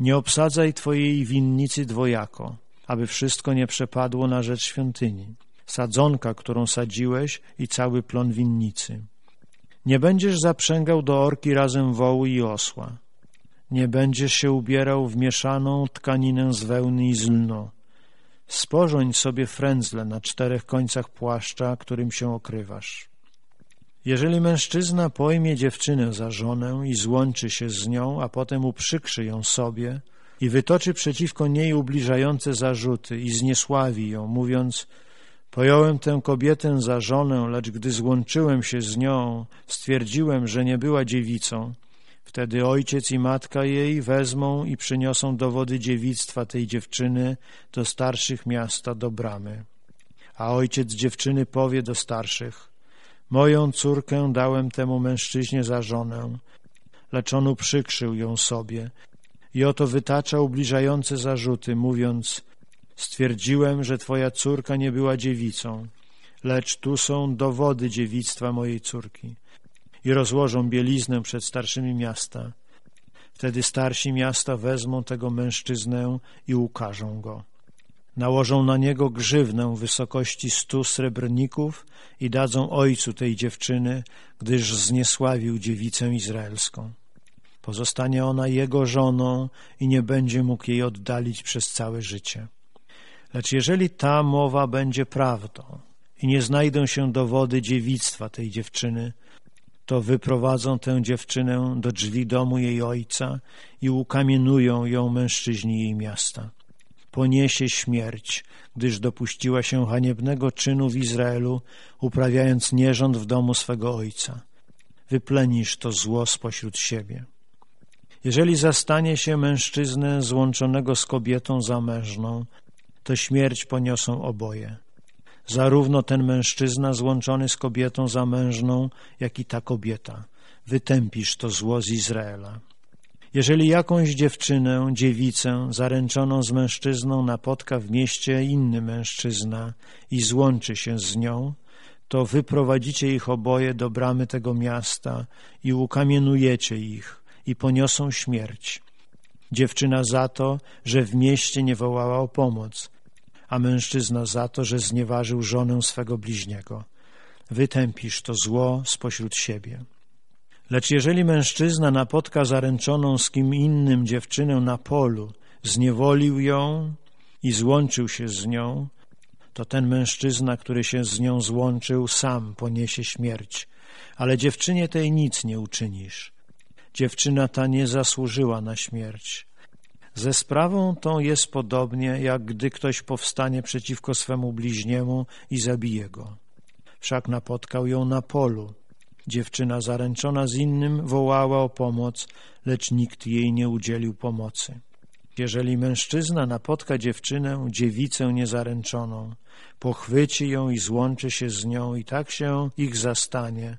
Nie obsadzaj twojej winnicy dwojako, aby wszystko nie przepadło na rzecz świątyni sadzonka, którą sadziłeś i cały plon winnicy. Nie będziesz zaprzęgał do orki razem wołu i osła. Nie będziesz się ubierał w mieszaną tkaninę z wełny i z lno. Sporządź sobie frędzle na czterech końcach płaszcza, którym się okrywasz. Jeżeli mężczyzna pojmie dziewczynę za żonę i złączy się z nią, a potem uprzykrzy ją sobie i wytoczy przeciwko niej ubliżające zarzuty i zniesławi ją, mówiąc Pojąłem tę kobietę za żonę, lecz gdy złączyłem się z nią, stwierdziłem, że nie była dziewicą. Wtedy ojciec i matka jej wezmą i przyniosą dowody dziewictwa tej dziewczyny do starszych miasta, do bramy. A ojciec dziewczyny powie do starszych, moją córkę dałem temu mężczyźnie za żonę, lecz on uprzykrzył ją sobie. I oto wytacza ubliżające zarzuty, mówiąc, Stwierdziłem, że Twoja córka nie była dziewicą, lecz tu są dowody dziewictwa mojej córki. I rozłożą bieliznę przed starszymi miasta. Wtedy starsi miasta wezmą tego mężczyznę i ukażą go. Nałożą na niego grzywnę w wysokości stu srebrników i dadzą ojcu tej dziewczyny, gdyż zniesławił dziewicę izraelską. Pozostanie ona jego żoną i nie będzie mógł jej oddalić przez całe życie. Lecz jeżeli ta mowa będzie prawdą i nie znajdą się dowody dziewictwa tej dziewczyny, to wyprowadzą tę dziewczynę do drzwi domu jej ojca i ukamienują ją mężczyźni jej miasta. Poniesie śmierć, gdyż dopuściła się haniebnego czynu w Izraelu, uprawiając nierząd w domu swego ojca. Wyplenisz to zło spośród siebie. Jeżeli zastanie się mężczyznę złączonego z kobietą zamężną, to śmierć poniosą oboje. Zarówno ten mężczyzna złączony z kobietą zamężną, jak i ta kobieta. Wytępisz to zło z Izraela. Jeżeli jakąś dziewczynę, dziewicę, zaręczoną z mężczyzną napotka w mieście inny mężczyzna i złączy się z nią, to wyprowadzicie ich oboje do bramy tego miasta i ukamienujecie ich i poniosą śmierć dziewczyna za to, że w mieście nie wołała o pomoc, a mężczyzna za to, że znieważył żonę swego bliźniego. Wytępisz to zło spośród siebie. Lecz jeżeli mężczyzna napotka zaręczoną z kim innym dziewczynę na polu, zniewolił ją i złączył się z nią, to ten mężczyzna, który się z nią złączył, sam poniesie śmierć, ale dziewczynie tej nic nie uczynisz. Dziewczyna ta nie zasłużyła na śmierć. Ze sprawą tą jest podobnie, jak gdy ktoś powstanie przeciwko swemu bliźniemu i zabije go. Wszak napotkał ją na polu. Dziewczyna zaręczona z innym wołała o pomoc, lecz nikt jej nie udzielił pomocy. Jeżeli mężczyzna napotka dziewczynę, dziewicę niezaręczoną, pochwyci ją i złączy się z nią i tak się ich zastanie,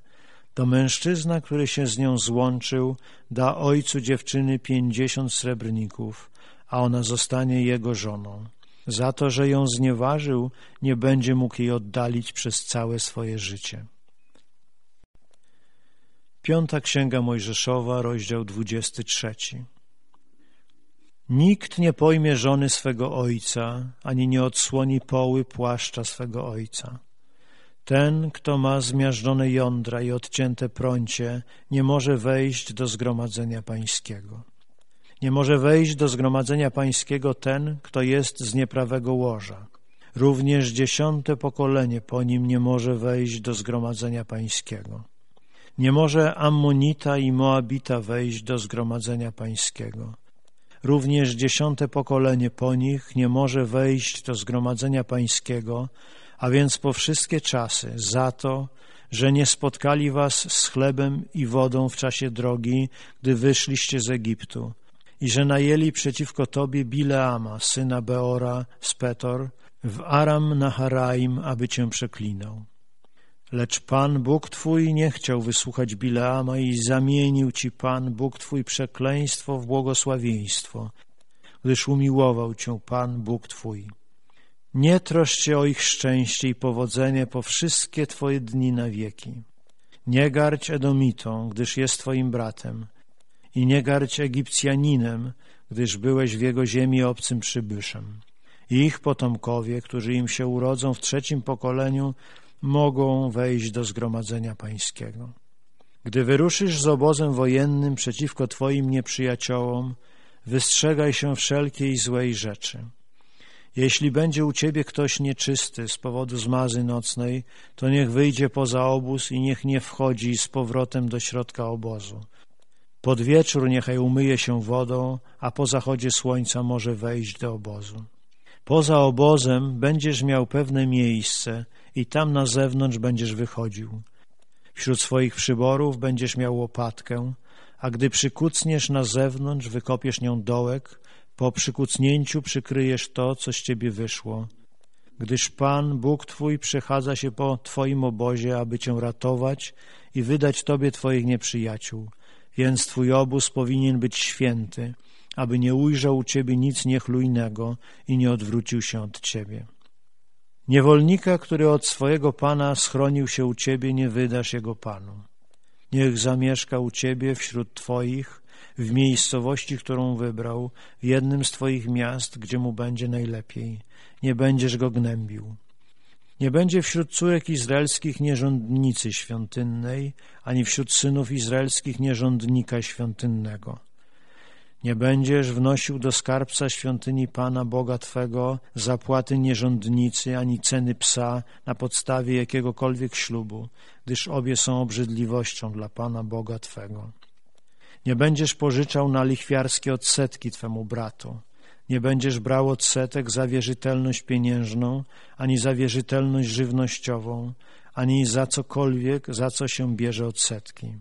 to mężczyzna, który się z nią złączył, da ojcu dziewczyny pięćdziesiąt srebrników, a ona zostanie jego żoną. Za to, że ją znieważył, nie będzie mógł jej oddalić przez całe swoje życie. Piąta Księga Mojżeszowa, rozdział 23 Nikt nie pojmie żony swego ojca, ani nie odsłoni poły płaszcza swego ojca ten, kto ma zmiażdżone jądra i odcięte prącie, nie może wejść do zgromadzenia pańskiego. Nie może wejść do zgromadzenia pańskiego ten, kto jest z nieprawego łoża. Również dziesiąte pokolenie po nim nie może wejść do zgromadzenia pańskiego. Nie może Ammonita i Moabita wejść do zgromadzenia pańskiego. Również dziesiąte pokolenie po nich nie może wejść do zgromadzenia pańskiego, a więc po wszystkie czasy, za to, że nie spotkali was z chlebem i wodą w czasie drogi, gdy wyszliście z Egiptu, i że najęli przeciwko tobie Bileama, syna Beora z Petor, w Aram Naharaim, aby cię przeklinał. Lecz Pan Bóg Twój nie chciał wysłuchać Bileama i zamienił Ci Pan Bóg Twój przekleństwo w błogosławieństwo, gdyż umiłował Cię Pan Bóg Twój. Nie troszcz się o ich szczęście i powodzenie po wszystkie Twoje dni na wieki. Nie garć Edomitą, gdyż jest Twoim bratem, i nie garć Egipcjaninem, gdyż byłeś w jego ziemi obcym przybyszem. ich potomkowie, którzy im się urodzą w trzecim pokoleniu, mogą wejść do zgromadzenia pańskiego. Gdy wyruszysz z obozem wojennym przeciwko Twoim nieprzyjaciołom, wystrzegaj się wszelkiej złej rzeczy – jeśli będzie u ciebie ktoś nieczysty z powodu zmazy nocnej, to niech wyjdzie poza obóz i niech nie wchodzi z powrotem do środka obozu. Pod wieczór niechaj umyje się wodą, a po zachodzie słońca może wejść do obozu. Poza obozem będziesz miał pewne miejsce i tam na zewnątrz będziesz wychodził. Wśród swoich przyborów będziesz miał łopatkę, a gdy przykucniesz na zewnątrz, wykopiesz nią dołek, po przykucnięciu przykryjesz to, co z ciebie wyszło, gdyż Pan, Bóg Twój, przechadza się po Twoim obozie, aby Cię ratować i wydać Tobie Twoich nieprzyjaciół. Więc Twój obóz powinien być święty, aby nie ujrzał u Ciebie nic niechlujnego i nie odwrócił się od Ciebie. Niewolnika, który od swojego Pana schronił się u Ciebie, nie wydasz jego Panu. Niech zamieszka u Ciebie wśród Twoich w miejscowości, którą wybrał, w jednym z Twoich miast, gdzie mu będzie najlepiej. Nie będziesz go gnębił. Nie będzie wśród córek izraelskich nierządnicy świątynnej, ani wśród synów izraelskich nierządnika świątynnego. Nie będziesz wnosił do skarbca świątyni Pana Boga Twego zapłaty nierządnicy ani ceny psa na podstawie jakiegokolwiek ślubu, gdyż obie są obrzydliwością dla Pana Boga Twego. Nie będziesz pożyczał na lichwiarskie odsetki twemu bratu. Nie będziesz brał odsetek za wierzytelność pieniężną, ani za wierzytelność żywnościową, ani za cokolwiek, za co się bierze odsetki.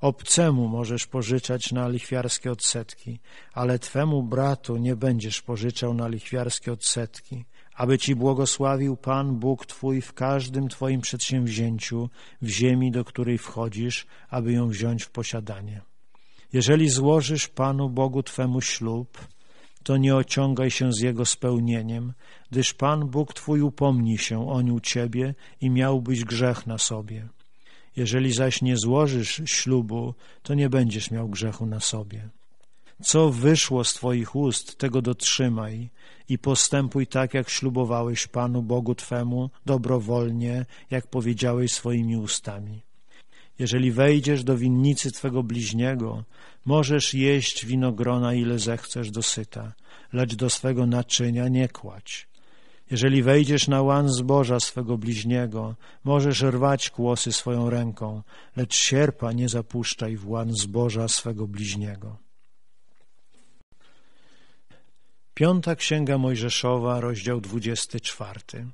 Obcemu możesz pożyczać na lichwiarskie odsetki, ale twemu bratu nie będziesz pożyczał na lichwiarskie odsetki, aby ci błogosławił Pan Bóg Twój w każdym Twoim przedsięwzięciu w ziemi, do której wchodzisz, aby ją wziąć w posiadanie. Jeżeli złożysz Panu Bogu Twemu ślub, to nie ociągaj się z jego spełnieniem, gdyż Pan Bóg Twój upomni się o nią Ciebie i miałbyś grzech na sobie. Jeżeli zaś nie złożysz ślubu, to nie będziesz miał grzechu na sobie. Co wyszło z Twoich ust, tego dotrzymaj i postępuj tak, jak ślubowałeś Panu Bogu Twemu dobrowolnie, jak powiedziałeś swoimi ustami. Jeżeli wejdziesz do winnicy twego bliźniego, możesz jeść winogrona, ile zechcesz do syta, lecz do swego naczynia nie kłać. Jeżeli wejdziesz na łan zboża swego bliźniego, możesz rwać kłosy swoją ręką, lecz sierpa nie zapuszczaj w łan zboża swego bliźniego. Piąta Księga Mojżeszowa, rozdział 24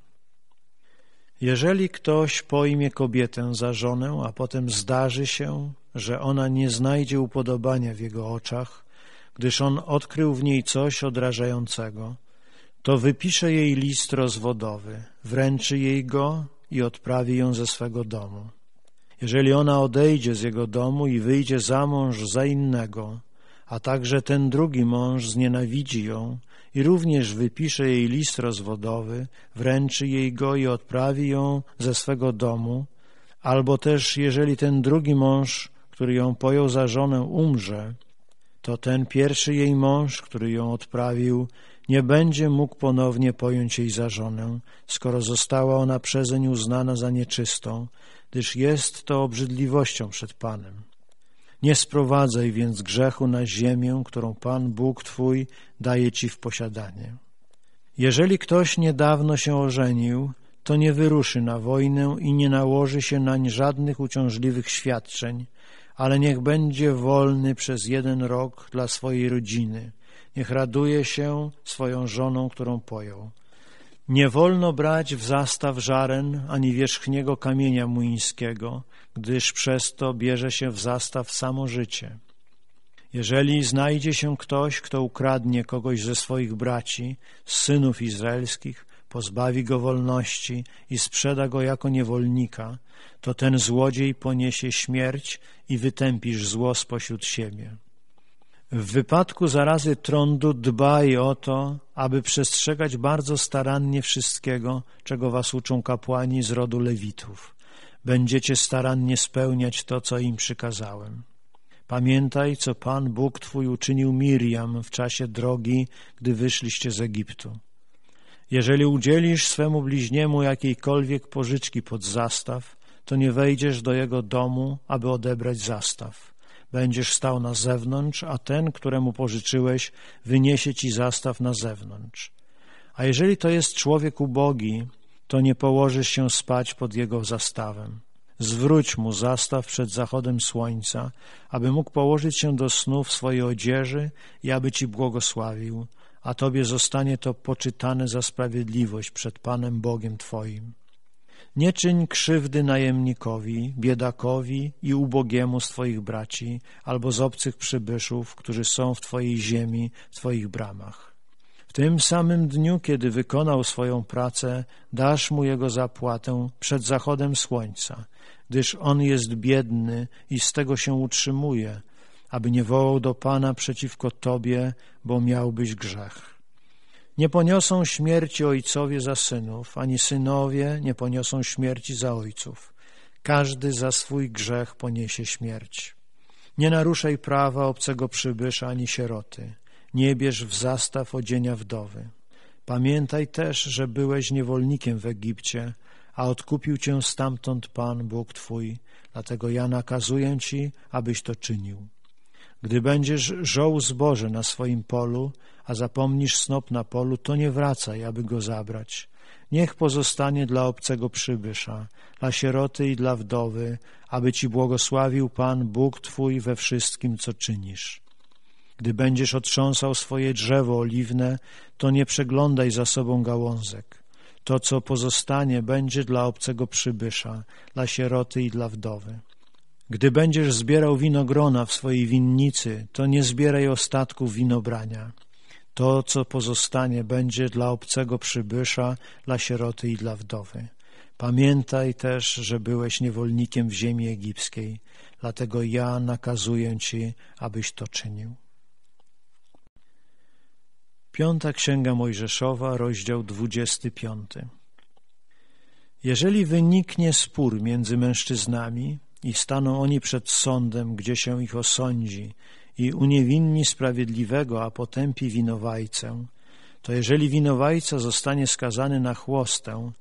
jeżeli ktoś pojmie kobietę za żonę, a potem zdarzy się, że ona nie znajdzie upodobania w jego oczach, gdyż on odkrył w niej coś odrażającego, to wypisze jej list rozwodowy, wręczy jej go i odprawi ją ze swego domu. Jeżeli ona odejdzie z jego domu i wyjdzie za mąż za innego, a także ten drugi mąż znienawidzi ją i również wypisze jej list rozwodowy, wręczy jej go i odprawi ją ze swego domu, albo też jeżeli ten drugi mąż, który ją pojął za żonę, umrze, to ten pierwszy jej mąż, który ją odprawił, nie będzie mógł ponownie pojąć jej za żonę, skoro została ona przezeń uznana za nieczystą, gdyż jest to obrzydliwością przed Panem. Nie sprowadzaj więc grzechu na ziemię, którą Pan Bóg Twój daje Ci w posiadanie. Jeżeli ktoś niedawno się ożenił, to nie wyruszy na wojnę i nie nałoży się nań żadnych uciążliwych świadczeń, ale niech będzie wolny przez jeden rok dla swojej rodziny. Niech raduje się swoją żoną, którą pojął. Nie wolno brać w zastaw żaren ani wierzchniego kamienia muńskiego, gdyż przez to bierze się w zastaw samo życie. Jeżeli znajdzie się ktoś, kto ukradnie kogoś ze swoich braci, synów izraelskich, pozbawi go wolności i sprzeda go jako niewolnika, to ten złodziej poniesie śmierć i wytępisz zło spośród siebie. W wypadku zarazy trądu dbaj o to, aby przestrzegać bardzo starannie wszystkiego, czego was uczą kapłani z rodu Lewitów będziecie starannie spełniać to, co im przykazałem. Pamiętaj, co Pan Bóg Twój uczynił Miriam w czasie drogi, gdy wyszliście z Egiptu. Jeżeli udzielisz swemu bliźniemu jakiejkolwiek pożyczki pod zastaw, to nie wejdziesz do jego domu, aby odebrać zastaw. Będziesz stał na zewnątrz, a ten, któremu pożyczyłeś, wyniesie ci zastaw na zewnątrz. A jeżeli to jest człowiek ubogi, to nie położysz się spać pod jego zastawem. Zwróć mu zastaw przed zachodem słońca, aby mógł położyć się do snu w swojej odzieży i aby ci błogosławił, a tobie zostanie to poczytane za sprawiedliwość przed Panem Bogiem twoim. Nie czyń krzywdy najemnikowi, biedakowi i ubogiemu z twoich braci albo z obcych przybyszów, którzy są w twojej ziemi, w twoich bramach. W tym samym dniu, kiedy wykonał swoją pracę, dasz mu jego zapłatę przed zachodem słońca, gdyż on jest biedny i z tego się utrzymuje, aby nie wołał do Pana przeciwko Tobie, bo miałbyś grzech. Nie poniosą śmierci ojcowie za synów, ani synowie nie poniosą śmierci za ojców. Każdy za swój grzech poniesie śmierć. Nie naruszaj prawa obcego przybysza ani sieroty nie bierz w zastaw odzienia wdowy. Pamiętaj też, że byłeś niewolnikiem w Egipcie, a odkupił cię stamtąd Pan, Bóg Twój, dlatego ja nakazuję Ci, abyś to czynił. Gdy będziesz żoł zboże na swoim polu, a zapomnisz snop na polu, to nie wracaj, aby go zabrać. Niech pozostanie dla obcego przybysza, dla sieroty i dla wdowy, aby Ci błogosławił Pan, Bóg Twój, we wszystkim, co czynisz. Gdy będziesz otrząsał swoje drzewo oliwne, to nie przeglądaj za sobą gałązek. To, co pozostanie, będzie dla obcego przybysza, dla sieroty i dla wdowy. Gdy będziesz zbierał winogrona w swojej winnicy, to nie zbieraj ostatków winobrania. To, co pozostanie, będzie dla obcego przybysza, dla sieroty i dla wdowy. Pamiętaj też, że byłeś niewolnikiem w ziemi egipskiej, dlatego ja nakazuję ci, abyś to czynił. Piąta Księga Mojżeszowa, rozdział 25. Jeżeli wyniknie spór między mężczyznami i staną oni przed sądem, gdzie się ich osądzi i uniewinni sprawiedliwego, a potępi winowajcę, to jeżeli winowajca zostanie skazany na chłostę,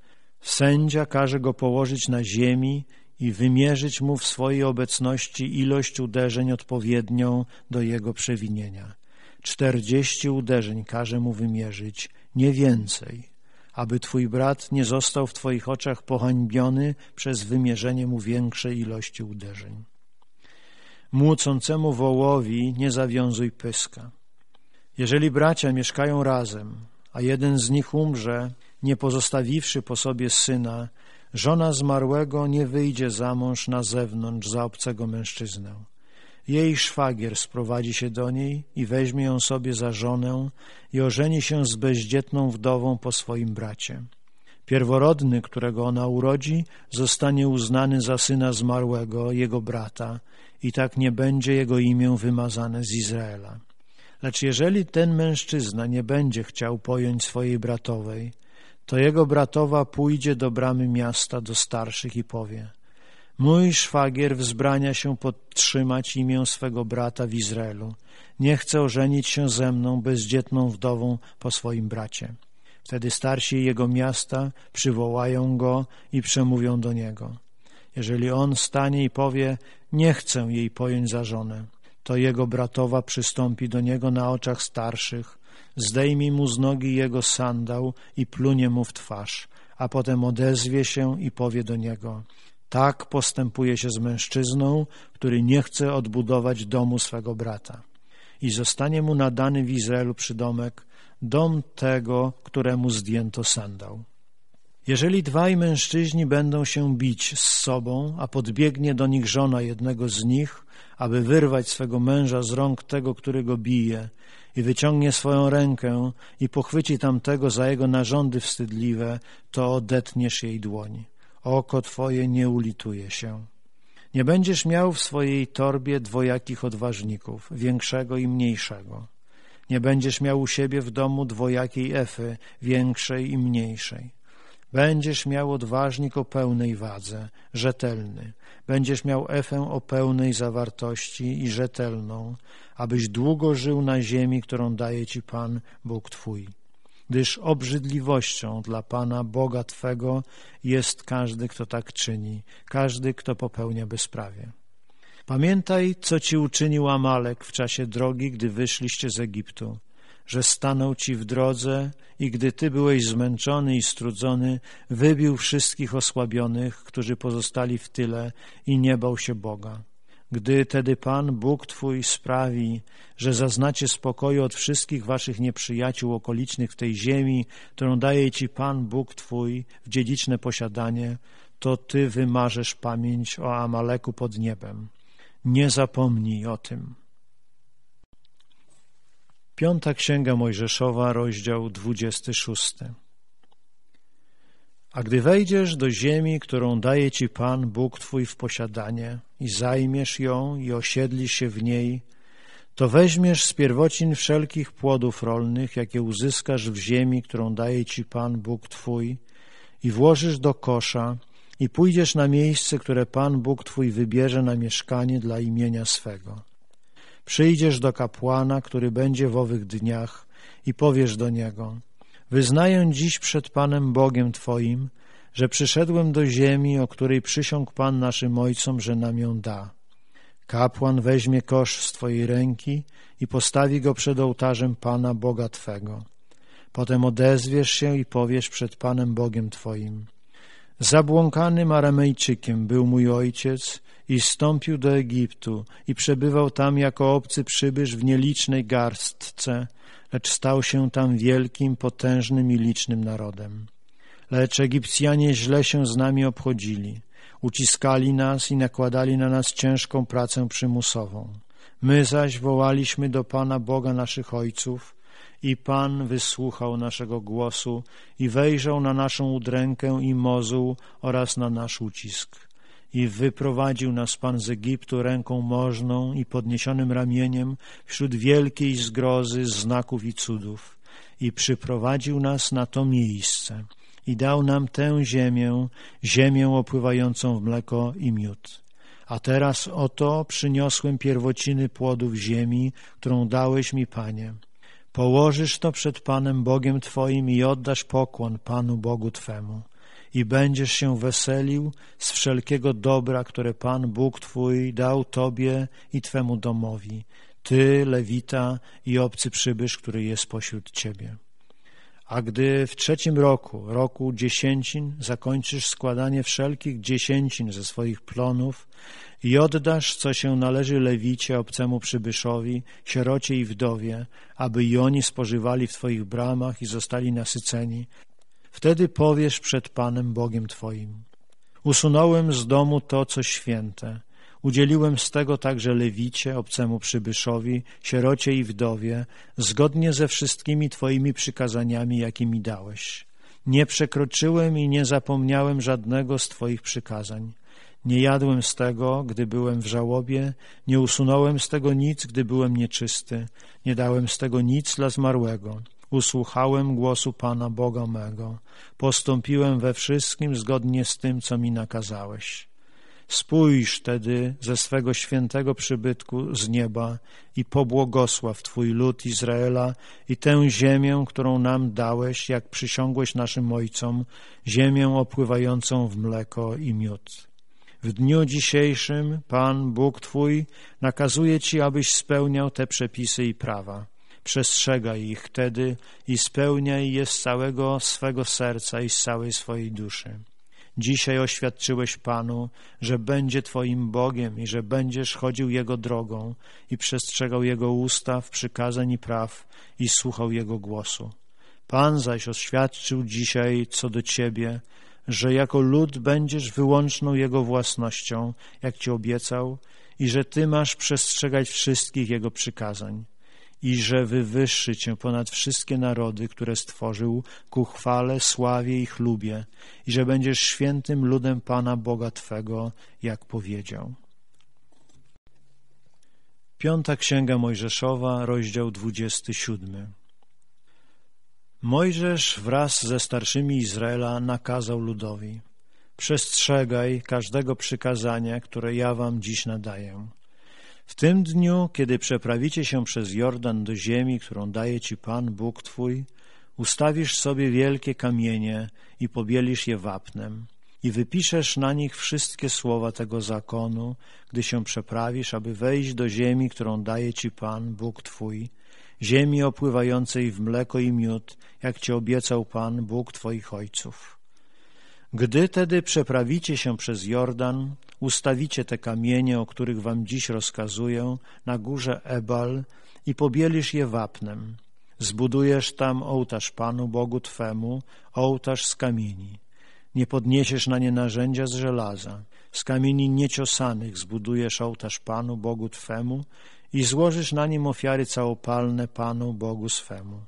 sędzia każe go położyć na ziemi i wymierzyć mu w swojej obecności ilość uderzeń odpowiednią do jego przewinienia czterdzieści uderzeń każe mu wymierzyć, nie więcej, aby twój brat nie został w twoich oczach pohańbiony przez wymierzenie mu większej ilości uderzeń. Młócącemu wołowi nie zawiązuj pyska. Jeżeli bracia mieszkają razem, a jeden z nich umrze, nie pozostawiwszy po sobie syna, żona zmarłego nie wyjdzie za mąż na zewnątrz za obcego mężczyznę. Jej szwagier sprowadzi się do niej i weźmie ją sobie za żonę i ożeni się z bezdzietną wdową po swoim bracie. Pierworodny, którego ona urodzi, zostanie uznany za syna zmarłego, jego brata, i tak nie będzie jego imię wymazane z Izraela. Lecz jeżeli ten mężczyzna nie będzie chciał pojąć swojej bratowej, to jego bratowa pójdzie do bramy miasta do starszych i powie – Mój szwagier wzbrania się podtrzymać imię swego brata w Izraelu. Nie chce ożenić się ze mną, bezdzietną wdową, po swoim bracie. Wtedy starsi jego miasta przywołają go i przemówią do niego. Jeżeli on stanie i powie, nie chcę jej pojąć za żonę, to jego bratowa przystąpi do niego na oczach starszych, zdejmie mu z nogi jego sandał i plunie mu w twarz, a potem odezwie się i powie do niego, tak postępuje się z mężczyzną, który nie chce odbudować domu swego brata. I zostanie mu nadany w Izraelu przydomek dom tego, któremu zdjęto sandał. Jeżeli dwaj mężczyźni będą się bić z sobą, a podbiegnie do nich żona jednego z nich, aby wyrwać swego męża z rąk tego, który go bije, i wyciągnie swoją rękę i pochwyci tamtego za jego narządy wstydliwe, to odetniesz jej dłoń oko Twoje nie ulituje się. Nie będziesz miał w swojej torbie dwojakich odważników, większego i mniejszego. Nie będziesz miał u siebie w domu dwojakiej efy, większej i mniejszej. Będziesz miał odważnik o pełnej wadze, rzetelny. Będziesz miał efę o pełnej zawartości i rzetelną, abyś długo żył na ziemi, którą daje ci Pan, Bóg Twój gdyż obrzydliwością dla Pana Boga Twego jest każdy, kto tak czyni, każdy, kto popełnia bezprawie. Pamiętaj, co ci uczynił Amalek w czasie drogi, gdy wyszliście z Egiptu, że stanął ci w drodze i gdy ty byłeś zmęczony i strudzony, wybił wszystkich osłabionych, którzy pozostali w tyle i nie bał się Boga. Gdy tedy Pan, Bóg Twój sprawi, że zaznacie spokoju od wszystkich Waszych nieprzyjaciół okolicznych w tej ziemi, którą daje Ci Pan, Bóg Twój, w dziedziczne posiadanie, to Ty wymarzesz pamięć o Amaleku pod niebem. Nie zapomnij o tym. Piąta Księga Mojżeszowa, rozdział 26. A gdy wejdziesz do ziemi, którą daje ci Pan Bóg Twój w posiadanie i zajmiesz ją i osiedlisz się w niej, to weźmiesz z pierwocin wszelkich płodów rolnych, jakie uzyskasz w ziemi, którą daje ci Pan Bóg Twój i włożysz do kosza i pójdziesz na miejsce, które Pan Bóg Twój wybierze na mieszkanie dla imienia swego. Przyjdziesz do kapłana, który będzie w owych dniach i powiesz do niego – Wyznaję dziś przed Panem Bogiem Twoim, że przyszedłem do ziemi, o której przysiągł Pan naszym ojcom, że nam ją da. Kapłan weźmie kosz z Twojej ręki i postawi go przed ołtarzem Pana Boga Twego. Potem odezwiesz się i powiesz przed Panem Bogiem Twoim. Zabłąkanym Aramejczykiem był mój ojciec i stąpił do Egiptu i przebywał tam jako obcy przybysz w nielicznej garstce – lecz stał się tam wielkim, potężnym i licznym narodem. Lecz Egipcjanie źle się z nami obchodzili, uciskali nas i nakładali na nas ciężką pracę przymusową. My zaś wołaliśmy do Pana Boga naszych ojców i Pan wysłuchał naszego głosu i wejrzał na naszą udrękę i mozuł oraz na nasz ucisk i wyprowadził nas Pan z Egiptu ręką możną i podniesionym ramieniem wśród wielkiej zgrozy, znaków i cudów i przyprowadził nas na to miejsce i dał nam tę ziemię, ziemię opływającą w mleko i miód. A teraz oto przyniosłem pierwociny płodów ziemi, którą dałeś mi, Panie. Położysz to przed Panem Bogiem Twoim i oddasz pokłon Panu Bogu Twemu i będziesz się weselił z wszelkiego dobra, które Pan Bóg Twój dał Tobie i Twemu domowi, Ty, Lewita i obcy przybysz, który jest pośród Ciebie. A gdy w trzecim roku, roku dziesięcin, zakończysz składanie wszelkich dziesięcin ze swoich plonów i oddasz, co się należy lewicie, obcemu przybyszowi, sierocie i wdowie, aby i oni spożywali w Twoich bramach i zostali nasyceni, Wtedy powiesz przed Panem Bogiem Twoim. Usunąłem z domu to, co święte. Udzieliłem z tego także lewicie, obcemu przybyszowi, sierocie i wdowie, zgodnie ze wszystkimi Twoimi przykazaniami, jakie mi dałeś. Nie przekroczyłem i nie zapomniałem żadnego z Twoich przykazań. Nie jadłem z tego, gdy byłem w żałobie, nie usunąłem z tego nic, gdy byłem nieczysty, nie dałem z tego nic dla zmarłego usłuchałem głosu Pana Boga mego, postąpiłem we wszystkim zgodnie z tym, co mi nakazałeś. Spójrz tedy ze swego świętego przybytku z nieba i pobłogosław Twój lud Izraela i tę ziemię, którą nam dałeś, jak przysiągłeś naszym ojcom, ziemię opływającą w mleko i miód. W dniu dzisiejszym Pan, Bóg Twój, nakazuje Ci, abyś spełniał te przepisy i prawa przestrzegaj ich wtedy i spełniaj je z całego swego serca i z całej swojej duszy. Dzisiaj oświadczyłeś Panu, że będzie Twoim Bogiem i że będziesz chodził Jego drogą i przestrzegał Jego ustaw, przykazań i praw i słuchał Jego głosu. Pan zaś oświadczył dzisiaj co do Ciebie, że jako lud będziesz wyłączną Jego własnością, jak Ci obiecał, i że Ty masz przestrzegać wszystkich Jego przykazań i że wywyższy Cię ponad wszystkie narody, które stworzył ku chwale, sławie i chlubie i że będziesz świętym ludem Pana Boga Twego, jak powiedział. Piąta Księga Mojżeszowa, rozdział 27 Mojżesz wraz ze starszymi Izraela nakazał ludowi Przestrzegaj każdego przykazania, które ja wam dziś nadaję – w tym dniu, kiedy przeprawicie się przez Jordan do ziemi, którą daje ci Pan Bóg Twój, ustawisz sobie wielkie kamienie i pobielisz je wapnem i wypiszesz na nich wszystkie słowa tego zakonu, gdy się przeprawisz, aby wejść do ziemi, którą daje ci Pan Bóg Twój, ziemi opływającej w mleko i miód, jak ci obiecał Pan Bóg Twoich ojców. Gdy tedy przeprawicie się przez Jordan, ustawicie te kamienie, o których wam dziś rozkazuję, na górze Ebal i pobielisz je wapnem. Zbudujesz tam ołtarz Panu Bogu Twemu, ołtarz z kamieni. Nie podniesiesz na nie narzędzia z żelaza. Z kamieni nieciosanych zbudujesz ołtarz Panu Bogu Twemu i złożysz na nim ofiary całopalne Panu Bogu swemu.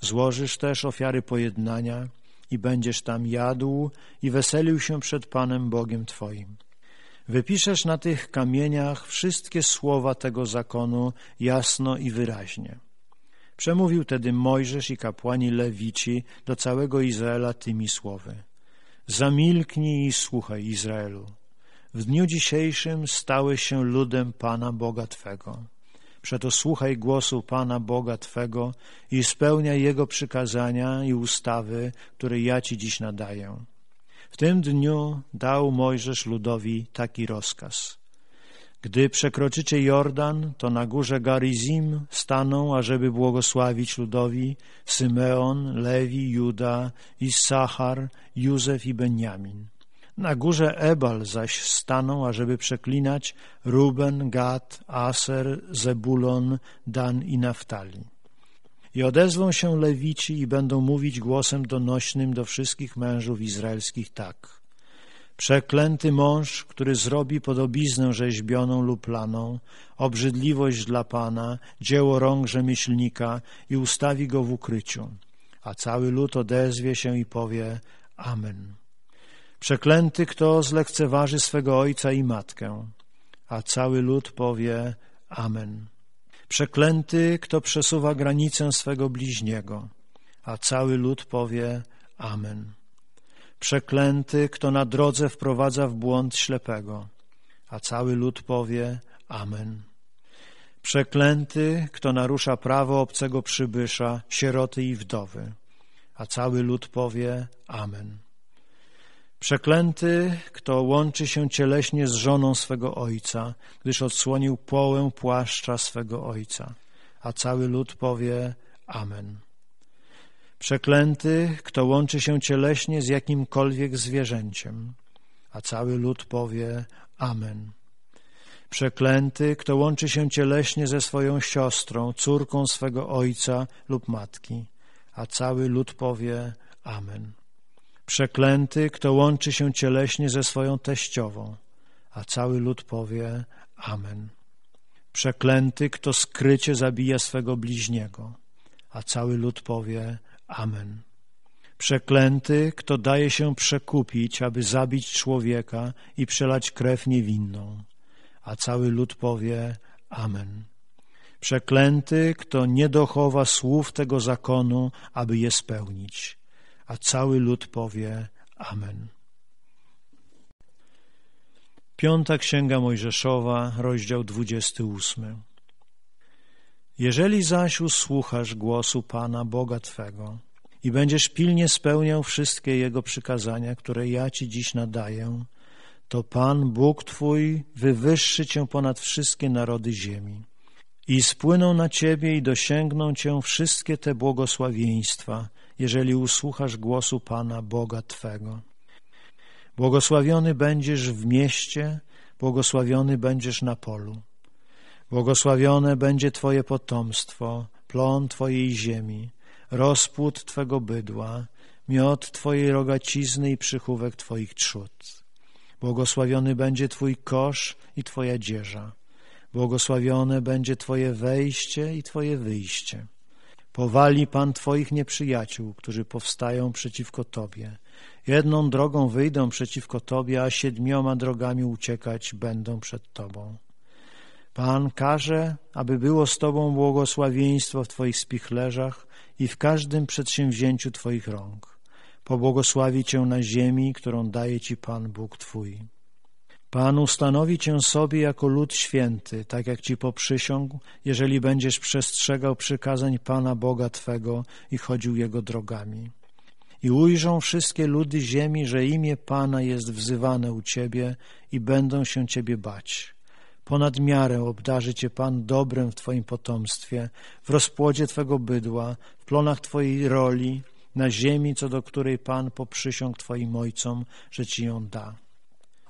Złożysz też ofiary pojednania, i będziesz tam jadł i weselił się przed Panem Bogiem Twoim. Wypiszesz na tych kamieniach wszystkie słowa tego zakonu jasno i wyraźnie. Przemówił tedy Mojżesz i kapłani Lewici do całego Izraela tymi słowy. Zamilknij i słuchaj, Izraelu. W dniu dzisiejszym stałeś się ludem Pana Boga Twego. Przeto słuchaj głosu Pana Boga Twego i spełniaj Jego przykazania i ustawy, które ja Ci dziś nadaję. W tym dniu dał Mojżesz ludowi taki rozkaz. Gdy przekroczycie Jordan, to na górze Garizim staną, ażeby błogosławić ludowi Symeon, Lewi, Juda, Issachar, Józef i Benjamin. Na górze Ebal zaś staną, ażeby przeklinać Ruben, Gad, Aser, Zebulon, Dan i Naftali. I odezwą się lewici i będą mówić głosem donośnym do wszystkich mężów izraelskich tak. Przeklęty mąż, który zrobi podobiznę rzeźbioną lub planą, obrzydliwość dla Pana, dzieło rąk rzemieślnika i ustawi go w ukryciu. A cały lud odezwie się i powie Amen. Przeklęty, kto zlekceważy swego ojca i matkę. A cały lud powie Amen. Przeklęty, kto przesuwa granicę swego bliźniego. A cały lud powie Amen. Przeklęty, kto na drodze wprowadza w błąd ślepego. A cały lud powie Amen. Przeklęty, kto narusza prawo obcego przybysza, sieroty i wdowy. A cały lud powie Amen. Przeklęty, kto łączy się cieleśnie z żoną swego ojca, gdyż odsłonił połę płaszcza swego ojca. A cały lud powie Amen. Przeklęty, kto łączy się cieleśnie z jakimkolwiek zwierzęciem. A cały lud powie Amen. Przeklęty, kto łączy się cieleśnie ze swoją siostrą, córką swego ojca lub matki. A cały lud powie Amen. Przeklęty, kto łączy się cieleśnie ze swoją teściową. A cały lud powie Amen. Przeklęty, kto skrycie zabija swego bliźniego. A cały lud powie Amen. Przeklęty, kto daje się przekupić, aby zabić człowieka i przelać krew niewinną. A cały lud powie Amen. Przeklęty, kto nie dochowa słów tego zakonu, aby je spełnić a cały lud powie Amen. Piąta Księga Mojżeszowa, rozdział 28. Jeżeli zaś usłuchasz głosu Pana Boga Twego i będziesz pilnie spełniał wszystkie Jego przykazania, które ja Ci dziś nadaję, to Pan Bóg Twój wywyższy Cię ponad wszystkie narody ziemi. I spłyną na Ciebie i dosięgną Cię wszystkie te błogosławieństwa – jeżeli usłuchasz głosu Pana Boga Twego. Błogosławiony będziesz w mieście, błogosławiony będziesz na polu. Błogosławione będzie Twoje potomstwo, plon Twojej ziemi, rozpłód Twego bydła, miod Twojej rogacizny i przychówek Twoich trzód. Błogosławiony będzie Twój kosz i Twoja dzieża. Błogosławione będzie Twoje wejście i Twoje wyjście. Powali Pan Twoich nieprzyjaciół, którzy powstają przeciwko Tobie. Jedną drogą wyjdą przeciwko Tobie, a siedmioma drogami uciekać będą przed Tobą. Pan każe, aby było z Tobą błogosławieństwo w Twoich spichlerzach i w każdym przedsięwzięciu Twoich rąk. Pobłogosławi Cię na ziemi, którą daje Ci Pan Bóg Twój. Pan ustanowi cię sobie jako lud święty, tak jak ci poprzysiągł, jeżeli będziesz przestrzegał przykazań Pana Boga Twego i chodził Jego drogami. I ujrzą wszystkie ludy ziemi, że imię Pana jest wzywane u Ciebie i będą się Ciebie bać. Ponad miarę obdarzy Cię Pan dobrem w Twoim potomstwie, w rozpłodzie Twego bydła, w plonach Twojej roli, na ziemi, co do której Pan poprzysiągł Twoim ojcom, że Ci ją da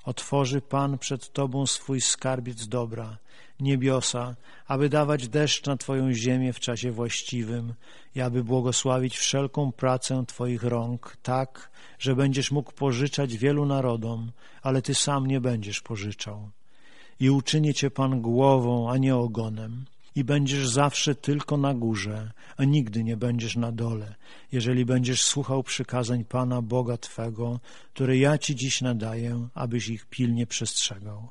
Otworzy Pan przed Tobą swój skarbiec dobra, niebiosa, aby dawać deszcz na Twoją ziemię w czasie właściwym i aby błogosławić wszelką pracę Twoich rąk, tak, że będziesz mógł pożyczać wielu narodom, ale Ty sam nie będziesz pożyczał. I uczynię Cię Pan głową, a nie ogonem, i będziesz zawsze tylko na górze, a nigdy nie będziesz na dole, jeżeli będziesz słuchał przykazań Pana Boga Twego, które ja Ci dziś nadaję, abyś ich pilnie przestrzegał.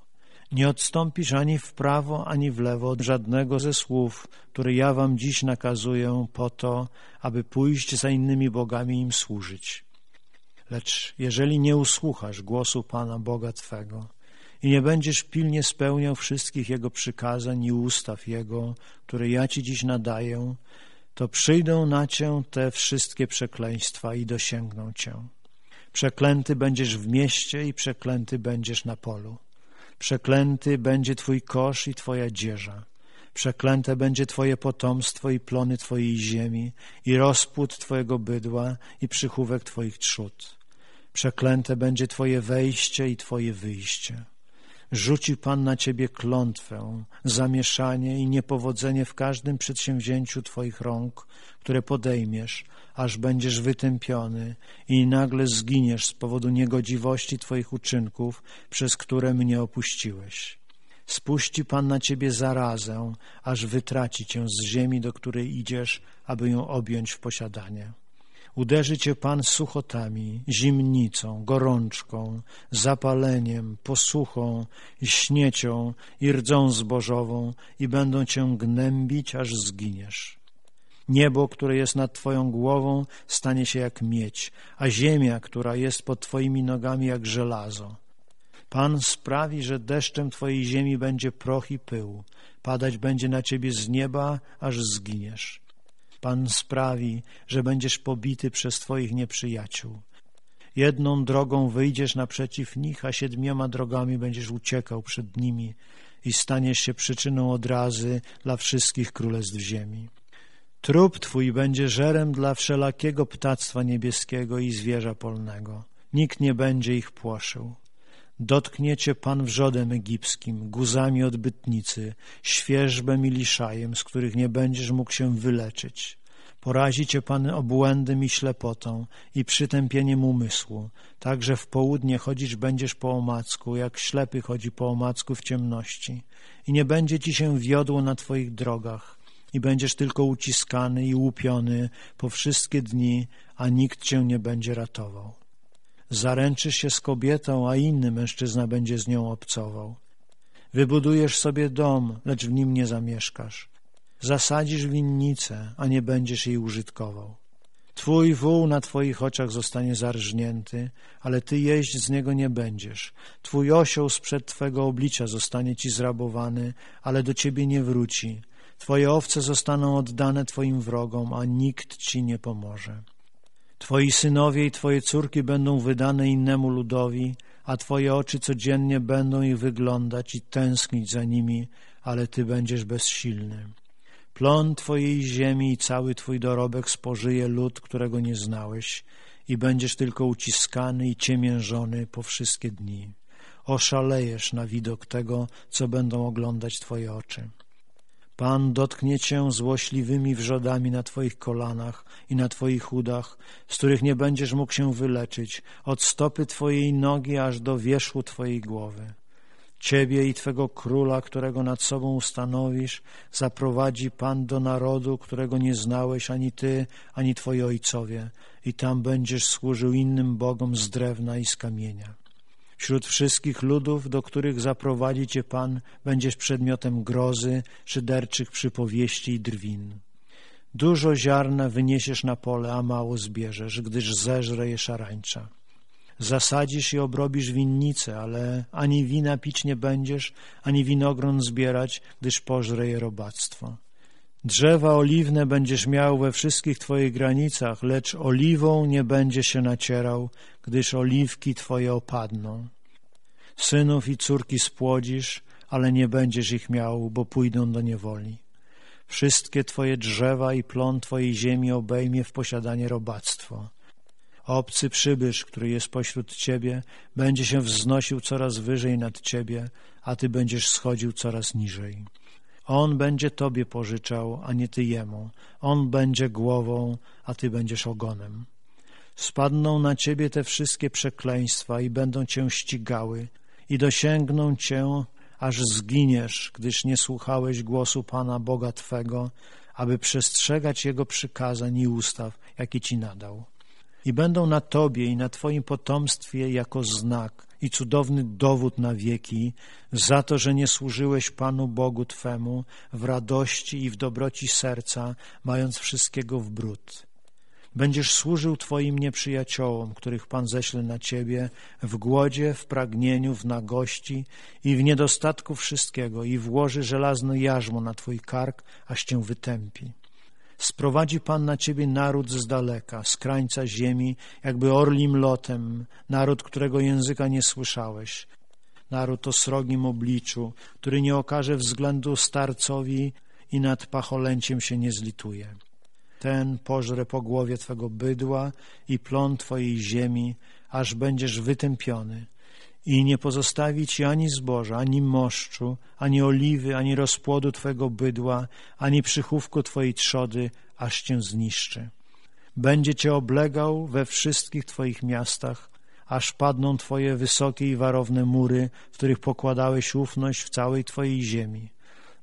Nie odstąpisz ani w prawo, ani w lewo od żadnego ze słów, które ja wam dziś nakazuję po to, aby pójść za innymi bogami im służyć. Lecz jeżeli nie usłuchasz głosu Pana Boga Twego, i nie będziesz pilnie spełniał wszystkich Jego przykazań i ustaw Jego, które ja Ci dziś nadaję, to przyjdą na Cię te wszystkie przekleństwa i dosięgną Cię. Przeklęty będziesz w mieście i przeklęty będziesz na polu. Przeklęty będzie Twój kosz i Twoja dzieża. Przeklęte będzie Twoje potomstwo i plony Twojej ziemi i rozpłód Twojego bydła i przychówek Twoich trzód. Przeklęte będzie Twoje wejście i Twoje wyjście. Rzuci Pan na Ciebie klątwę, zamieszanie i niepowodzenie w każdym przedsięwzięciu Twoich rąk, które podejmiesz, aż będziesz wytępiony i nagle zginiesz z powodu niegodziwości Twoich uczynków, przez które mnie opuściłeś. Spuści Pan na Ciebie zarazę, aż wytraci Cię z ziemi, do której idziesz, aby ją objąć w posiadanie. Uderzy cię Pan suchotami, zimnicą, gorączką, zapaleniem, posuchą, śniecią i rdzą zbożową i będą cię gnębić, aż zginiesz. Niebo, które jest nad Twoją głową, stanie się jak miedź, a ziemia, która jest pod Twoimi nogami, jak żelazo. Pan sprawi, że deszczem Twojej ziemi będzie proch i pył, padać będzie na Ciebie z nieba, aż zginiesz. Pan sprawi, że będziesz pobity przez Twoich nieprzyjaciół. Jedną drogą wyjdziesz naprzeciw nich, a siedmioma drogami będziesz uciekał przed nimi i staniesz się przyczyną odrazy dla wszystkich królestw ziemi. Trup Twój będzie żerem dla wszelakiego ptactwa niebieskiego i zwierza polnego. Nikt nie będzie ich płoszył. Dotkniecie pan wrzodem egipskim, guzami odbytnicy, świeżbem i liszajem, z których nie będziesz mógł się wyleczyć. Porazicie pan obłędem i ślepotą i przytępieniem umysłu, tak że w południe chodzić będziesz po omacku, jak ślepy chodzi po omacku w ciemności. I nie będzie ci się wiodło na twoich drogach i będziesz tylko uciskany i łupiony po wszystkie dni, a nikt cię nie będzie ratował. Zaręczysz się z kobietą, a inny mężczyzna będzie z nią obcował. Wybudujesz sobie dom, lecz w nim nie zamieszkasz. Zasadzisz winnicę, a nie będziesz jej użytkował. Twój wół na twoich oczach zostanie zarżnięty, ale ty jeść z niego nie będziesz. Twój osioł sprzed twego oblicza zostanie ci zrabowany, ale do ciebie nie wróci. Twoje owce zostaną oddane twoim wrogom, a nikt ci nie pomoże. Twoi synowie i Twoje córki będą wydane innemu ludowi, a Twoje oczy codziennie będą ich wyglądać i tęsknić za nimi, ale Ty będziesz bezsilny. Plon Twojej ziemi i cały Twój dorobek spożyje lud, którego nie znałeś i będziesz tylko uciskany i ciemiężony po wszystkie dni. Oszalejesz na widok tego, co będą oglądać Twoje oczy. Pan dotknie cię złośliwymi wrzodami na twoich kolanach i na twoich udach, z których nie będziesz mógł się wyleczyć, od stopy twojej nogi aż do wierzchu twojej głowy. Ciebie i twego króla, którego nad sobą ustanowisz, zaprowadzi Pan do narodu, którego nie znałeś ani ty, ani twoi ojcowie, i tam będziesz służył innym bogom z drewna i z kamienia. Wśród wszystkich ludów, do których zaprowadzi Cię Pan, będziesz przedmiotem grozy, szyderczych przypowieści i drwin. Dużo ziarna wyniesiesz na pole, a mało zbierzesz, gdyż zeżre je szarańcza. Zasadzisz i obrobisz winnice, ale ani wina pić nie będziesz, ani winogron zbierać, gdyż pożre je robactwo. Drzewa oliwne będziesz miał we wszystkich Twoich granicach, lecz oliwą nie będzie się nacierał, gdyż oliwki Twoje opadną. Synów i córki spłodzisz, ale nie będziesz ich miał, bo pójdą do niewoli. Wszystkie Twoje drzewa i plon Twojej ziemi obejmie w posiadanie robactwo. Obcy przybysz, który jest pośród Ciebie, będzie się wznosił coraz wyżej nad Ciebie, a Ty będziesz schodził coraz niżej. On będzie tobie pożyczał, a nie ty jemu. On będzie głową, a ty będziesz ogonem. Spadną na ciebie te wszystkie przekleństwa i będą cię ścigały i dosięgną cię, aż zginiesz, gdyż nie słuchałeś głosu Pana Boga Twego, aby przestrzegać Jego przykazań i ustaw, jaki Ci nadał. I będą na Tobie i na Twoim potomstwie jako znak, i cudowny dowód na wieki za to, że nie służyłeś Panu Bogu Twemu w radości i w dobroci serca, mając wszystkiego w bród. Będziesz służył Twoim nieprzyjaciołom, których Pan ześle na Ciebie, w głodzie, w pragnieniu, w nagości i w niedostatku wszystkiego i włoży żelazne jarzmo na Twój kark, aż Cię wytępi. Sprowadzi Pan na Ciebie naród z daleka, z krańca ziemi, jakby orlim lotem, naród, którego języka nie słyszałeś. Naród o srogim obliczu, który nie okaże względu starcowi i nad pacholęciem się nie zlituje. Ten pożre po głowie Twego bydła i plon Twojej ziemi, aż będziesz wytępiony i nie pozostawi ci ani zboża, ani moszczu, ani oliwy, ani rozpłodu twego bydła, ani przychówku twojej trzody, aż cię zniszczy. Będzie cię oblegał we wszystkich twoich miastach, aż padną twoje wysokie i warowne mury, w których pokładałeś ufność w całej twojej ziemi.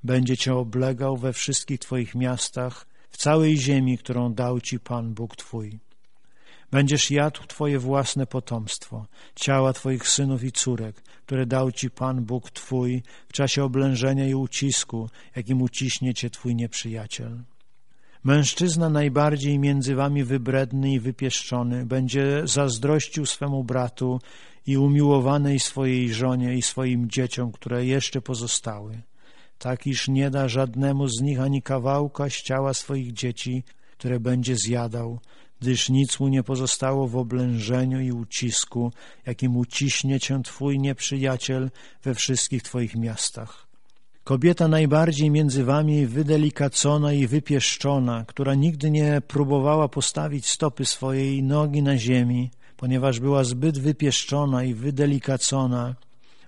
Będzie cię oblegał we wszystkich twoich miastach, w całej ziemi, którą dał ci Pan Bóg twój. Będziesz jadł Twoje własne potomstwo, ciała Twoich synów i córek, które dał Ci Pan Bóg Twój w czasie oblężenia i ucisku, jakim uciśnie Cię Twój nieprzyjaciel. Mężczyzna najbardziej między wami wybredny i wypieszczony będzie zazdrościł swemu bratu i umiłowanej swojej żonie i swoim dzieciom, które jeszcze pozostały, tak iż nie da żadnemu z nich ani kawałka z ciała swoich dzieci, które będzie zjadał, gdyż nic mu nie pozostało w oblężeniu i ucisku, jakim uciśnie cię twój nieprzyjaciel we wszystkich twoich miastach. Kobieta najbardziej między wami wydelikacona i wypieszczona, która nigdy nie próbowała postawić stopy swojej nogi na ziemi, ponieważ była zbyt wypieszczona i wydelikacona,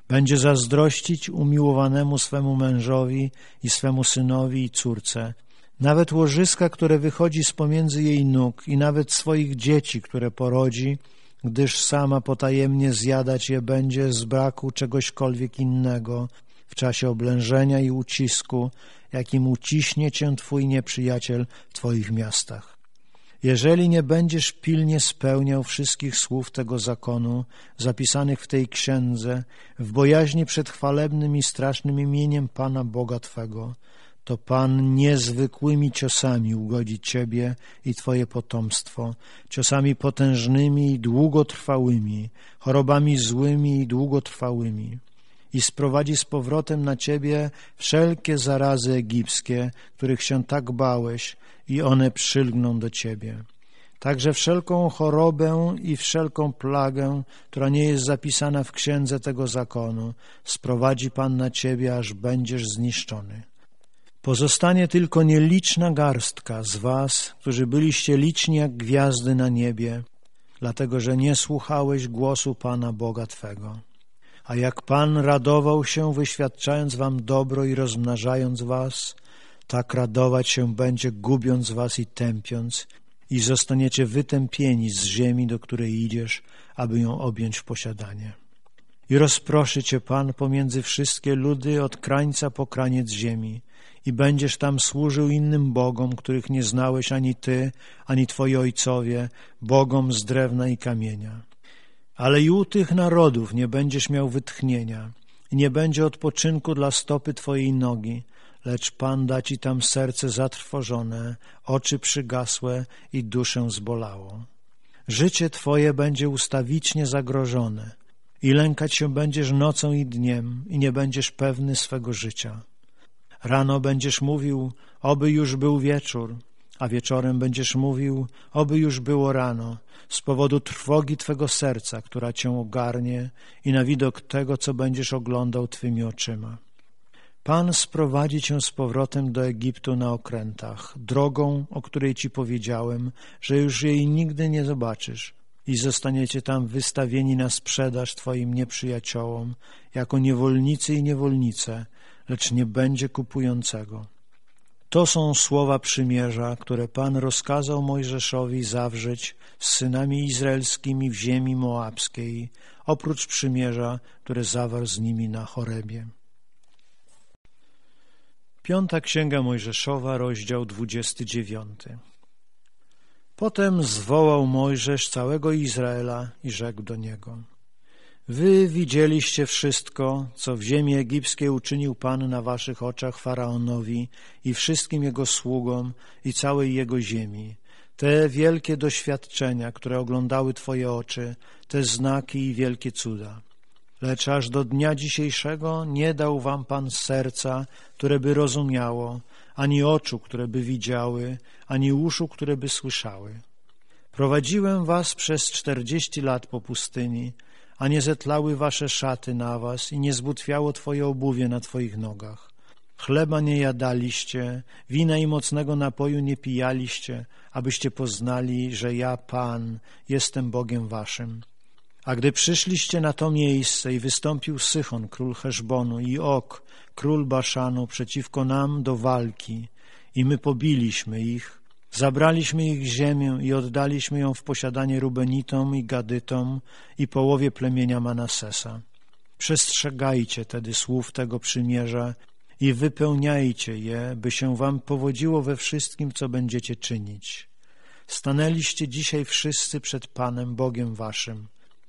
będzie zazdrościć umiłowanemu swemu mężowi i swemu synowi i córce, nawet łożyska, które wychodzi z pomiędzy jej nóg i nawet swoich dzieci, które porodzi, gdyż sama potajemnie zjadać je będzie z braku czegośkolwiek innego w czasie oblężenia i ucisku, jakim uciśnie cię Twój nieprzyjaciel w Twoich miastach. Jeżeli nie będziesz pilnie spełniał wszystkich słów tego zakonu, zapisanych w tej księdze, w bojaźni przed chwalebnym i strasznym imieniem Pana Boga Twego, to Pan niezwykłymi ciosami ugodzi Ciebie i Twoje potomstwo, ciosami potężnymi i długotrwałymi, chorobami złymi i długotrwałymi. I sprowadzi z powrotem na Ciebie wszelkie zarazy egipskie, których się tak bałeś, i one przylgną do Ciebie. Także wszelką chorobę i wszelką plagę, która nie jest zapisana w księdze tego zakonu, sprowadzi Pan na Ciebie, aż będziesz zniszczony. Pozostanie tylko nieliczna garstka z was, którzy byliście liczni jak gwiazdy na niebie, dlatego że nie słuchałeś głosu Pana Boga Twego. A jak Pan radował się, wyświadczając wam dobro i rozmnażając was, tak radować się będzie, gubiąc was i tępiąc, i zostaniecie wytępieni z ziemi, do której idziesz, aby ją objąć w posiadanie. I rozproszy cię Pan pomiędzy wszystkie ludy od krańca po kraniec ziemi, i będziesz tam służył innym bogom, których nie znałeś ani ty, ani twoi ojcowie, bogom z drewna i kamienia. Ale i u tych narodów nie będziesz miał wytchnienia i nie będzie odpoczynku dla stopy twojej nogi, lecz Pan da ci tam serce zatrwożone, oczy przygasłe i duszę zbolało. Życie twoje będzie ustawicznie zagrożone i lękać się będziesz nocą i dniem i nie będziesz pewny swego życia. Rano będziesz mówił, oby już był wieczór, a wieczorem będziesz mówił, oby już było rano, z powodu trwogi twego serca, która cię ogarnie i na widok tego, co będziesz oglądał twymi oczyma. Pan sprowadzi cię z powrotem do Egiptu na okrętach, drogą, o której ci powiedziałem, że już jej nigdy nie zobaczysz i zostaniecie tam wystawieni na sprzedaż twoim nieprzyjaciołom, jako niewolnicy i niewolnice, lecz nie będzie kupującego. To są słowa przymierza, które Pan rozkazał Mojżeszowi zawrzeć z synami izraelskimi w ziemi moabskiej, oprócz przymierza, które zawarł z nimi na Chorebie. Piąta Księga Mojżeszowa, rozdział 29. Potem zwołał Mojżesz całego Izraela i rzekł do niego – Wy widzieliście wszystko, co w ziemi egipskiej uczynił Pan na waszych oczach Faraonowi i wszystkim jego sługom i całej jego ziemi. Te wielkie doświadczenia, które oglądały Twoje oczy, te znaki i wielkie cuda. Lecz aż do dnia dzisiejszego nie dał wam Pan serca, które by rozumiało, ani oczu, które by widziały, ani uszu, które by słyszały. Prowadziłem was przez czterdzieści lat po pustyni, a nie zetlały wasze szaty na was i nie zbutwiało twoje obuwie na twoich nogach. Chleba nie jadaliście, wina i mocnego napoju nie pijaliście, abyście poznali, że ja, Pan, jestem Bogiem waszym. A gdy przyszliście na to miejsce i wystąpił Sychon, król Heszbonu i Ok, król Baszanu, przeciwko nam do walki i my pobiliśmy ich, Zabraliśmy ich ziemię i oddaliśmy ją w posiadanie Rubenitom i Gadytom i połowie plemienia Manasesa. Przestrzegajcie tedy słów tego przymierza i wypełniajcie je, by się wam powodziło we wszystkim, co będziecie czynić. Stanęliście dzisiaj wszyscy przed Panem, Bogiem waszym,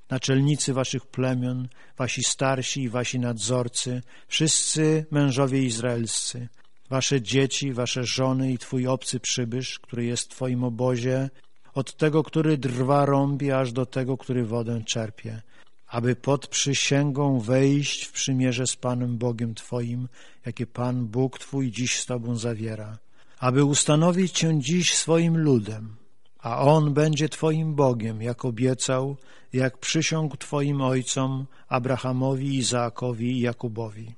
naczelnicy waszych plemion, wasi starsi i wasi nadzorcy, wszyscy mężowie izraelscy – wasze dzieci, wasze żony i twój obcy przybysz, który jest w twoim obozie, od tego, który drwa rąbi, aż do tego, który wodę czerpie, aby pod przysięgą wejść w przymierze z Panem Bogiem Twoim, jakie Pan Bóg Twój dziś z Tobą zawiera, aby ustanowić Cię dziś swoim ludem, a On będzie Twoim Bogiem, jak obiecał, jak przysiągł Twoim ojcom, Abrahamowi, Izaakowi i Jakubowi.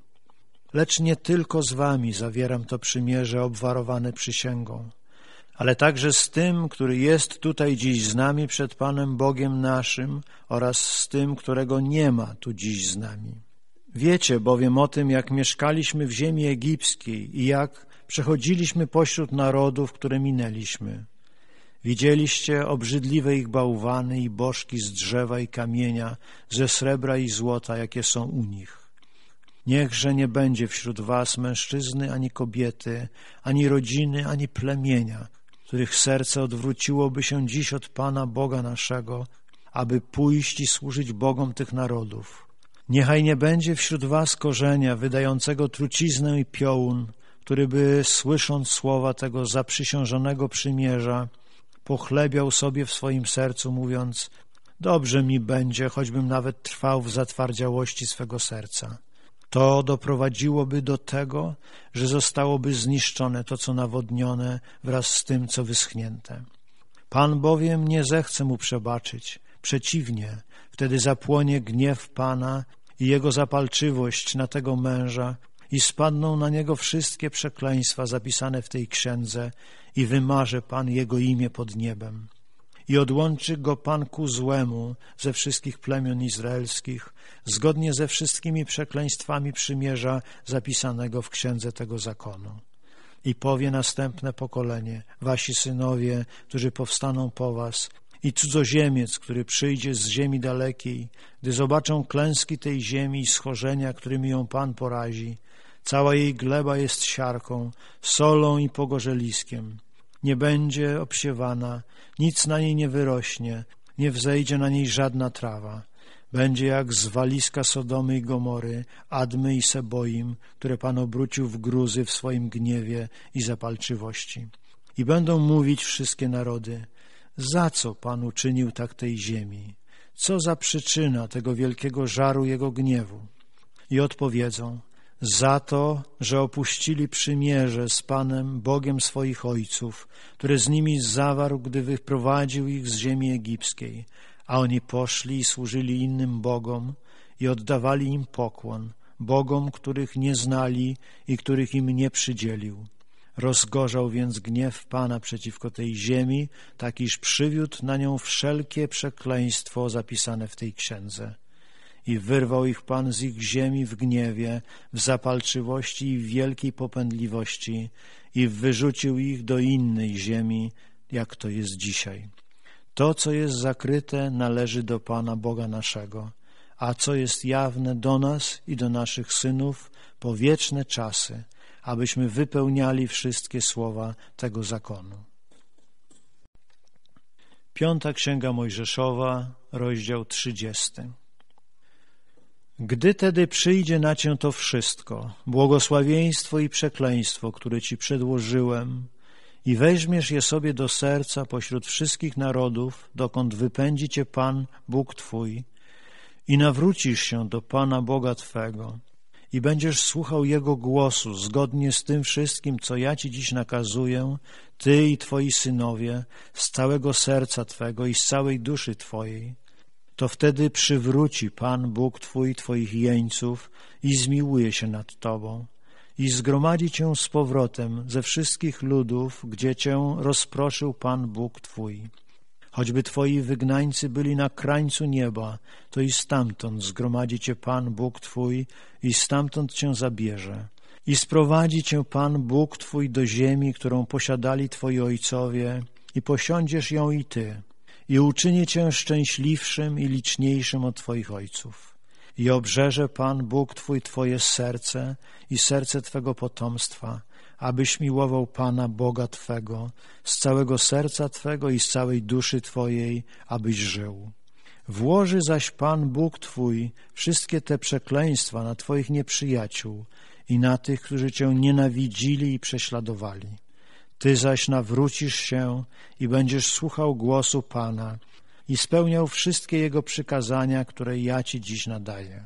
Lecz nie tylko z wami zawieram to przymierze obwarowane przysięgą, ale także z tym, który jest tutaj dziś z nami przed Panem Bogiem naszym oraz z tym, którego nie ma tu dziś z nami. Wiecie bowiem o tym, jak mieszkaliśmy w ziemi egipskiej i jak przechodziliśmy pośród narodów, które minęliśmy. Widzieliście obrzydliwe ich bałwany i bożki z drzewa i kamienia, ze srebra i złota, jakie są u nich. Niechże nie będzie wśród was mężczyzny ani kobiety, ani rodziny, ani plemienia, których serce odwróciłoby się dziś od Pana Boga naszego, aby pójść i służyć Bogom tych narodów. Niechaj nie będzie wśród was korzenia wydającego truciznę i piołun, który by, słysząc słowa tego zaprzysiężonego przymierza, pochlebiał sobie w swoim sercu, mówiąc, dobrze mi będzie, choćbym nawet trwał w zatwardziałości swego serca. To doprowadziłoby do tego, że zostałoby zniszczone to, co nawodnione wraz z tym, co wyschnięte. Pan bowiem nie zechce mu przebaczyć. Przeciwnie, wtedy zapłonie gniew Pana i jego zapalczywość na tego męża i spadną na niego wszystkie przekleństwa zapisane w tej księdze i wymarze Pan jego imię pod niebem i odłączy go Pan ku złemu ze wszystkich plemion izraelskich, zgodnie ze wszystkimi przekleństwami przymierza zapisanego w księdze tego zakonu. I powie następne pokolenie, wasi synowie, którzy powstaną po was, i cudzoziemiec, który przyjdzie z ziemi dalekiej, gdy zobaczą klęski tej ziemi i schorzenia, którymi ją Pan porazi, cała jej gleba jest siarką, solą i pogorzeliskiem, nie będzie obsiewana, nic na niej nie wyrośnie, nie wzejdzie na niej żadna trawa. Będzie jak zwaliska Sodomy i Gomory, Admy i Seboim, które Pan obrócił w gruzy w swoim gniewie i zapalczywości. I będą mówić wszystkie narody, za co Pan uczynił tak tej ziemi? Co za przyczyna tego wielkiego żaru Jego gniewu? I odpowiedzą, za to, że opuścili przymierze z Panem, Bogiem swoich ojców, które z nimi zawarł, gdy wyprowadził ich z ziemi egipskiej, a oni poszli i służyli innym bogom i oddawali im pokłon, bogom, których nie znali i których im nie przydzielił. Rozgorzał więc gniew Pana przeciwko tej ziemi, tak iż przywiódł na nią wszelkie przekleństwo zapisane w tej księdze i wyrwał ich Pan z ich ziemi w gniewie, w zapalczywości i w wielkiej popędliwości i wyrzucił ich do innej ziemi, jak to jest dzisiaj. To, co jest zakryte, należy do Pana Boga naszego, a co jest jawne do nas i do naszych synów po wieczne czasy, abyśmy wypełniali wszystkie słowa tego zakonu. Piąta Księga Mojżeszowa, rozdział 30. Gdy tedy przyjdzie na cię to wszystko, błogosławieństwo i przekleństwo, które ci przedłożyłem, i weźmiesz je sobie do serca pośród wszystkich narodów, dokąd wypędzi cię Pan, Bóg Twój, i nawrócisz się do Pana Boga Twego, i będziesz słuchał Jego głosu zgodnie z tym wszystkim, co ja Ci dziś nakazuję, Ty i Twoi synowie, z całego serca Twego i z całej duszy Twojej, to wtedy przywróci Pan Bóg Twój Twoich jeńców i zmiłuje się nad Tobą i zgromadzi Cię z powrotem ze wszystkich ludów, gdzie Cię rozproszył Pan Bóg Twój. Choćby Twoi wygnańcy byli na krańcu nieba, to i stamtąd zgromadzi Cię Pan Bóg Twój i stamtąd Cię zabierze. I sprowadzi Cię Pan Bóg Twój do ziemi, którą posiadali Twoi ojcowie i posiądziesz ją i Ty, i uczynię Cię szczęśliwszym i liczniejszym od Twoich ojców. I obrzeże Pan Bóg Twój Twoje serce i serce Twego potomstwa, abyś miłował Pana Boga Twego z całego serca Twego i z całej duszy Twojej, abyś żył. Włoży zaś Pan Bóg Twój wszystkie te przekleństwa na Twoich nieprzyjaciół i na tych, którzy Cię nienawidzili i prześladowali ty zaś nawrócisz się i będziesz słuchał głosu Pana i spełniał wszystkie Jego przykazania, które ja Ci dziś nadaję.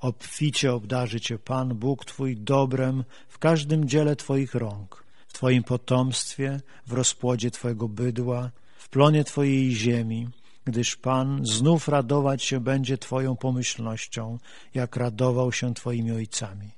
Obficie obdarzy Cię Pan, Bóg Twój, dobrem w każdym dziele Twoich rąk, w Twoim potomstwie, w rozpłodzie Twojego bydła, w plonie Twojej ziemi, gdyż Pan znów radować się będzie Twoją pomyślnością, jak radował się Twoimi ojcami.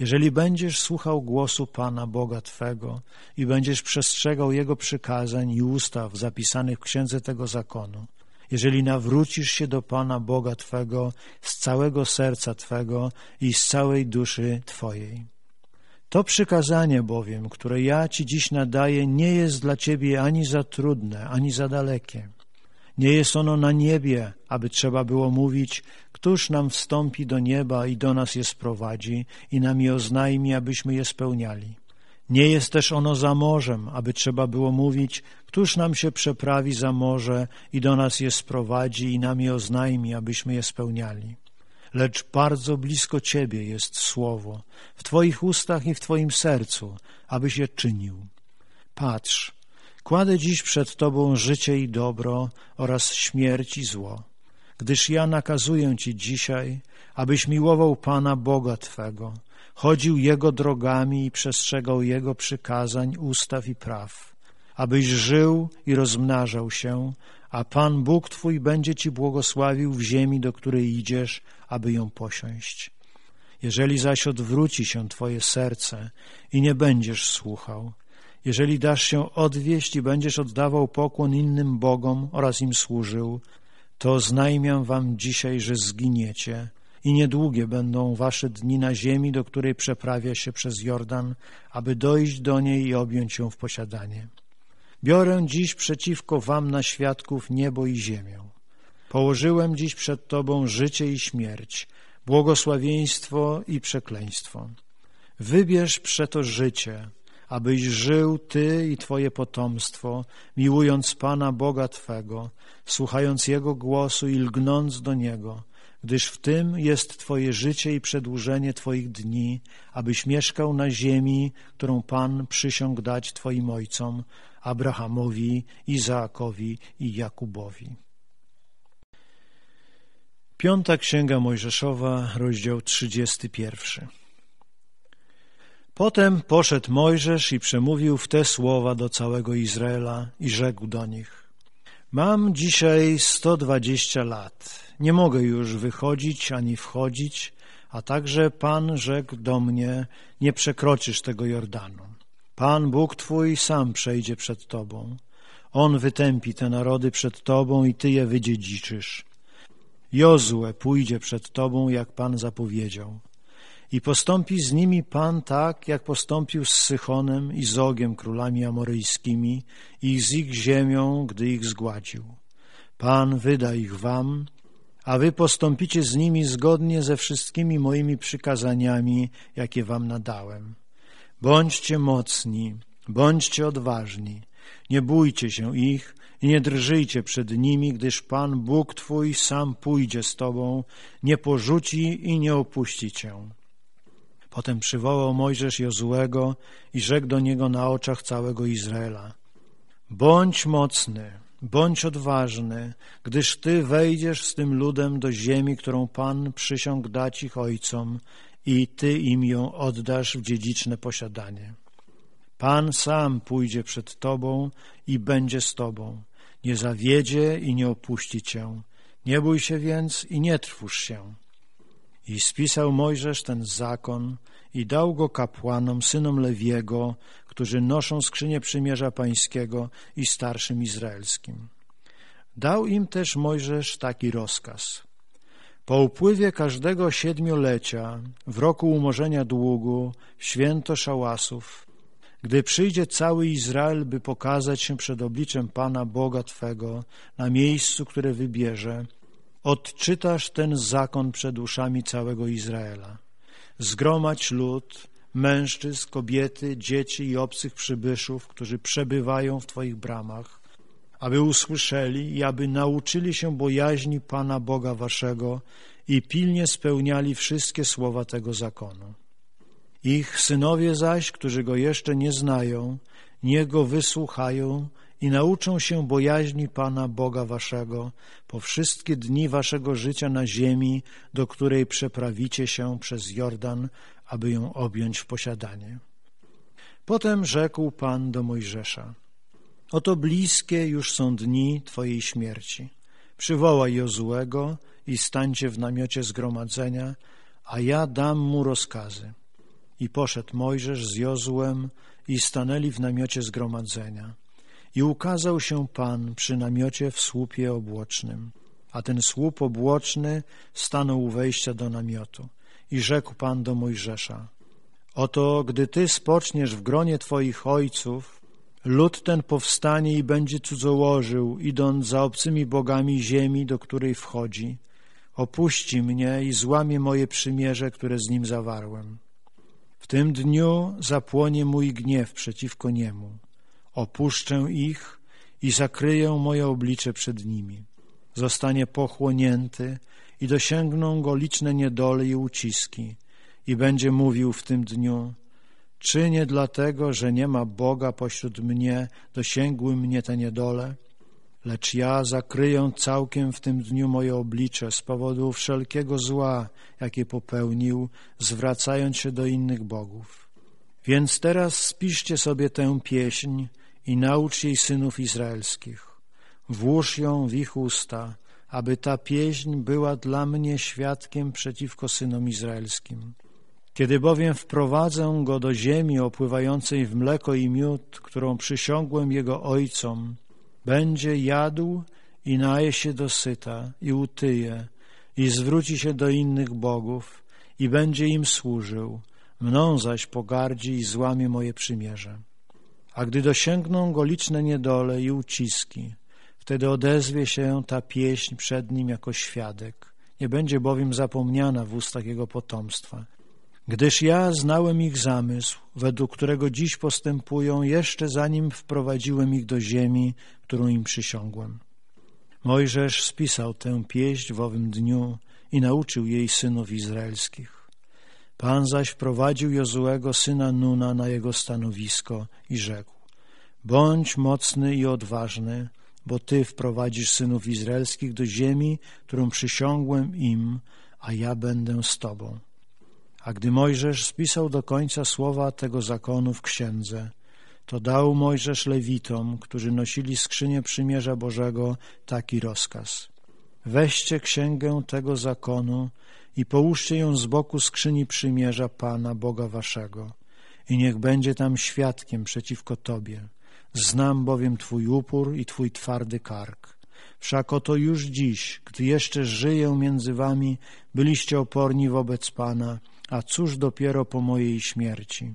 Jeżeli będziesz słuchał głosu Pana Boga Twego i będziesz przestrzegał Jego przykazań i ustaw zapisanych w księdze tego zakonu, jeżeli nawrócisz się do Pana Boga Twego z całego serca Twego i z całej duszy Twojej. To przykazanie bowiem, które ja Ci dziś nadaję, nie jest dla Ciebie ani za trudne, ani za dalekie. Nie jest ono na niebie, aby trzeba było mówić, Któż nam wstąpi do nieba i do nas je sprowadzi i nam je oznajmi, abyśmy je spełniali? Nie jest też ono za morzem, aby trzeba było mówić, któż nam się przeprawi za morze i do nas je sprowadzi i nam je oznajmi, abyśmy je spełniali. Lecz bardzo blisko Ciebie jest słowo, w Twoich ustach i w Twoim sercu, abyś je czynił. Patrz, kładę dziś przed Tobą życie i dobro oraz śmierć i zło gdyż ja nakazuję Ci dzisiaj, abyś miłował Pana Boga Twego, chodził Jego drogami i przestrzegał Jego przykazań, ustaw i praw, abyś żył i rozmnażał się, a Pan Bóg Twój będzie Ci błogosławił w ziemi, do której idziesz, aby ją posiąść. Jeżeli zaś odwróci się Twoje serce i nie będziesz słuchał, jeżeli dasz się odwieść i będziesz oddawał pokłon innym bogom oraz im służył, to oznajmiam wam dzisiaj, że zginiecie i niedługie będą wasze dni na ziemi, do której przeprawia się przez Jordan, aby dojść do niej i objąć ją w posiadanie. Biorę dziś przeciwko wam na świadków niebo i ziemię. Położyłem dziś przed tobą życie i śmierć, błogosławieństwo i przekleństwo. Wybierz przeto życie – abyś żył Ty i Twoje potomstwo, miłując Pana Boga Twego, słuchając Jego głosu i lgnąc do Niego, gdyż w tym jest Twoje życie i przedłużenie Twoich dni, abyś mieszkał na ziemi, którą Pan przysiąg dać Twoim ojcom, Abrahamowi, Izaakowi i Jakubowi. Piąta Księga Mojżeszowa, rozdział 31. Potem poszedł Mojżesz i przemówił w te słowa do całego Izraela i rzekł do nich Mam dzisiaj 120 lat, nie mogę już wychodzić ani wchodzić, a także Pan rzekł do mnie Nie przekroczysz tego Jordanu. Pan Bóg Twój sam przejdzie przed Tobą. On wytępi te narody przed Tobą i Ty je wydziedziczysz. Jozue pójdzie przed Tobą, jak Pan zapowiedział i postąpi z nimi Pan tak, jak postąpił z Sychonem i z Ogiem, królami amoryjskimi, i z ich ziemią, gdy ich zgładził. Pan wyda ich wam, a wy postąpicie z nimi zgodnie ze wszystkimi moimi przykazaniami, jakie wam nadałem. Bądźcie mocni, bądźcie odważni, nie bójcie się ich i nie drżyjcie przed nimi, gdyż Pan Bóg Twój sam pójdzie z Tobą, nie porzuci i nie opuści Cię. Potem przywołał Mojżesz Jozułego i rzekł do niego na oczach całego Izraela. Bądź mocny, bądź odważny, gdyż ty wejdziesz z tym ludem do ziemi, którą Pan przysiąg dać ich ojcom i ty im ją oddasz w dziedziczne posiadanie. Pan sam pójdzie przed tobą i będzie z tobą. Nie zawiedzie i nie opuści cię. Nie bój się więc i nie trwóż się. I spisał Mojżesz ten zakon i dał go kapłanom, synom Lewiego, którzy noszą skrzynię przymierza pańskiego i starszym izraelskim. Dał im też Mojżesz taki rozkaz. Po upływie każdego siedmiolecia, w roku umorzenia długu, święto szałasów, gdy przyjdzie cały Izrael, by pokazać się przed obliczem Pana Boga Twego na miejscu, które wybierze, odczytasz ten zakon przed uszami całego Izraela. Zgromadź lud, mężczyzn, kobiety, dzieci i obcych przybyszów, którzy przebywają w Twoich bramach, aby usłyszeli i aby nauczyli się bojaźni Pana Boga Waszego i pilnie spełniali wszystkie słowa tego zakonu. Ich synowie zaś, którzy go jeszcze nie znają, niech go wysłuchają i nauczą się bojaźni Pana Boga Waszego po wszystkie dni Waszego życia na ziemi, do której przeprawicie się przez Jordan, aby ją objąć w posiadanie. Potem rzekł Pan do Mojżesza, oto bliskie już są dni Twojej śmierci. Przywołaj Jozłego i stańcie w namiocie zgromadzenia, a ja dam mu rozkazy. I poszedł Mojżesz z Jozułem i stanęli w namiocie zgromadzenia. I ukazał się Pan przy namiocie w słupie obłocznym. A ten słup obłoczny stanął u wejścia do namiotu. I rzekł Pan do Mojżesza, Oto, gdy ty spoczniesz w gronie twoich ojców, lud ten powstanie i będzie cudzołożył, idąc za obcymi bogami ziemi, do której wchodzi. Opuści mnie i złamie moje przymierze, które z nim zawarłem. W tym dniu zapłonie mój gniew przeciwko niemu Opuszczę ich i zakryję moje oblicze przed nimi. Zostanie pochłonięty i dosięgną go liczne niedole i uciski i będzie mówił w tym dniu Czy nie dlatego, że nie ma Boga pośród mnie, dosięgły mnie te niedole, lecz ja zakryję całkiem w tym dniu moje oblicze z powodu wszelkiego zła, jakie popełnił, zwracając się do innych bogów. Więc teraz spiszcie sobie tę pieśń i naucz jej synów izraelskich. Włóż ją w ich usta, aby ta pieśń była dla mnie świadkiem przeciwko synom izraelskim. Kiedy bowiem wprowadzę go do ziemi opływającej w mleko i miód, którą przysiągłem jego ojcom, będzie jadł i naje się dosyta i utyje i zwróci się do innych bogów i będzie im służył, mną zaś pogardzi i złamie moje przymierze a gdy dosięgną go liczne niedole i uciski, wtedy odezwie się ta pieśń przed nim jako świadek. Nie będzie bowiem zapomniana w ustach jego potomstwa. Gdyż ja znałem ich zamysł, według którego dziś postępują, jeszcze zanim wprowadziłem ich do ziemi, którą im przysiągłem. Mojżesz spisał tę pieśń w owym dniu i nauczył jej synów izraelskich. Pan zaś wprowadził Jozuego, syna Nuna, na jego stanowisko i rzekł Bądź mocny i odważny, bo Ty wprowadzisz synów izraelskich do ziemi, którą przysiągłem im, a ja będę z Tobą. A gdy Mojżesz spisał do końca słowa tego zakonu w księdze, to dał Mojżesz Lewitom, którzy nosili skrzynię przymierza Bożego, taki rozkaz – Weźcie księgę tego zakonu i połóżcie ją z boku skrzyni przymierza Pana, Boga waszego, i niech będzie tam świadkiem przeciwko Tobie. Znam bowiem Twój upór i Twój twardy kark. Wszak oto już dziś, gdy jeszcze żyję między Wami, byliście oporni wobec Pana, a cóż dopiero po mojej śmierci.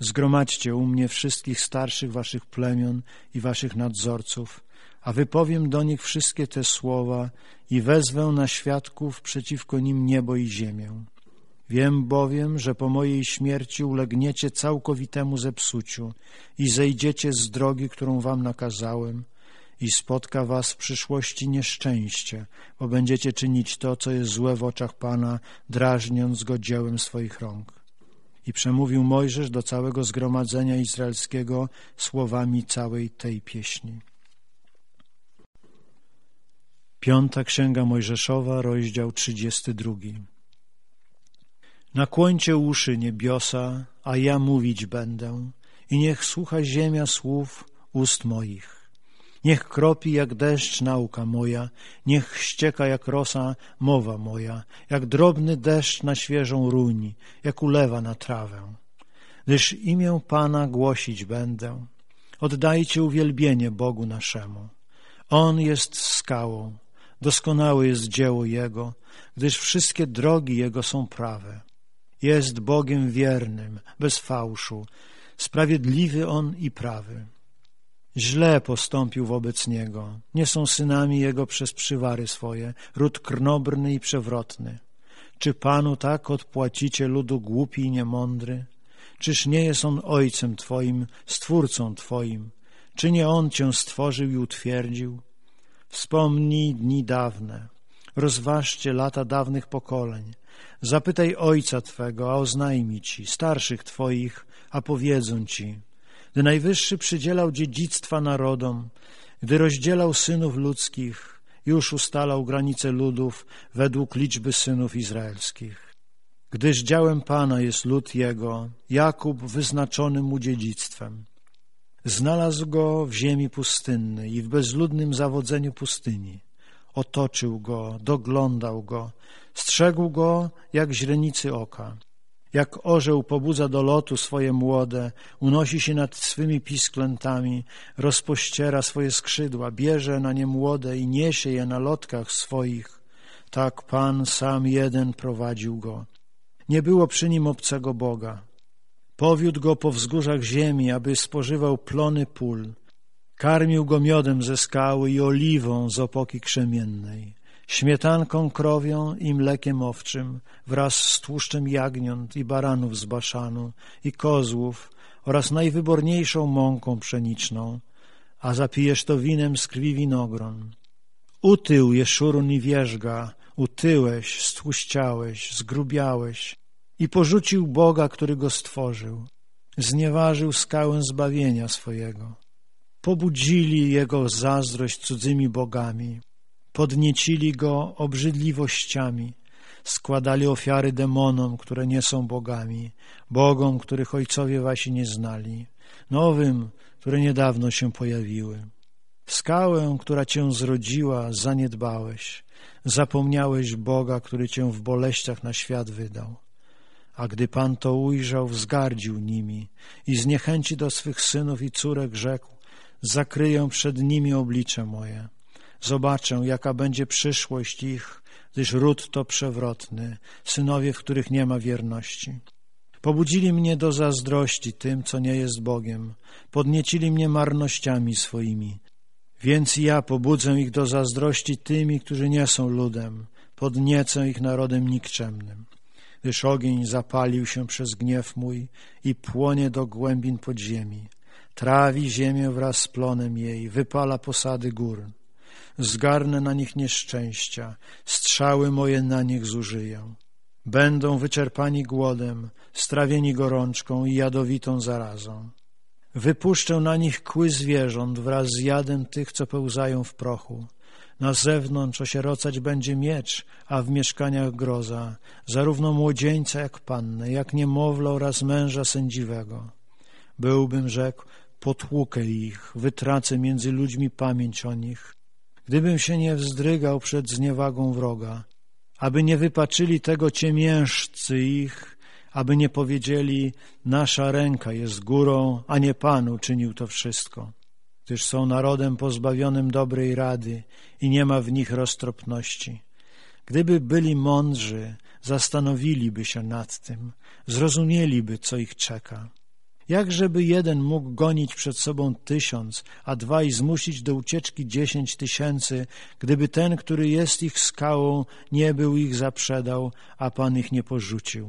Zgromadźcie u mnie wszystkich starszych Waszych plemion i Waszych nadzorców, a wypowiem do nich wszystkie te słowa i wezwę na świadków przeciwko nim niebo i ziemię. Wiem bowiem, że po mojej śmierci ulegniecie całkowitemu zepsuciu i zejdziecie z drogi, którą wam nakazałem i spotka was w przyszłości nieszczęście, bo będziecie czynić to, co jest złe w oczach Pana, drażniąc go dziełem swoich rąk. I przemówił Mojżesz do całego zgromadzenia izraelskiego słowami całej tej pieśni. Piąta Księga Mojżeszowa, rozdział 32. Nakłońcie uszy niebiosa, a ja mówić będę, i niech słucha ziemia słów ust moich. Niech kropi jak deszcz nauka moja, niech ścieka jak rosa mowa moja, jak drobny deszcz na świeżą ruń, jak ulewa na trawę. Gdyż imię Pana głosić będę. Oddajcie uwielbienie Bogu naszemu. On jest skałą, Doskonałe jest dzieło Jego, gdyż wszystkie drogi Jego są prawe. Jest Bogiem wiernym, bez fałszu, sprawiedliwy On i prawy. Źle postąpił wobec Niego, nie są synami Jego przez przywary swoje, ród krnobrny i przewrotny. Czy Panu tak odpłacicie ludu głupi i niemądry? Czyż nie jest On Ojcem Twoim, Stwórcą Twoim? Czy nie On Cię stworzył i utwierdził? Wspomnij dni dawne, rozważcie lata dawnych pokoleń. Zapytaj ojca Twego, a oznajmi Ci, starszych Twoich, a powiedzą Ci. Gdy Najwyższy przydzielał dziedzictwa narodom, gdy rozdzielał synów ludzkich, już ustalał granice ludów według liczby synów izraelskich. Gdyż działem Pana jest lud Jego, Jakub wyznaczony mu dziedzictwem. Znalazł go w ziemi pustynnej i w bezludnym zawodzeniu pustyni. Otoczył go, doglądał go, strzegł go jak źrenicy oka. Jak orzeł pobudza do lotu swoje młode, unosi się nad swymi pisklętami, rozpościera swoje skrzydła, bierze na nie młode i niesie je na lotkach swoich. Tak Pan sam jeden prowadził go. Nie było przy nim obcego Boga. Powiódł go po wzgórzach ziemi, aby spożywał plony pól. Karmił go miodem ze skały i oliwą z opoki krzemiennej, śmietanką krowią i mlekiem owczym, wraz z tłuszczem jagniąt i baranów z baszanu i kozłów oraz najwyborniejszą mąką pszeniczną, a zapijesz to winem z krwi winogron. Utył Jeszurun i wierzga, utyłeś, stłuściałeś, zgrubiałeś, i porzucił Boga, który go stworzył. Znieważył skałę zbawienia swojego. Pobudzili jego zazdrość cudzymi bogami. Podniecili go obrzydliwościami. Składali ofiary demonom, które nie są bogami, bogom, których ojcowie wasi nie znali, nowym, które niedawno się pojawiły. Skałę, która cię zrodziła, zaniedbałeś. Zapomniałeś Boga, który cię w boleściach na świat wydał. A gdy Pan to ujrzał, wzgardził nimi i z niechęci do swych synów i córek rzekł, zakryję przed nimi oblicze moje. Zobaczę, jaka będzie przyszłość ich, gdyż ród to przewrotny, synowie, w których nie ma wierności. Pobudzili mnie do zazdrości tym, co nie jest Bogiem, podniecili mnie marnościami swoimi. Więc ja pobudzę ich do zazdrości tymi, którzy nie są ludem, podniecę ich narodem nikczemnym gdyż ogień zapalił się przez gniew mój i płonie do głębin podziemi. Trawi ziemię wraz z plonem jej, wypala posady gór. Zgarnę na nich nieszczęścia, strzały moje na nich zużyję. Będą wyczerpani głodem, strawieni gorączką i jadowitą zarazą. Wypuszczę na nich kły zwierząt wraz z jadem tych, co pełzają w prochu. Na zewnątrz osierocać będzie miecz, a w mieszkaniach groza, zarówno młodzieńca jak pannę, jak niemowlę oraz męża sędziwego. Byłbym rzekł, potłukę ich, wytracę między ludźmi pamięć o nich. Gdybym się nie wzdrygał przed zniewagą wroga, aby nie wypaczyli tego ciemiężcy ich, aby nie powiedzieli, nasza ręka jest górą, a nie Panu czynił to wszystko gdyż są narodem pozbawionym dobrej rady i nie ma w nich roztropności. Gdyby byli mądrzy, zastanowiliby się nad tym, zrozumieliby, co ich czeka. Jakżeby jeden mógł gonić przed sobą tysiąc, a dwaj zmusić do ucieczki dziesięć tysięcy, gdyby ten, który jest ich skałą, nie był ich zaprzedał, a Pan ich nie porzucił.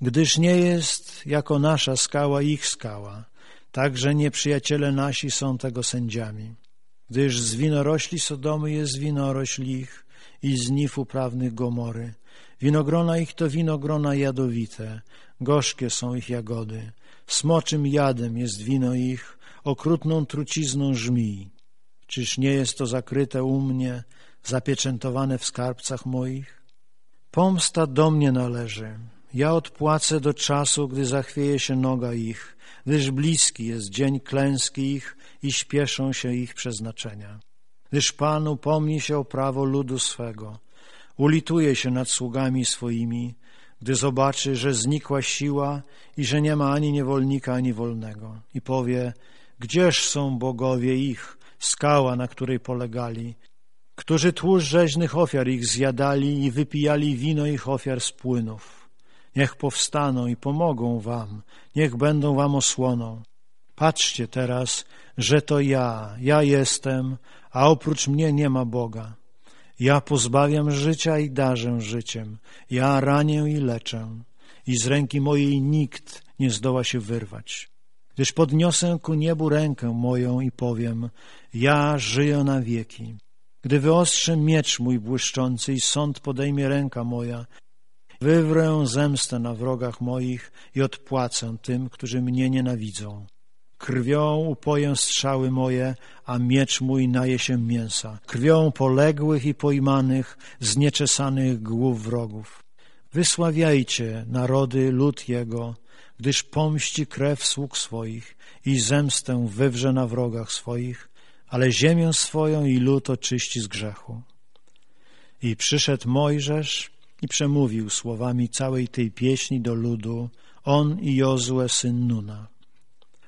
Gdyż nie jest jako nasza skała ich skała, Także nieprzyjaciele nasi są tego sędziami. Gdyż z winorośli Sodomy jest winorośl ich i z nif uprawnych Gomory. Winogrona ich to winogrona jadowite, gorzkie są ich jagody. Smoczym jadem jest wino ich, okrutną trucizną żmij. Czyż nie jest to zakryte u mnie, zapieczętowane w skarbcach moich? Pomsta do mnie należy. Ja odpłacę do czasu, gdy zachwieje się noga ich gdyż bliski jest dzień klęski ich i śpieszą się ich przeznaczenia. Gdyż Pan upomni się o prawo ludu swego, ulituje się nad sługami swoimi, gdy zobaczy, że znikła siła i że nie ma ani niewolnika, ani wolnego i powie, gdzież są bogowie ich, skała, na której polegali, którzy tłuszcz rzeźnych ofiar ich zjadali i wypijali wino ich ofiar z płynów. Niech powstaną i pomogą wam, niech będą wam osłoną. Patrzcie teraz, że to ja, ja jestem, a oprócz mnie nie ma Boga. Ja pozbawiam życia i darzę życiem, ja ranię i leczę, i z ręki mojej nikt nie zdoła się wyrwać. Gdyż podniosę ku niebu rękę moją i powiem, ja żyję na wieki. Gdy wyostrzę miecz mój błyszczący i sąd podejmie ręka moja, Wywrę zemstę na wrogach moich i odpłacę tym, którzy mnie nienawidzą. Krwią upoję strzały moje, a miecz mój naje się mięsa. Krwią poległych i pojmanych, znieczesanych głów wrogów. Wysławiajcie narody, lud jego, gdyż pomści krew sług swoich i zemstę wywrze na wrogach swoich, ale ziemię swoją i lud oczyści z grzechu. I przyszedł Mojżesz i przemówił słowami całej tej pieśni do ludu, on i Jozue syn Nuna.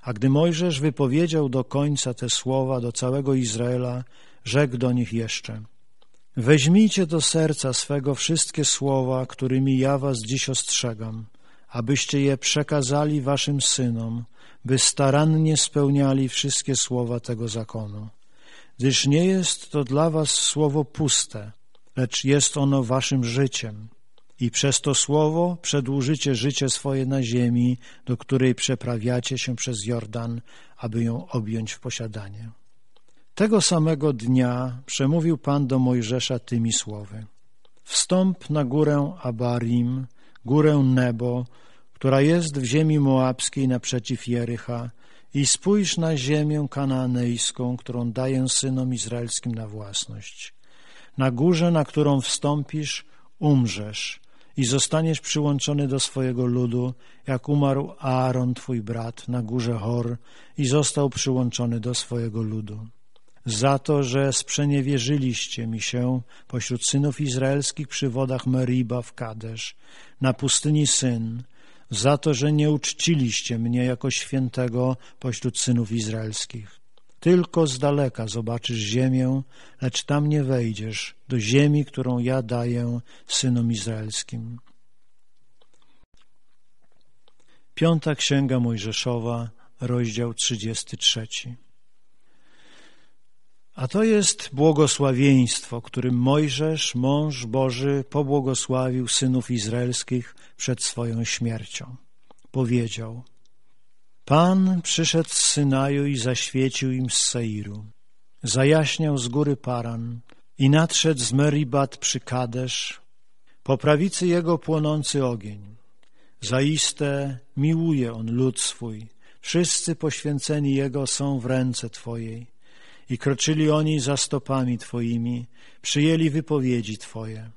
A gdy Mojżesz wypowiedział do końca te słowa do całego Izraela, rzekł do nich jeszcze – Weźmijcie do serca swego wszystkie słowa, którymi ja was dziś ostrzegam, abyście je przekazali waszym synom, by starannie spełniali wszystkie słowa tego zakonu. Gdyż nie jest to dla was słowo puste, lecz jest ono waszym życiem. I przez to słowo przedłużycie życie swoje na ziemi, do której przeprawiacie się przez Jordan, aby ją objąć w posiadanie. Tego samego dnia przemówił Pan do Mojżesza tymi słowy. Wstąp na górę Abarim, górę Nebo, która jest w ziemi moabskiej naprzeciw Jericha, i spójrz na ziemię kananejską, którą daję synom izraelskim na własność. Na górze, na którą wstąpisz, umrzesz i zostaniesz przyłączony do swojego ludu, jak umarł Aaron, twój brat, na górze Hor i został przyłączony do swojego ludu. Za to, że sprzeniewierzyliście mi się pośród synów izraelskich przy wodach Meriba w Kadesz, na pustyni Syn, za to, że nie uczciliście mnie jako świętego pośród synów izraelskich. Tylko z daleka zobaczysz ziemię, lecz tam nie wejdziesz, do ziemi, którą ja daję synom izraelskim. Piąta Księga Mojżeszowa, rozdział 33. A to jest błogosławieństwo, którym Mojżesz, mąż Boży, pobłogosławił synów izraelskich przed swoją śmiercią. Powiedział – Pan przyszedł z Synaju i zaświecił im z Seiru. Zajaśniał z góry Paran i nadszedł z Meribat przy Kadesz, po prawicy jego płonący ogień. Zaiste miłuje on lud swój, wszyscy poświęceni jego są w ręce Twojej i kroczyli oni za stopami Twoimi, przyjęli wypowiedzi Twoje.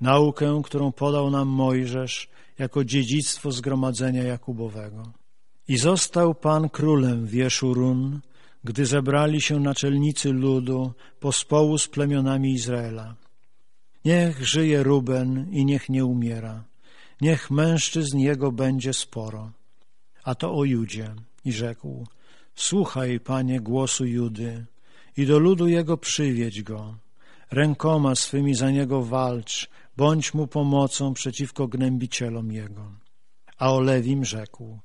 Naukę, którą podał nam Mojżesz jako dziedzictwo zgromadzenia Jakubowego i został Pan królem w Jeszurun, gdy zebrali się naczelnicy ludu pospołu z plemionami Izraela. Niech żyje Ruben i niech nie umiera. Niech mężczyzn jego będzie sporo. A to o Judzie. I rzekł, słuchaj, panie, głosu Judy i do ludu jego przywiedź go. Rękoma swymi za niego walcz, bądź mu pomocą przeciwko gnębicielom jego. A o Lewim rzekł,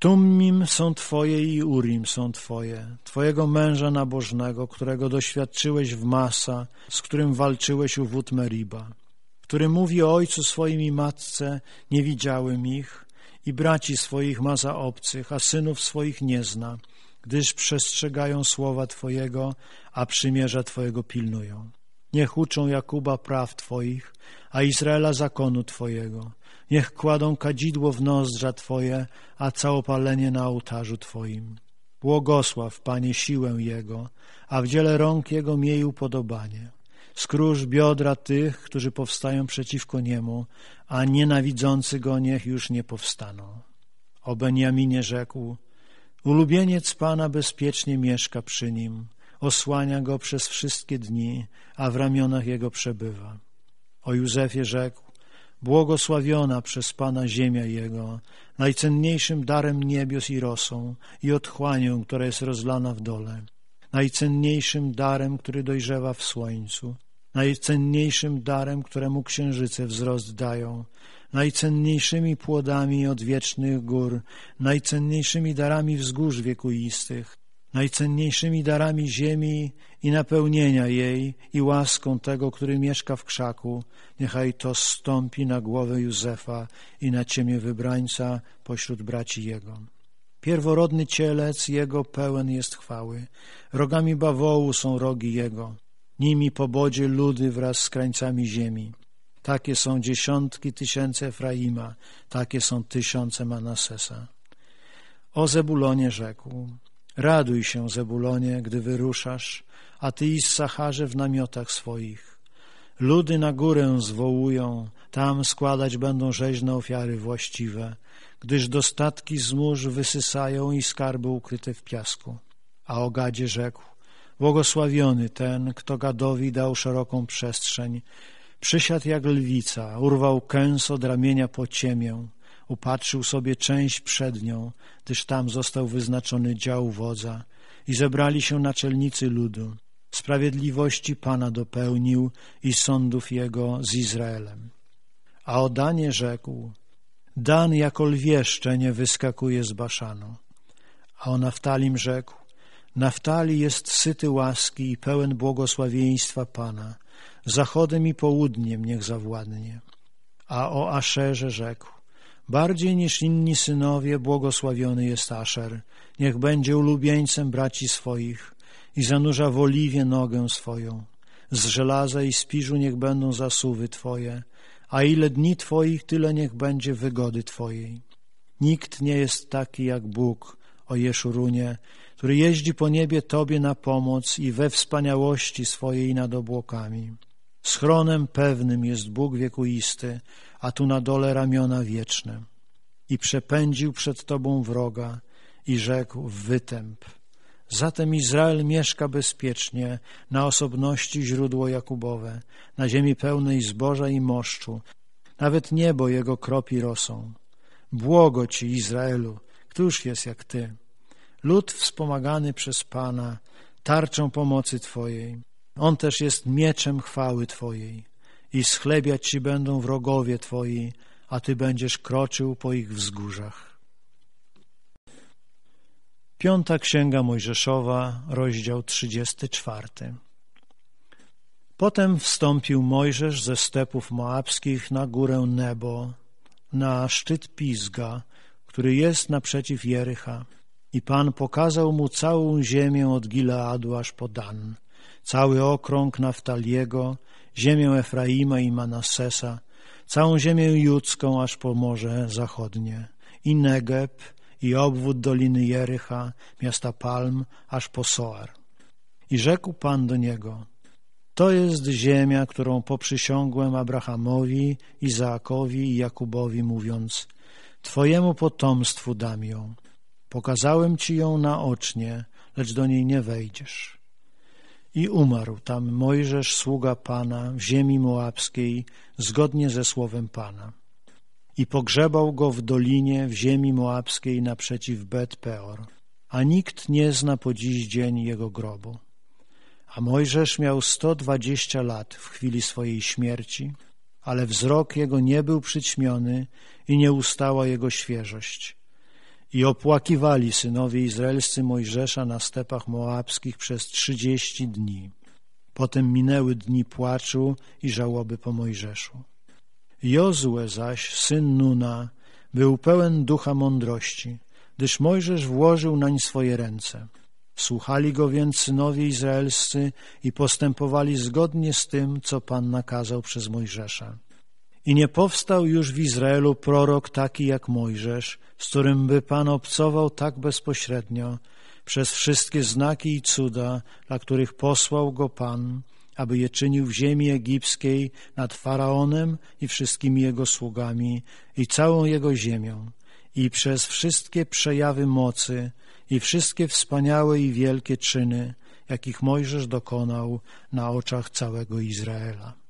Tummim są Twoje i Urim są Twoje, Twojego męża nabożnego, którego doświadczyłeś w Masa, z którym walczyłeś u wód Meriba, który mówi o ojcu swoim i matce, nie widziałem ich, i braci swoich ma za obcych, a synów swoich nie zna, gdyż przestrzegają słowa Twojego, a przymierza Twojego pilnują. Niech uczą Jakuba praw Twoich, a Izraela zakonu Twojego, Niech kładą kadzidło w nozdrza Twoje, a całopalenie na ołtarzu Twoim. Błogosław, Panie, siłę Jego, a w dziele rąk Jego miej upodobanie. Skróż biodra tych, którzy powstają przeciwko Niemu, a nienawidzący Go niech już nie powstaną. O Beniaminie rzekł, ulubieniec Pana bezpiecznie mieszka przy Nim, osłania Go przez wszystkie dni, a w ramionach Jego przebywa. O Józefie rzekł, błogosławiona przez Pana ziemia Jego, najcenniejszym darem niebios i rosą i otchłanią, która jest rozlana w dole, najcenniejszym darem, który dojrzewa w słońcu, najcenniejszym darem, któremu księżyce wzrost dają, najcenniejszymi płodami odwiecznych gór, najcenniejszymi darami wzgórz wiekuistych, najcenniejszymi darami ziemi i napełnienia jej i łaską tego, który mieszka w krzaku, niechaj to stąpi na głowę Józefa i na ciemię wybrańca pośród braci jego. Pierworodny cielec jego pełen jest chwały, rogami bawołu są rogi jego, nimi pobodzie ludy wraz z krańcami ziemi. Takie są dziesiątki tysięcy Efraima, takie są tysiące Manasesa. O Zebulonie rzekł, Raduj się, Zebulonie, gdy wyruszasz, a ty i Sacharze w namiotach swoich. Ludy na górę zwołują, tam składać będą rzeźne ofiary właściwe, gdyż dostatki z mórz wysysają i skarby ukryte w piasku. A o gadzie rzekł, błogosławiony ten, kto gadowi dał szeroką przestrzeń, przysiadł jak lwica, urwał kęs od ramienia po ciemię, upatrzył sobie część przednią, gdyż tam został wyznaczony dział wodza i zebrali się naczelnicy ludu. Sprawiedliwości Pana dopełnił i sądów Jego z Izraelem. A o Danie rzekł, Dan jako lwieszcze nie wyskakuje z Baszanu. A o Naftalim rzekł, Naftali jest syty łaski i pełen błogosławieństwa Pana. Zachodem i południem niech zawładnie. A o Aszerze rzekł, Bardziej niż inni synowie błogosławiony jest Asher. Niech będzie ulubieńcem braci swoich i zanurza w oliwie nogę swoją. Z żelaza i spiżu niech będą zasuwy Twoje, a ile dni Twoich, tyle niech będzie wygody Twojej. Nikt nie jest taki jak Bóg, o Jeszurunie, który jeździ po niebie Tobie na pomoc i we wspaniałości swojej nad obłokami. Schronem pewnym jest Bóg wiekuisty, a tu na dole ramiona wieczne. I przepędził przed Tobą wroga i rzekł w wytęp. Zatem Izrael mieszka bezpiecznie na osobności źródło Jakubowe, na ziemi pełnej zboża i moszczu, nawet niebo jego kropi rosą. Błogo Ci, Izraelu, któż jest jak Ty? Lud wspomagany przez Pana, tarczą pomocy Twojej. On też jest mieczem chwały Twojej i schlebiać ci będą wrogowie twoi, a ty będziesz kroczył po ich wzgórzach. Piąta Księga Mojżeszowa, rozdział 34. Potem wstąpił Mojżesz ze stepów moabskich na górę Nebo, na szczyt Pizga, który jest naprzeciw Jericha. I Pan pokazał mu całą ziemię od Gileadu aż po Dan, cały okrąg Naftaliego ziemię Efraima i Manassesa, całą ziemię judzką aż po Morze Zachodnie, i Negeb, i obwód Doliny Jericha, miasta Palm, aż po Soar. I rzekł Pan do niego, to jest ziemia, którą poprzysiągłem Abrahamowi, Izaakowi i Jakubowi, mówiąc, Twojemu potomstwu dam ją. Pokazałem Ci ją naocznie, lecz do niej nie wejdziesz. I umarł tam Mojżesz, sługa Pana, w ziemi moabskiej, zgodnie ze słowem Pana. I pogrzebał go w dolinie w ziemi moabskiej naprzeciw Bet Peor, a nikt nie zna po dziś dzień jego grobu. A Mojżesz miał sto dwadzieścia lat w chwili swojej śmierci, ale wzrok jego nie był przyćmiony i nie ustała jego świeżość. I opłakiwali synowie izraelscy Mojżesza na stepach moabskich przez trzydzieści dni. Potem minęły dni płaczu i żałoby po Mojżeszu. Jozue zaś, syn Nuna, był pełen ducha mądrości, gdyż Mojżesz włożył nań swoje ręce. Słuchali go więc synowie izraelscy i postępowali zgodnie z tym, co Pan nakazał przez Mojżesza. I nie powstał już w Izraelu prorok taki jak Mojżesz, z którym by Pan obcował tak bezpośrednio, przez wszystkie znaki i cuda, dla których posłał go Pan, aby je czynił w ziemi egipskiej nad Faraonem i wszystkimi jego sługami i całą jego ziemią i przez wszystkie przejawy mocy i wszystkie wspaniałe i wielkie czyny, jakich Mojżesz dokonał na oczach całego Izraela.